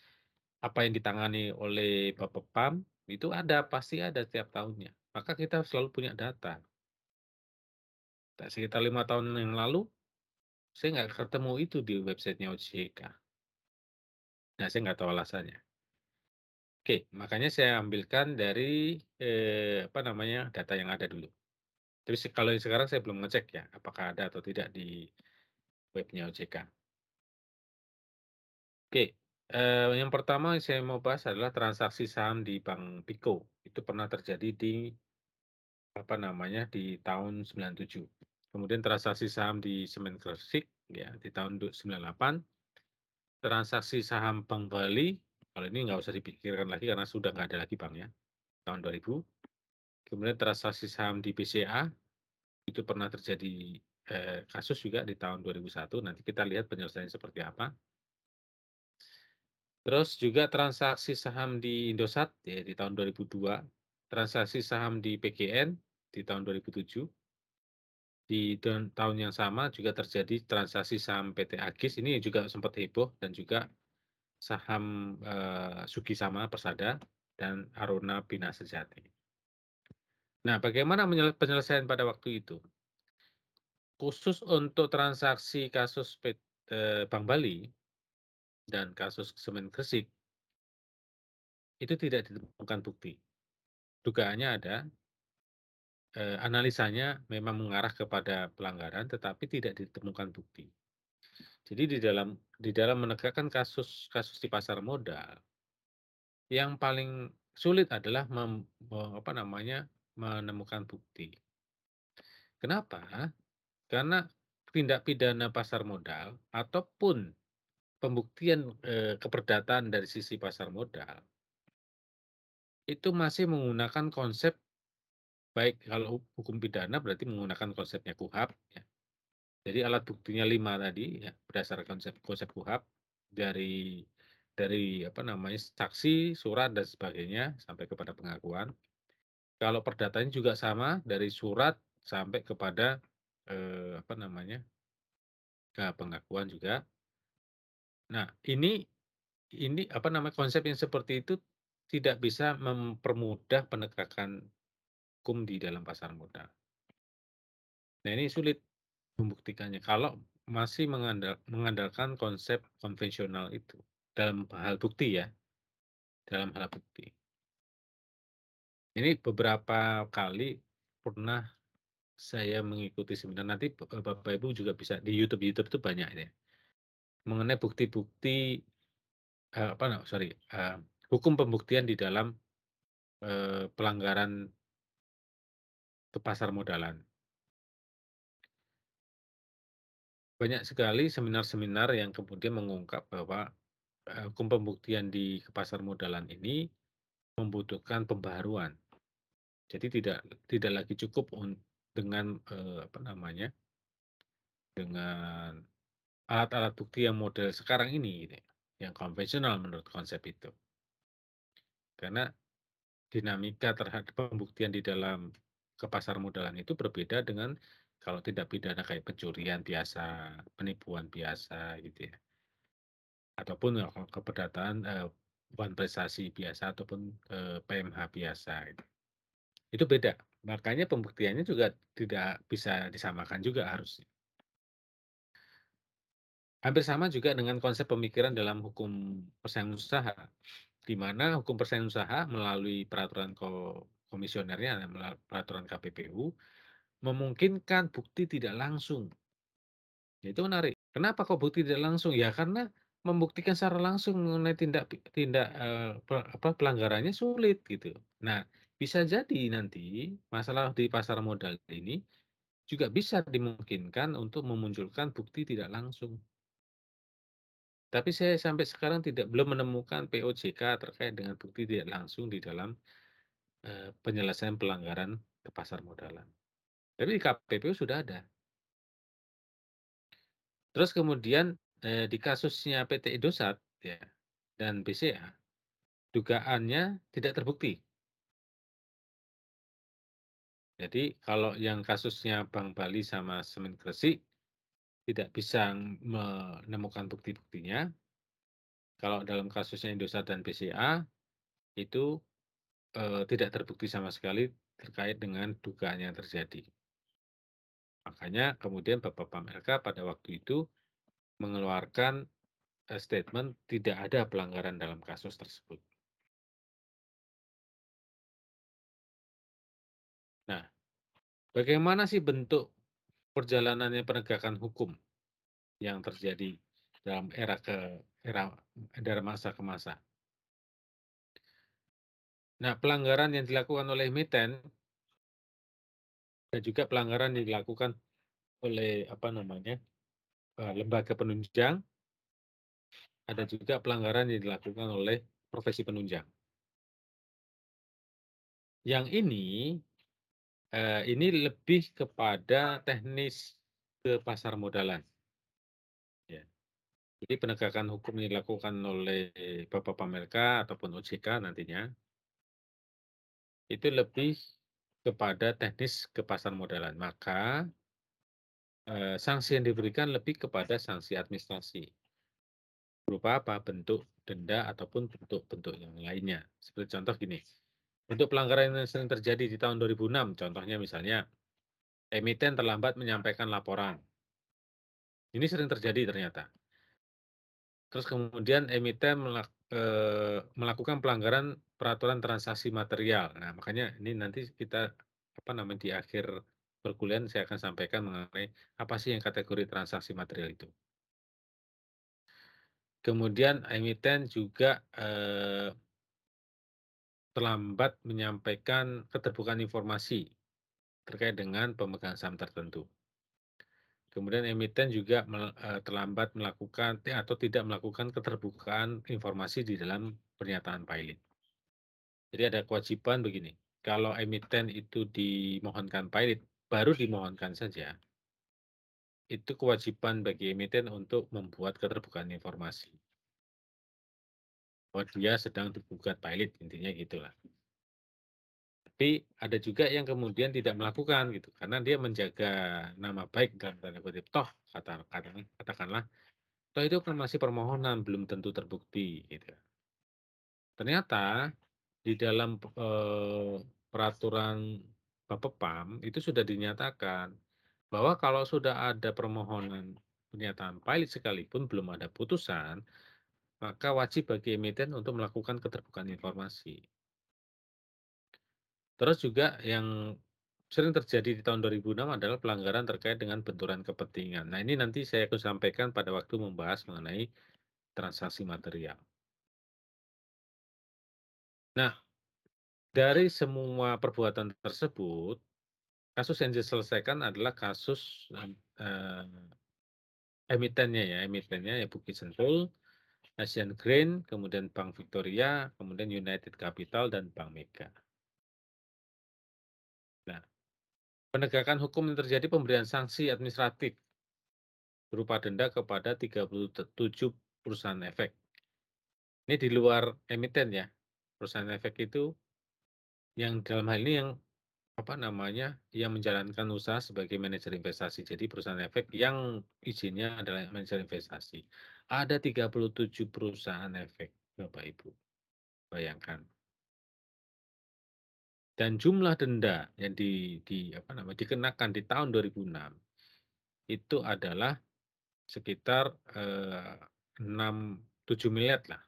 apa yang ditangani oleh Bapak Pam itu ada, pasti ada tiap tahunnya. Maka kita selalu punya data. Tak nah, sekitar lima tahun yang lalu, saya nggak ketemu itu di websitenya OJK. Nah, saya nggak tahu alasannya. Oke, makanya saya ambilkan dari eh, apa namanya data yang ada dulu. Tapi kalau yang sekarang saya belum ngecek ya, apakah ada atau tidak di webnya OJK. Oke, Uh, yang pertama yang saya mau bahas adalah transaksi saham di Bank Piko. Itu pernah terjadi di, apa namanya, di tahun 97. Kemudian transaksi saham di Semen Gresik, ya, di tahun 98. Transaksi saham Bank Bali, kalau ini nggak usah dipikirkan lagi karena sudah nggak ada lagi Bank ya, tahun 2000. Kemudian transaksi saham di BCA, itu pernah terjadi, eh, kasus juga di tahun 2001, nanti kita lihat penyelesaiannya seperti apa. Terus juga transaksi saham di Indosat ya di tahun 2002, transaksi saham di PGN di tahun 2007. Di tahun yang sama juga terjadi transaksi saham PT Agis ini juga sempat heboh dan juga saham eh, Sugi sama Persada dan Aruna Bina Sejati. Nah, bagaimana penyelesaian pada waktu itu? Khusus untuk transaksi kasus eh, Bank Bali, dan kasus semen Gresik itu tidak ditemukan bukti. Dugaannya ada eh, analisanya memang mengarah kepada pelanggaran tetapi tidak ditemukan bukti. Jadi di dalam di dalam menegakkan kasus-kasus di pasar modal yang paling sulit adalah mem, apa namanya menemukan bukti. Kenapa? Karena tindak pidana pasar modal ataupun pembuktian eh, keperdataan dari sisi pasar modal itu masih menggunakan konsep baik kalau hukum pidana berarti menggunakan konsepnya KUHAP ya. Jadi alat buktinya lima tadi ya, berdasarkan konsep konsep KUHAP dari dari apa namanya saksi, surat dan sebagainya sampai kepada pengakuan. Kalau perdatanya juga sama dari surat sampai kepada, eh, apa namanya, ke pengakuan juga. Nah, ini ini apa namanya, konsep yang seperti itu tidak bisa mempermudah penegakan hukum di dalam pasar modal. Nah, ini sulit membuktikannya kalau masih mengandal, mengandalkan konsep konvensional itu dalam hal bukti ya. Dalam hal bukti. Ini beberapa kali pernah saya mengikuti seminar nanti Bapak Ibu juga bisa di YouTube YouTube itu banyak ya Mengenai bukti-bukti, eh, apa no, sorry, eh, hukum pembuktian di dalam, eh, pelanggaran ke pasar modalan. Banyak sekali seminar-seminar yang kemudian mengungkap bahwa, hukum pembuktian di ke pasar modalan ini membutuhkan pembaruan Jadi tidak tidak lagi cukup dengan, apa namanya, dengan Alat-alat bukti yang model sekarang ini yang konvensional menurut konsep itu. Karena dinamika terhadap pembuktian di dalam ke pasar modalan itu berbeda dengan kalau tidak pidana kayak pencurian biasa, penipuan biasa gitu ya. Ataupun ya keperdataan eh, bukan prestasi biasa ataupun eh, PMH biasa gitu. Itu beda. Makanya pembuktiannya juga tidak bisa disamakan juga harusnya. Hampir sama juga dengan konsep pemikiran dalam hukum persaingan usaha, di mana hukum persaingan usaha melalui peraturan komisionernya, nah, melalui peraturan KPPU, memungkinkan bukti tidak langsung. Itu menarik. Kenapa kok bukti tidak langsung? Ya karena membuktikan secara langsung mengenai tindak tindak eh, apa pelanggarannya sulit gitu. Nah, bisa jadi nanti masalah di pasar modal ini juga bisa dimungkinkan untuk memunculkan bukti tidak langsung. Tapi saya sampai sekarang tidak belum menemukan POJK terkait dengan bukti tidak langsung di dalam, penyelesaian pelanggaran ke pasar modalan. Tapi di KPPU sudah ada. Terus kemudian, di kasusnya PT Indosat ya, dan BCA, dugaannya tidak terbukti. Jadi kalau yang kasusnya Bank Bali sama Semen Gresik tidak bisa menemukan bukti-buktinya. Kalau dalam kasusnya Indosat dan BCA itu e, tidak terbukti sama sekali terkait dengan dugaan yang terjadi. Makanya kemudian Bapak Pamerka pada waktu itu mengeluarkan statement tidak ada pelanggaran dalam kasus tersebut. Nah, bagaimana sih bentuk perjalanannya penegakan hukum yang terjadi dalam era ke era dari masa ke masa. Nah, pelanggaran yang dilakukan oleh miten dan juga pelanggaran yang dilakukan oleh apa namanya eh, lembaga penunjang, ada juga pelanggaran yang dilakukan oleh profesi penunjang. Yang ini eh, ini lebih kepada teknis ke pasar modalan. Ya. Jadi penegakan hukum yang dilakukan oleh Bapak Pamerka ataupun OJK nantinya itu lebih kepada teknis ke pasar modalan. Maka eh, sanksi yang diberikan lebih kepada sanksi administrasi berupa apa bentuk denda ataupun bentuk-bentuk yang lainnya. Seperti contoh gini, untuk pelanggaran yang sering terjadi di tahun 2006, contohnya misalnya, emiten terlambat menyampaikan laporan. Ini sering terjadi ternyata. Terus kemudian emiten melak, e, melakukan pelanggaran peraturan transaksi material. Nah, makanya ini nanti kita apa namanya di akhir perkuliahan saya akan sampaikan mengenai apa sih yang kategori transaksi material itu. Kemudian emiten juga eh, terlambat menyampaikan keterbukaan informasi terkait dengan pemegang saham tertentu. Kemudian emiten juga e, terlambat melakukan atau tidak melakukan keterbukaan informasi di dalam pernyataan pilot. Jadi ada kewajiban begini, kalau emiten itu dimohonkan pilot, baru dimohonkan saja, itu kewajiban bagi emiten untuk membuat keterbukaan informasi bahwa dia sedang digugat pilot intinya gitulah tapi ada juga yang kemudian tidak melakukan gitu karena dia menjaga nama baik dalam tanda kutip toh kata, kata, katakanlah toh itu kan masih permohonan belum tentu terbukti gitu ternyata di dalam eh, peraturan Bapepam itu sudah dinyatakan bahwa kalau sudah ada permohonan pernyataan pilot sekalipun belum ada putusan maka wajib bagi emiten untuk melakukan keterbukaan informasi. Terus juga yang sering terjadi di tahun 2006 adalah pelanggaran terkait dengan benturan kepentingan. Nah ini nanti saya akan sampaikan pada waktu membahas mengenai transaksi material. Nah, dari semua perbuatan tersebut, kasus yang diselesaikan adalah kasus eh, emitennya ya, emitennya ya Bukit Sentul, Asian Green, kemudian Bank Victoria, kemudian United Capital, dan Bank Mega. Nah, penegakan hukum yang terjadi pemberian sanksi administratif berupa denda kepada 37 perusahaan efek. Ini di luar emiten ya. Perusahaan efek itu yang dalam hal ini yang apa namanya yang menjalankan usaha sebagai manajer investasi. Jadi perusahaan efek yang izinnya adalah manajer investasi. Ada 37 perusahaan efek, Bapak Ibu. Bayangkan. Dan jumlah denda yang di, di apa nama dikenakan di tahun 2006 itu adalah sekitar eh, 6 7 miliar lah.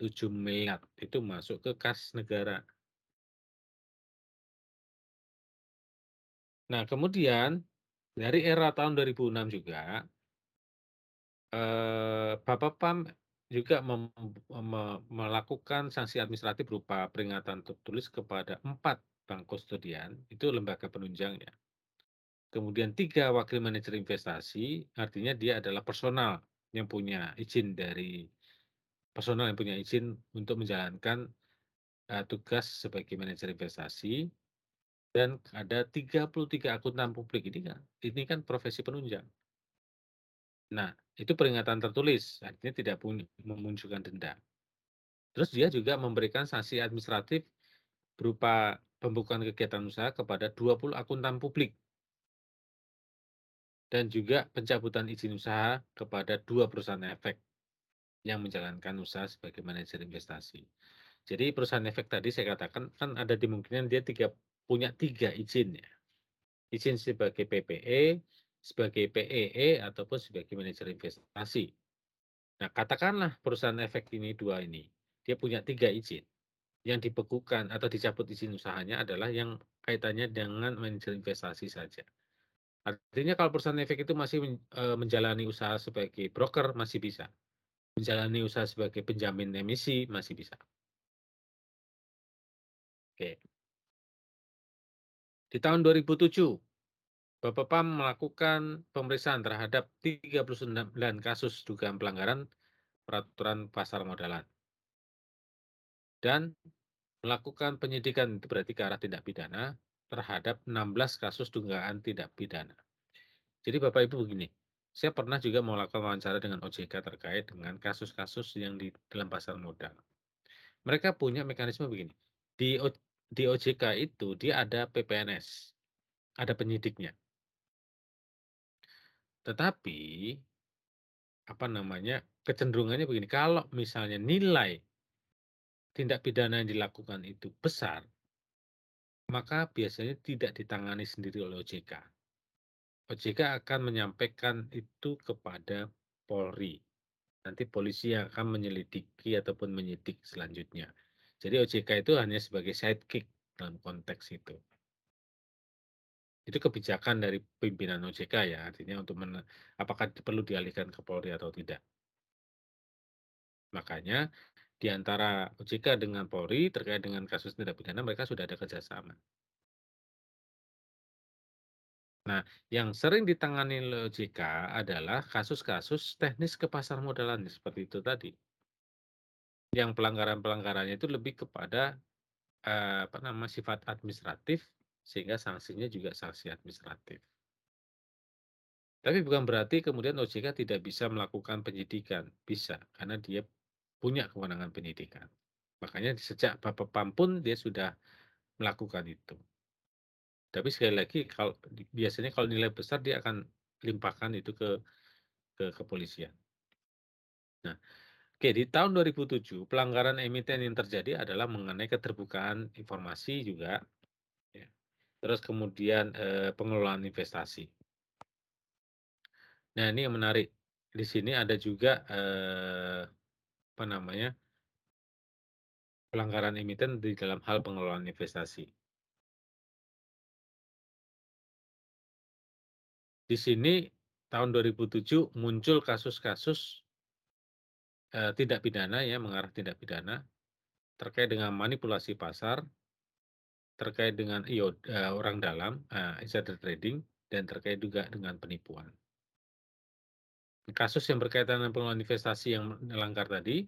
7 miliar itu masuk ke kas negara. Nah, kemudian dari era tahun 2006 juga Bapak eh, Pam juga mem me melakukan sanksi administratif berupa peringatan tertulis kepada empat bank kustodian, itu lembaga penunjangnya. Kemudian tiga wakil manajer investasi, artinya dia adalah personal yang punya izin dari personal yang punya izin untuk menjalankan, uh, tugas sebagai manajer investasi. Dan ada 33 akuntan publik, ini kan ini kan profesi penunjang. Nah itu peringatan tertulis, artinya tidak pun- memunculkan denda. Terus dia juga memberikan sanksi administratif berupa pembukaan kegiatan usaha kepada 20 akuntan publik dan juga pencabutan izin usaha kepada dua perusahaan efek yang menjalankan usaha sebagai manajer investasi. Jadi perusahaan efek tadi saya katakan kan ada dimungkinkan dia tiga, punya tiga izin ya. Izin sebagai PPE, sebagai PEE e ataupun sebagai manajer investasi. Nah, katakanlah perusahaan efek ini dua ini, dia punya tiga izin. Yang dibekukan atau dicabut izin usahanya adalah yang kaitannya dengan manajer investasi saja. Artinya kalau perusahaan efek itu masih e, menjalani usaha sebagai broker masih bisa. Menjalani usaha sebagai penjamin emisi masih bisa. Oke. Di tahun 2007 Bapak PAM melakukan pemeriksaan terhadap 39 kasus dugaan pelanggaran peraturan pasar modalan dan melakukan penyidikan berarti ke arah tindak pidana terhadap 16 kasus dugaan tindak pidana. Jadi Bapak Ibu begini, saya pernah juga melakukan wawancara dengan OJK terkait dengan kasus-kasus yang di dalam pasar modal. Mereka punya mekanisme begini. Di di OJK itu dia ada PPNS, ada penyidiknya. Tetapi, apa namanya, kecenderungannya begini, kalau misalnya nilai tindak pidana yang dilakukan itu besar, maka biasanya tidak ditangani sendiri oleh OJK. OJK akan menyampaikan itu kepada Polri. Nanti polisi yang akan menyelidiki ataupun menyidik selanjutnya. Jadi OJK itu hanya sebagai sidekick dalam konteks itu. Itu kebijakan dari pimpinan OJK ya, artinya untuk men, apakah perlu dialihkan ke Polri atau tidak? Makanya di antara OJK dengan Polri terkait dengan kasus tindak pidana mereka sudah ada kerjasama. Nah, yang sering ditangani OJK adalah kasus-kasus teknis ke pasar modalan seperti itu tadi. Yang pelanggaran-pelanggarannya itu lebih kepada eh, apa nama sifat administratif sehingga sanksinya juga sanksi administratif. Tapi bukan berarti kemudian OJK tidak bisa melakukan penyidikan, bisa karena dia punya kewenangan penyidikan. Makanya sejak Bapak Pam pun dia sudah melakukan itu. Tapi sekali lagi kalau biasanya kalau nilai besar dia akan limpahkan itu ke ke kepolisian. Nah, Oke, di tahun 2007 pelanggaran emiten yang terjadi adalah mengenai keterbukaan informasi juga terus kemudian eh, pengelolaan investasi. Nah ini yang menarik di sini ada juga eh, apa namanya pelanggaran emiten di dalam hal pengelolaan investasi. Di sini tahun 2007 muncul kasus-kasus eh, tidak pidana ya mengarah tidak pidana terkait dengan manipulasi pasar, terkait dengan iyo uh, eh, orang dalam uh, insider trading dan terkait juga dengan penipuan. Kasus yang berkaitan dengan pengelolaan investasi yang melanggar tadi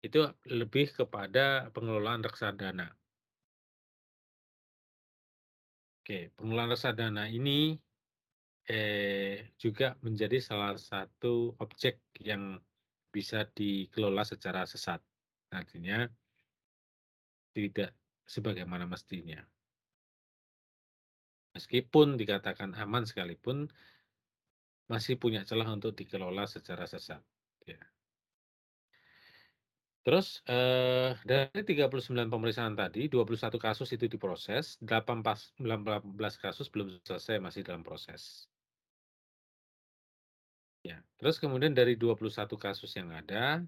itu lebih kepada pengelolaan reksadana. Oke, pengelolaan reksadana ini eh, juga menjadi salah satu objek yang bisa dikelola secara sesat. Artinya tidak sebagaimana mestinya. Meskipun dikatakan aman sekalipun, masih punya celah untuk dikelola secara sesat. Ya. Terus eh, dari 39 pemeriksaan tadi, 21 kasus itu diproses, 18, kasus belum selesai, masih dalam proses. Ya, terus kemudian dari 21 kasus yang ada,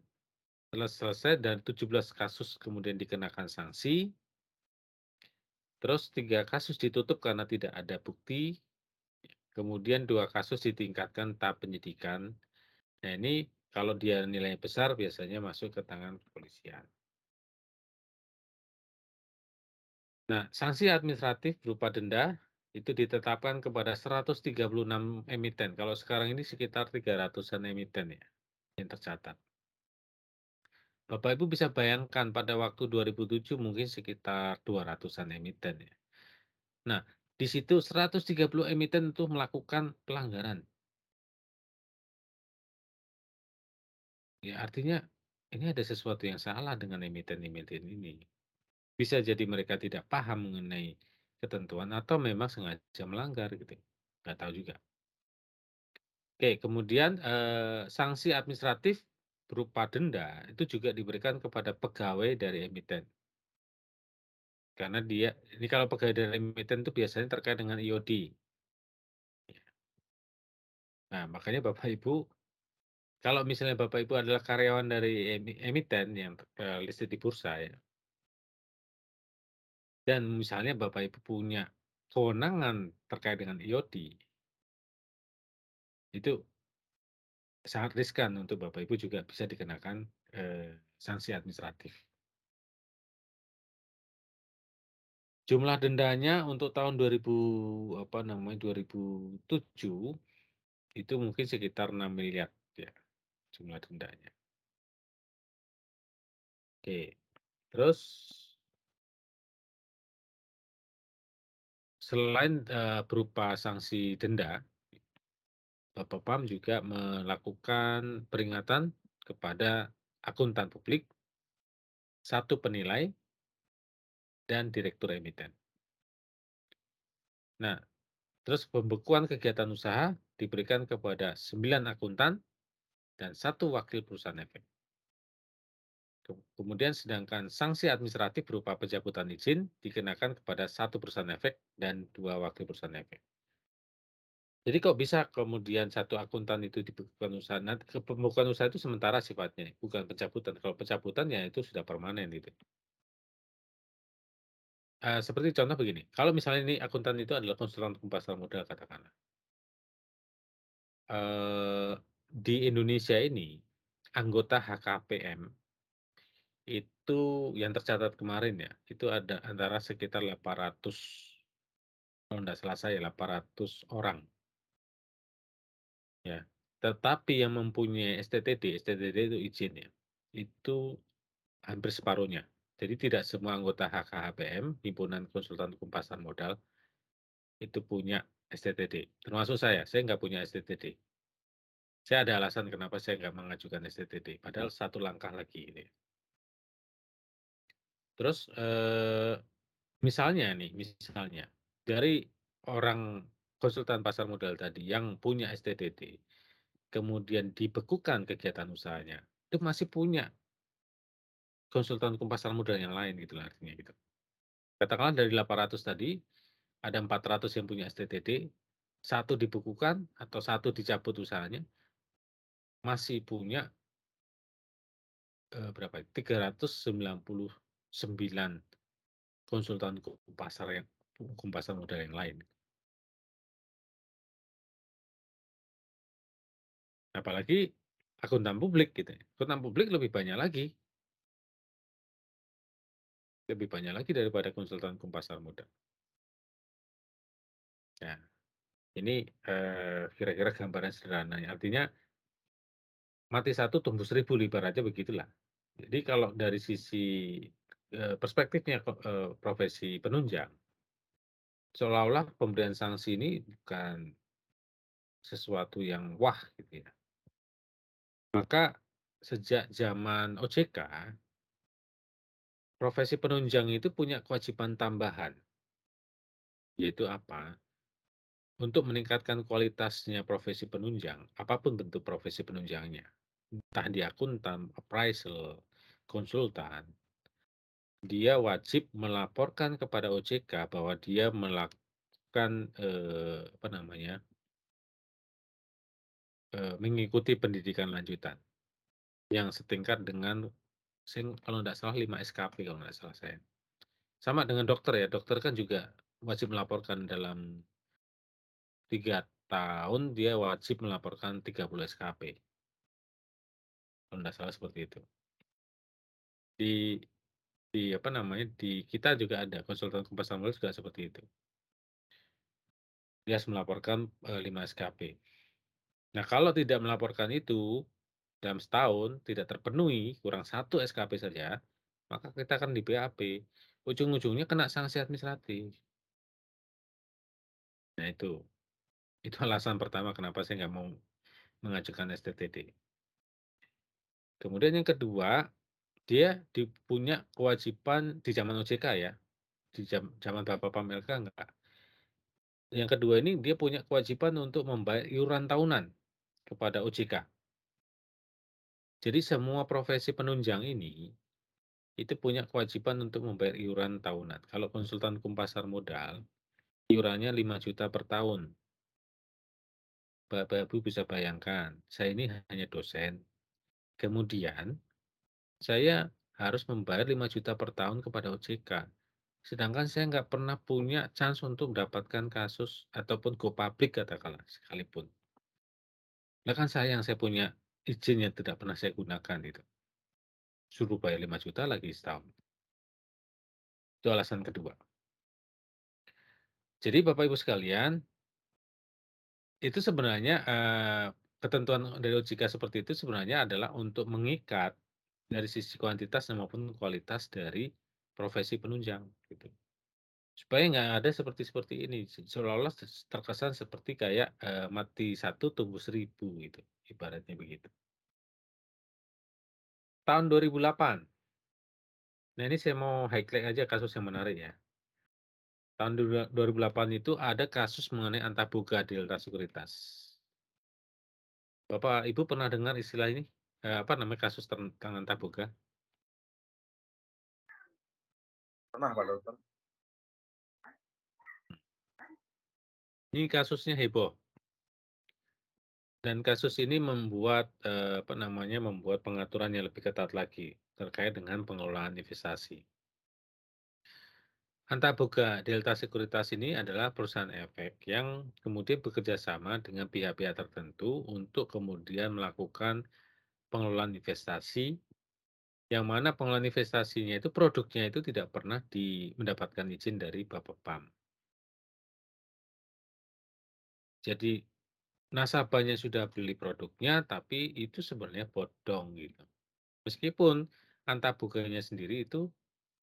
telah selesai dan 17 kasus kemudian dikenakan sanksi, Terus tiga kasus ditutup karena tidak ada bukti, kemudian dua kasus ditingkatkan tahap penyidikan. Nah, ini kalau dia nilainya besar biasanya masuk ke tangan kepolisian. Nah, sanksi administratif berupa denda itu ditetapkan kepada 136 emiten. Kalau sekarang ini sekitar 300-an emiten ya yang tercatat. Bapak Ibu bisa bayangkan pada waktu 2007 mungkin sekitar 200-an emiten ya. Nah, di situ 130 emiten itu melakukan pelanggaran. Ya, artinya ini ada sesuatu yang salah dengan emiten-emiten ini. Bisa jadi mereka tidak paham mengenai ketentuan atau memang sengaja melanggar gitu. Gak tahu juga. Oke, kemudian eh, sanksi administratif berupa denda itu juga diberikan kepada pegawai dari emiten. Karena dia ini kalau pegawai dari emiten itu biasanya terkait dengan IOD. Nah, makanya Bapak Ibu kalau misalnya Bapak Ibu adalah karyawan dari emiten yang eh, listed di bursa ya. Dan misalnya Bapak Ibu punya kewenangan terkait dengan IOD. Itu sangat riskan untuk Bapak Ibu juga bisa dikenakan eh, sanksi administratif. Jumlah dendanya untuk tahun 2000 apa namanya 2007 itu mungkin sekitar 6 miliar ya jumlah dendanya. Oke. Terus selain uh, berupa sanksi denda, Bapak PAM juga melakukan peringatan kepada akuntan publik, satu penilai, dan direktur emiten. Nah, terus pembekuan kegiatan usaha diberikan kepada sembilan akuntan dan satu wakil perusahaan efek. Kemudian sedangkan sanksi administratif berupa pencabutan izin dikenakan kepada satu perusahaan efek dan dua wakil perusahaan efek. Jadi kok bisa kemudian satu akuntan itu dibekukan usaha? Nah, ke- usaha itu sementara sifatnya, bukan pencabutan. Kalau pencabutan ya itu sudah permanen gitu. Uh, seperti contoh begini, kalau misalnya ini akuntan itu adalah konsultan hukum pasar modal katakanlah. Uh, di Indonesia ini, anggota HKPM itu yang tercatat kemarin ya, itu ada antara sekitar 800 kalau nggak salah saya 800 orang. Ya. Tetapi yang mempunyai STTD, STTD itu izinnya, itu hampir separuhnya. Jadi tidak semua anggota HKHPM, Himpunan Konsultan Hukum Pasar Modal, itu punya STTD. Termasuk saya, saya nggak punya STTD. Saya ada alasan kenapa saya nggak mengajukan STTD. Padahal satu langkah lagi ini. Terus eh, misalnya nih, misalnya dari orang konsultan pasar modal tadi yang punya STDT, kemudian dibekukan kegiatan usahanya, itu masih punya konsultan hukum pasar modal yang lain gitu artinya gitu. Katakanlah dari 800 tadi, ada 400 yang punya STTD, satu dibekukan atau satu dicabut usahanya, masih punya eh, berapa? 399 konsultan hukum pasar yang hukum pasar modal yang lain. Apalagi akuntan publik gitu ya. Akuntan publik lebih banyak lagi. Lebih banyak lagi daripada konsultan hukum pasar modal. Ya, ini eh, kira-kira gambaran sederhana. Ya. Artinya mati satu tumbuh seribu aja begitulah. Jadi kalau dari sisi eh, perspektifnya eh, profesi penunjang, seolah-olah pemberian sanksi ini bukan sesuatu yang wah gitu ya maka sejak zaman OJK, profesi penunjang itu punya kewajiban tambahan. Yaitu apa? Untuk meningkatkan kualitasnya profesi penunjang, apapun bentuk profesi penunjangnya. Entah di akuntan, appraisal, konsultan, dia wajib melaporkan kepada OJK bahwa dia melakukan eh, apa namanya Eh, mengikuti pendidikan lanjutan, yang setingkat dengan sing kalau tidak salah 5 SKP kalau tidak salah saya. Sama dengan dokter ya, dokter kan juga wajib melaporkan dalam tiga tahun dia wajib melaporkan 30 SKP. Kalau tidak salah seperti itu. Di di apa namanya, di kita juga ada konsultan Kompas juga seperti itu. Dia harus melaporkan, eh, lima 5 SKP. Nah, kalau tidak melaporkan itu dalam setahun tidak terpenuhi, kurang satu SKP saja, maka kita akan di BAP. Ujung-ujungnya kena sanksi administratif. Nah, itu. Itu alasan pertama kenapa saya nggak mau mengajukan STTD. Kemudian yang kedua, dia punya kewajiban di zaman OJK ya. Di zaman Bapak Pamelka enggak. Yang kedua ini dia punya kewajiban untuk membayar iuran tahunan kepada OJK. Jadi semua profesi penunjang ini itu punya kewajiban untuk membayar iuran tahunan. Kalau konsultan hukum pasar modal, iurannya 5 juta per tahun. Bapak Ibu bisa bayangkan, saya ini hanya dosen. Kemudian, saya harus membayar 5 juta per tahun kepada OJK. Sedangkan saya nggak pernah punya chance untuk mendapatkan kasus ataupun go public katakanlah sekalipun. Nah kan yang saya punya izin yang tidak pernah saya gunakan itu. Suruh bayar 5 juta lagi setahun. Itu alasan kedua. Jadi Bapak Ibu sekalian, itu sebenarnya eh, ketentuan dari OJK seperti itu sebenarnya adalah untuk mengikat dari sisi kuantitas maupun kualitas dari profesi penunjang gitu supaya nggak ada seperti seperti ini seolah-olah terkesan seperti kayak uh, mati satu tumbuh seribu gitu ibaratnya begitu tahun 2008 nah ini saya mau highlight aja kasus yang menarik ya tahun 2008 itu ada kasus mengenai antaboga delta sekuritas bapak ibu pernah dengar istilah ini eh, apa namanya kasus tentang antaboga Pernah Pak Dokter. Ini kasusnya heboh. Dan kasus ini membuat eh, apa namanya membuat pengaturan yang lebih ketat lagi terkait dengan pengelolaan investasi. Antaboga Delta Sekuritas ini adalah perusahaan efek yang kemudian bekerja sama dengan pihak-pihak tertentu untuk kemudian melakukan pengelolaan investasi yang mana pengelola investasinya itu produknya itu tidak pernah di, mendapatkan izin dari Bapak PAM. Jadi nasabahnya sudah beli produknya, tapi itu sebenarnya bodong gitu. Meskipun antabuganya sendiri itu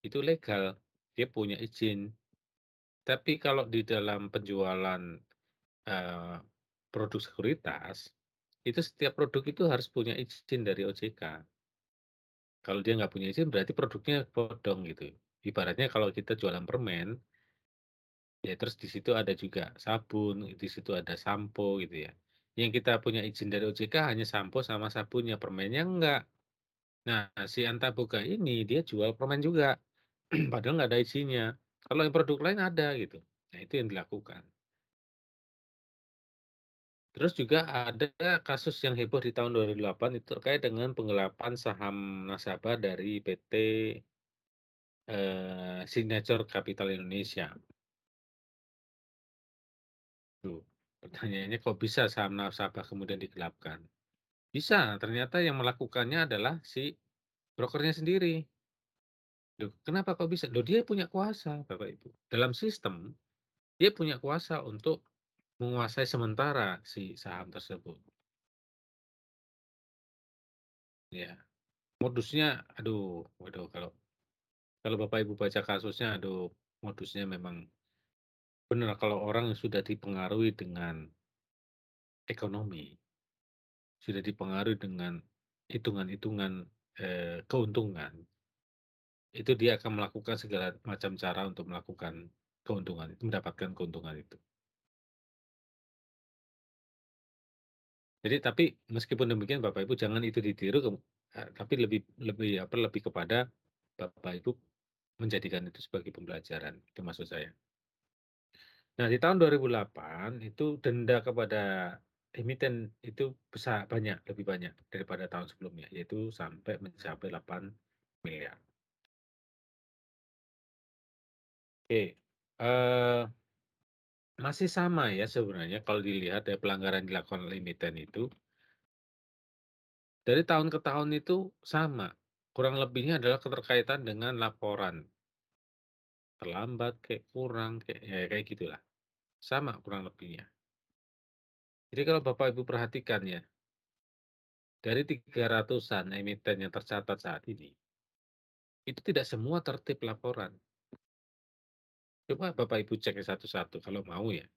itu legal, dia punya izin. Tapi kalau di dalam penjualan uh, produk sekuritas, itu setiap produk itu harus punya izin dari OJK. Kalau dia nggak punya izin berarti produknya bodong gitu. Ibaratnya kalau kita jualan permen, ya terus di situ ada juga sabun, di situ ada sampo gitu ya. Yang kita punya izin dari OJK hanya sampo sama sabunnya, permennya enggak. Nah, si Antaboga ini dia jual permen juga, padahal nggak ada izinnya. Kalau yang produk lain ada gitu. Nah, itu yang dilakukan. Terus juga ada kasus yang heboh di tahun 2008 itu terkait dengan penggelapan saham nasabah dari PT eh, Signature Capital Indonesia. Tuh, pertanyaannya kok bisa saham nasabah kemudian digelapkan? Bisa, ternyata yang melakukannya adalah si brokernya sendiri. Loh, kenapa kok bisa? Loh, dia punya kuasa, Bapak Ibu. Dalam sistem, dia punya kuasa untuk Menguasai sementara si saham tersebut. Ya. Modusnya aduh, waduh kalau kalau Bapak Ibu baca kasusnya aduh, modusnya memang benar kalau orang yang sudah dipengaruhi dengan ekonomi, sudah dipengaruhi dengan hitungan-hitungan eh, keuntungan, itu dia akan melakukan segala macam cara untuk melakukan keuntungan itu, mendapatkan keuntungan itu. Jadi tapi meskipun demikian Bapak Ibu jangan itu ditiru tapi lebih lebih apa, lebih kepada Bapak Ibu menjadikan itu sebagai pembelajaran, itu maksud saya. Nah di tahun 2008 itu denda kepada emiten itu besar banyak, lebih banyak daripada tahun sebelumnya, yaitu sampai mencapai 8 miliar Oke, Uh, masih sama ya sebenarnya kalau dilihat ya pelanggaran dilakukan oleh emiten itu. Dari tahun ke tahun itu sama, kurang lebihnya adalah keterkaitan dengan laporan. Terlambat kayak kurang kayak ya kayak gitulah. Sama kurang lebihnya. Jadi kalau Bapak Ibu perhatikan ya, dari 300-an emiten yang tercatat saat ini, itu tidak semua tertib laporan. Coba Bapak Ibu cek satu-satu kalau mau ya.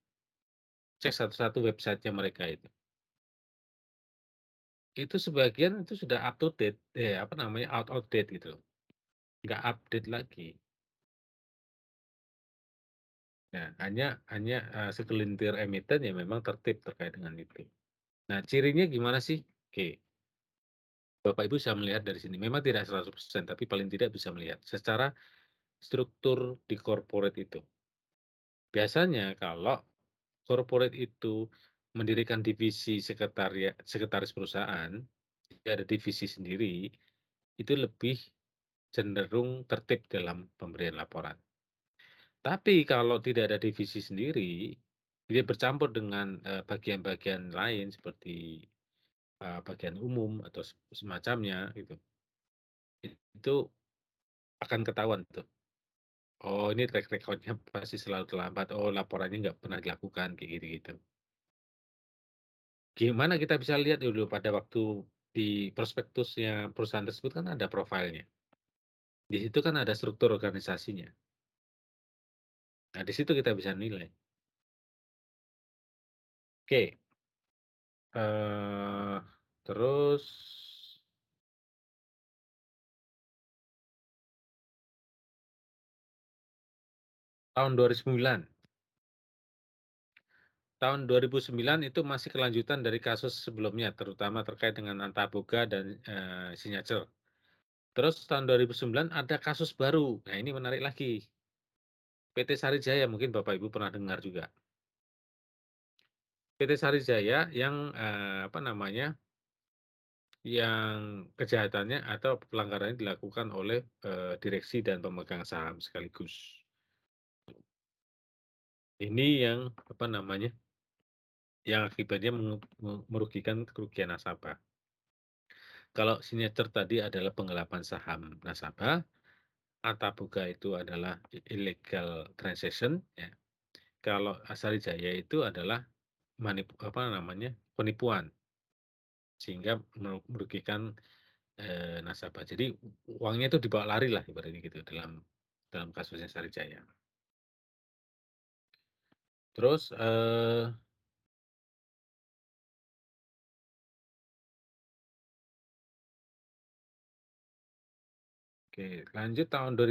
Cek satu-satu websitenya mereka itu. Itu sebagian itu sudah up to date, eh, apa namanya out of date gitu Nggak update lagi. Ya, hanya hanya uh, segelintir emiten yang memang tertib terkait dengan itu. Nah, cirinya gimana sih? Oke. Bapak Ibu bisa melihat dari sini. Memang tidak 100%, tapi paling tidak bisa melihat. Secara struktur di corporate itu. Biasanya kalau corporate itu mendirikan divisi sekretariat sekretaris perusahaan, ada divisi sendiri, itu lebih cenderung tertib dalam pemberian laporan. Tapi kalau tidak ada divisi sendiri, dia bercampur dengan eh, bagian-bagian lain seperti eh, bagian umum atau semacamnya gitu. Itu akan ketahuan tuh Oh, ini track recordnya pasti selalu terlambat. Oh, laporannya nggak pernah dilakukan, kayak gitu-gitu. Gimana kita bisa lihat dulu pada waktu di prospektusnya perusahaan tersebut kan ada profilnya. Di situ kan ada struktur organisasinya. Nah, di situ kita bisa nilai. Oke. Uh, terus tahun 2009. Tahun 2009 itu masih kelanjutan dari kasus sebelumnya, terutama terkait dengan Antaboga dan e, eh, Sinyacel. Terus tahun 2009 ada kasus baru. Nah ini menarik lagi. PT Sarijaya mungkin Bapak Ibu pernah dengar juga. PT Sarijaya yang e, apa namanya yang kejahatannya atau pelanggarannya dilakukan oleh e, direksi dan pemegang saham sekaligus. Ini yang, apa namanya, yang akibatnya merugikan kerugian nasabah. Kalau signature tadi adalah penggelapan saham nasabah, buka itu adalah illegal transaction, ya. Kalau Asari Jaya itu adalah manip apa namanya? penipuan. Sehingga merugikan eh, nasabah. Jadi uangnya itu dibawa lari lah ibaratnya gitu dalam dalam kasusnya Asari Jaya. Terus, uh, Oke, lanjut tahun 2010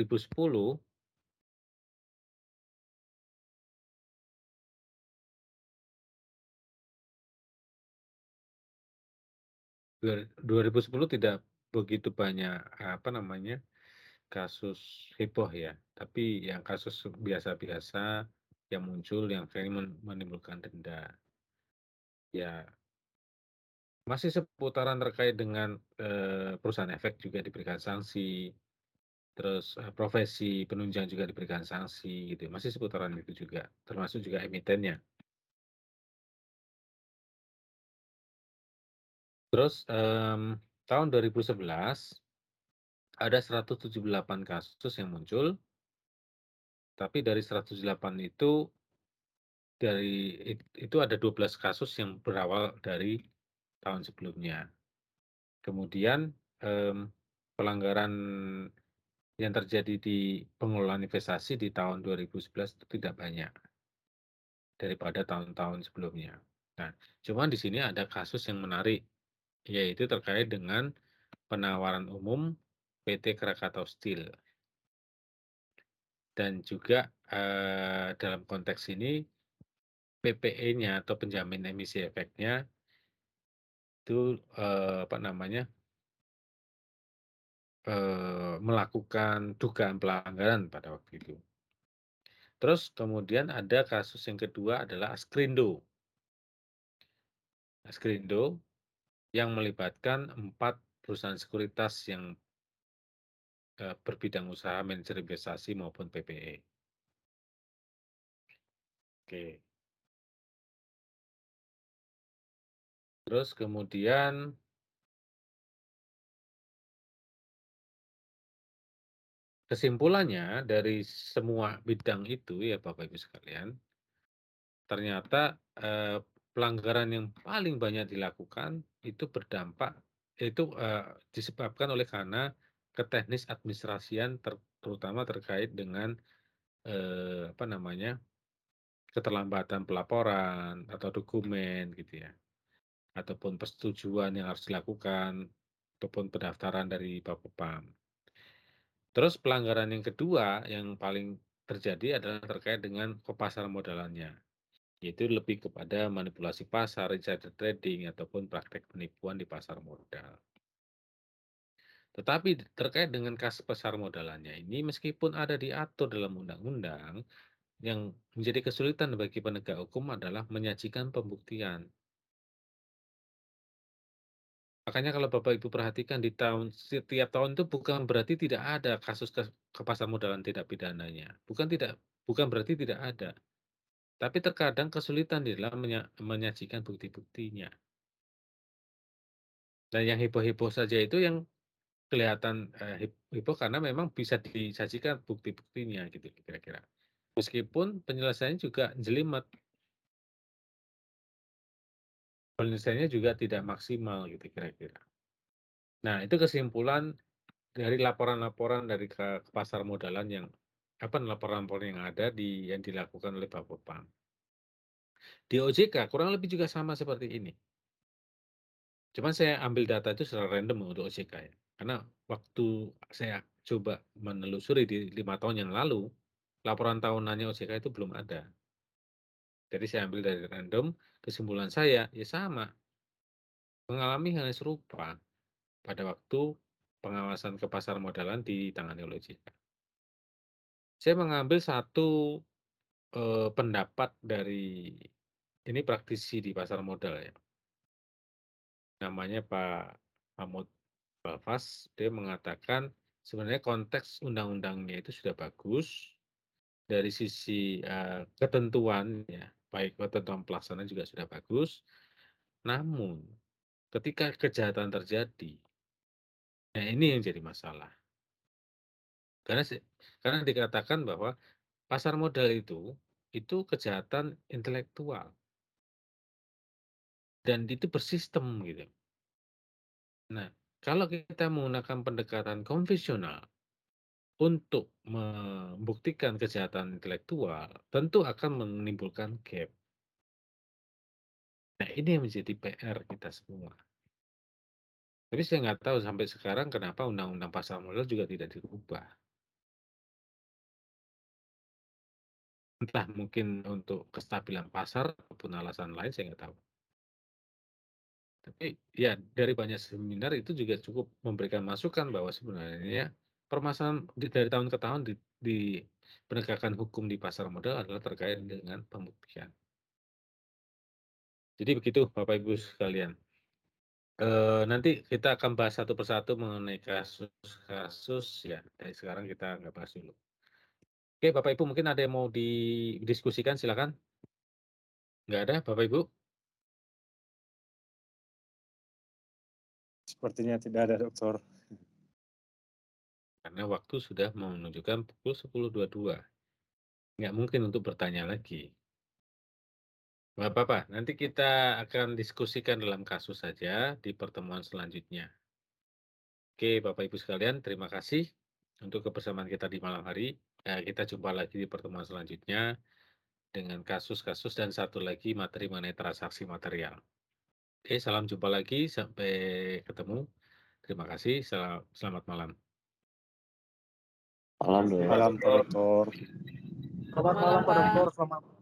Dua 2010 tidak begitu banyak, apa namanya, kasus heboh ya, tapi yang kasus biasa-biasa yang muncul yang akhirnya menimbulkan denda. Ya, masih seputaran terkait dengan eh, perusahaan efek juga diberikan sanksi, terus eh, profesi penunjang juga diberikan sanksi, gitu. Ya. Masih seputaran itu juga, termasuk juga emitennya. Terus um, tahun 2011 ada 178 kasus yang muncul tapi dari 108 itu dari itu ada 12 kasus yang berawal dari tahun sebelumnya. Kemudian um, pelanggaran yang terjadi di pengelolaan investasi di tahun 2011 itu tidak banyak daripada tahun-tahun sebelumnya. Nah, cuman di sini ada kasus yang menarik yaitu terkait dengan penawaran umum PT Krakatau Steel dan juga dalam konteks ini PPE-nya atau penjamin emisi efeknya itu apa namanya melakukan dugaan pelanggaran pada waktu itu. Terus kemudian ada kasus yang kedua adalah Askrindo. Askrindo yang melibatkan empat perusahaan sekuritas yang Per berbidang usaha, manajer investasi maupun PPE. Oke. Terus kemudian kesimpulannya dari semua bidang itu ya Bapak Ibu sekalian, ternyata, eh, pelanggaran yang paling banyak dilakukan itu berdampak itu, eh, disebabkan oleh karena ke teknis administrasian ter, terutama terkait dengan eh, apa namanya keterlambatan pelaporan atau dokumen gitu ya ataupun persetujuan yang harus dilakukan ataupun pendaftaran dari Bapepam. Terus pelanggaran yang kedua yang paling terjadi adalah terkait dengan pasar modalannya, yaitu lebih kepada manipulasi pasar, insider trading, ataupun praktek penipuan di pasar modal. Tetapi terkait dengan kas pasar modalannya ini meskipun ada diatur dalam undang-undang, yang menjadi kesulitan bagi penegak hukum adalah menyajikan pembuktian. Makanya kalau Bapak Ibu perhatikan di tahun setiap tahun itu bukan berarti tidak ada kasus ke, ke pasar modalan tidak pidananya. Bukan tidak bukan berarti tidak ada. Tapi terkadang kesulitan di dalam menyajikan bukti-buktinya. Dan yang heboh-heboh saja itu yang kelihatan, eee, eh, heboh karena memang bisa disajikan bukti-buktinya gitu kira-kira. Meskipun penyelesaiannya juga jelimet. Penyelesaiannya juga tidak maksimal gitu kira-kira. Nah itu kesimpulan dari laporan-laporan dari ke pasar modalan yang apa, laporan-laporan yang ada di yang dilakukan oleh Bapak Pang Di OJK kurang lebih juga sama seperti ini. Cuman saya ambil data itu secara random untuk OJK ya. Karena waktu saya coba menelusuri di lima tahun yang lalu, laporan tahunannya OJK itu belum ada. Jadi saya ambil dari random, kesimpulan saya ya sama. Mengalami hal yang serupa pada waktu pengawasan ke pasar modalan di tangan OJK. Saya mengambil satu eh, pendapat dari ini praktisi di pasar modal ya. Namanya Pak Mahmud Balfas dia mengatakan sebenarnya konteks undang-undangnya itu sudah bagus dari sisi uh, ketentuan ya baik ketentuan pelaksanaan juga sudah bagus namun ketika kejahatan terjadi nah ini yang jadi masalah karena karena dikatakan bahwa pasar modal itu itu kejahatan intelektual dan itu bersistem gitu nah kalau kita menggunakan pendekatan konvensional untuk membuktikan kejahatan intelektual, tentu akan menimbulkan gap. Nah, ini yang menjadi PR kita semua. Tapi saya nggak tahu sampai sekarang kenapa undang-undang pasar modal juga tidak dirubah. Entah mungkin untuk kestabilan pasar ataupun alasan lain, saya nggak tahu. Tapi ya dari banyak seminar itu juga cukup memberikan masukan bahwa sebenarnya permasalahan dari tahun ke tahun di, di penegakan hukum di pasar modal adalah terkait dengan pembuktian. Jadi begitu Bapak Ibu sekalian. E, nanti kita akan bahas satu persatu mengenai kasus-kasus ya. Dari sekarang kita nggak bahas dulu. Oke, Bapak Ibu mungkin ada yang mau didiskusikan silakan. Nggak ada, Bapak Ibu? Sepertinya tidak ada, Dokter. Karena waktu sudah menunjukkan pukul 10.22. Nggak mungkin untuk bertanya lagi. Nggak apa-apa, nanti kita akan diskusikan dalam kasus saja di pertemuan selanjutnya. Oke, Bapak-Ibu sekalian, terima kasih untuk kebersamaan kita di malam hari. Nah, kita jumpa lagi di pertemuan selanjutnya dengan kasus-kasus dan satu lagi materi mengenai transaksi material. Oke, salam jumpa lagi. Sampai ketemu. Terima kasih. Sel selamat malam. Malam, Malam, Pak Selamat malam, Pak Dokter. Selamat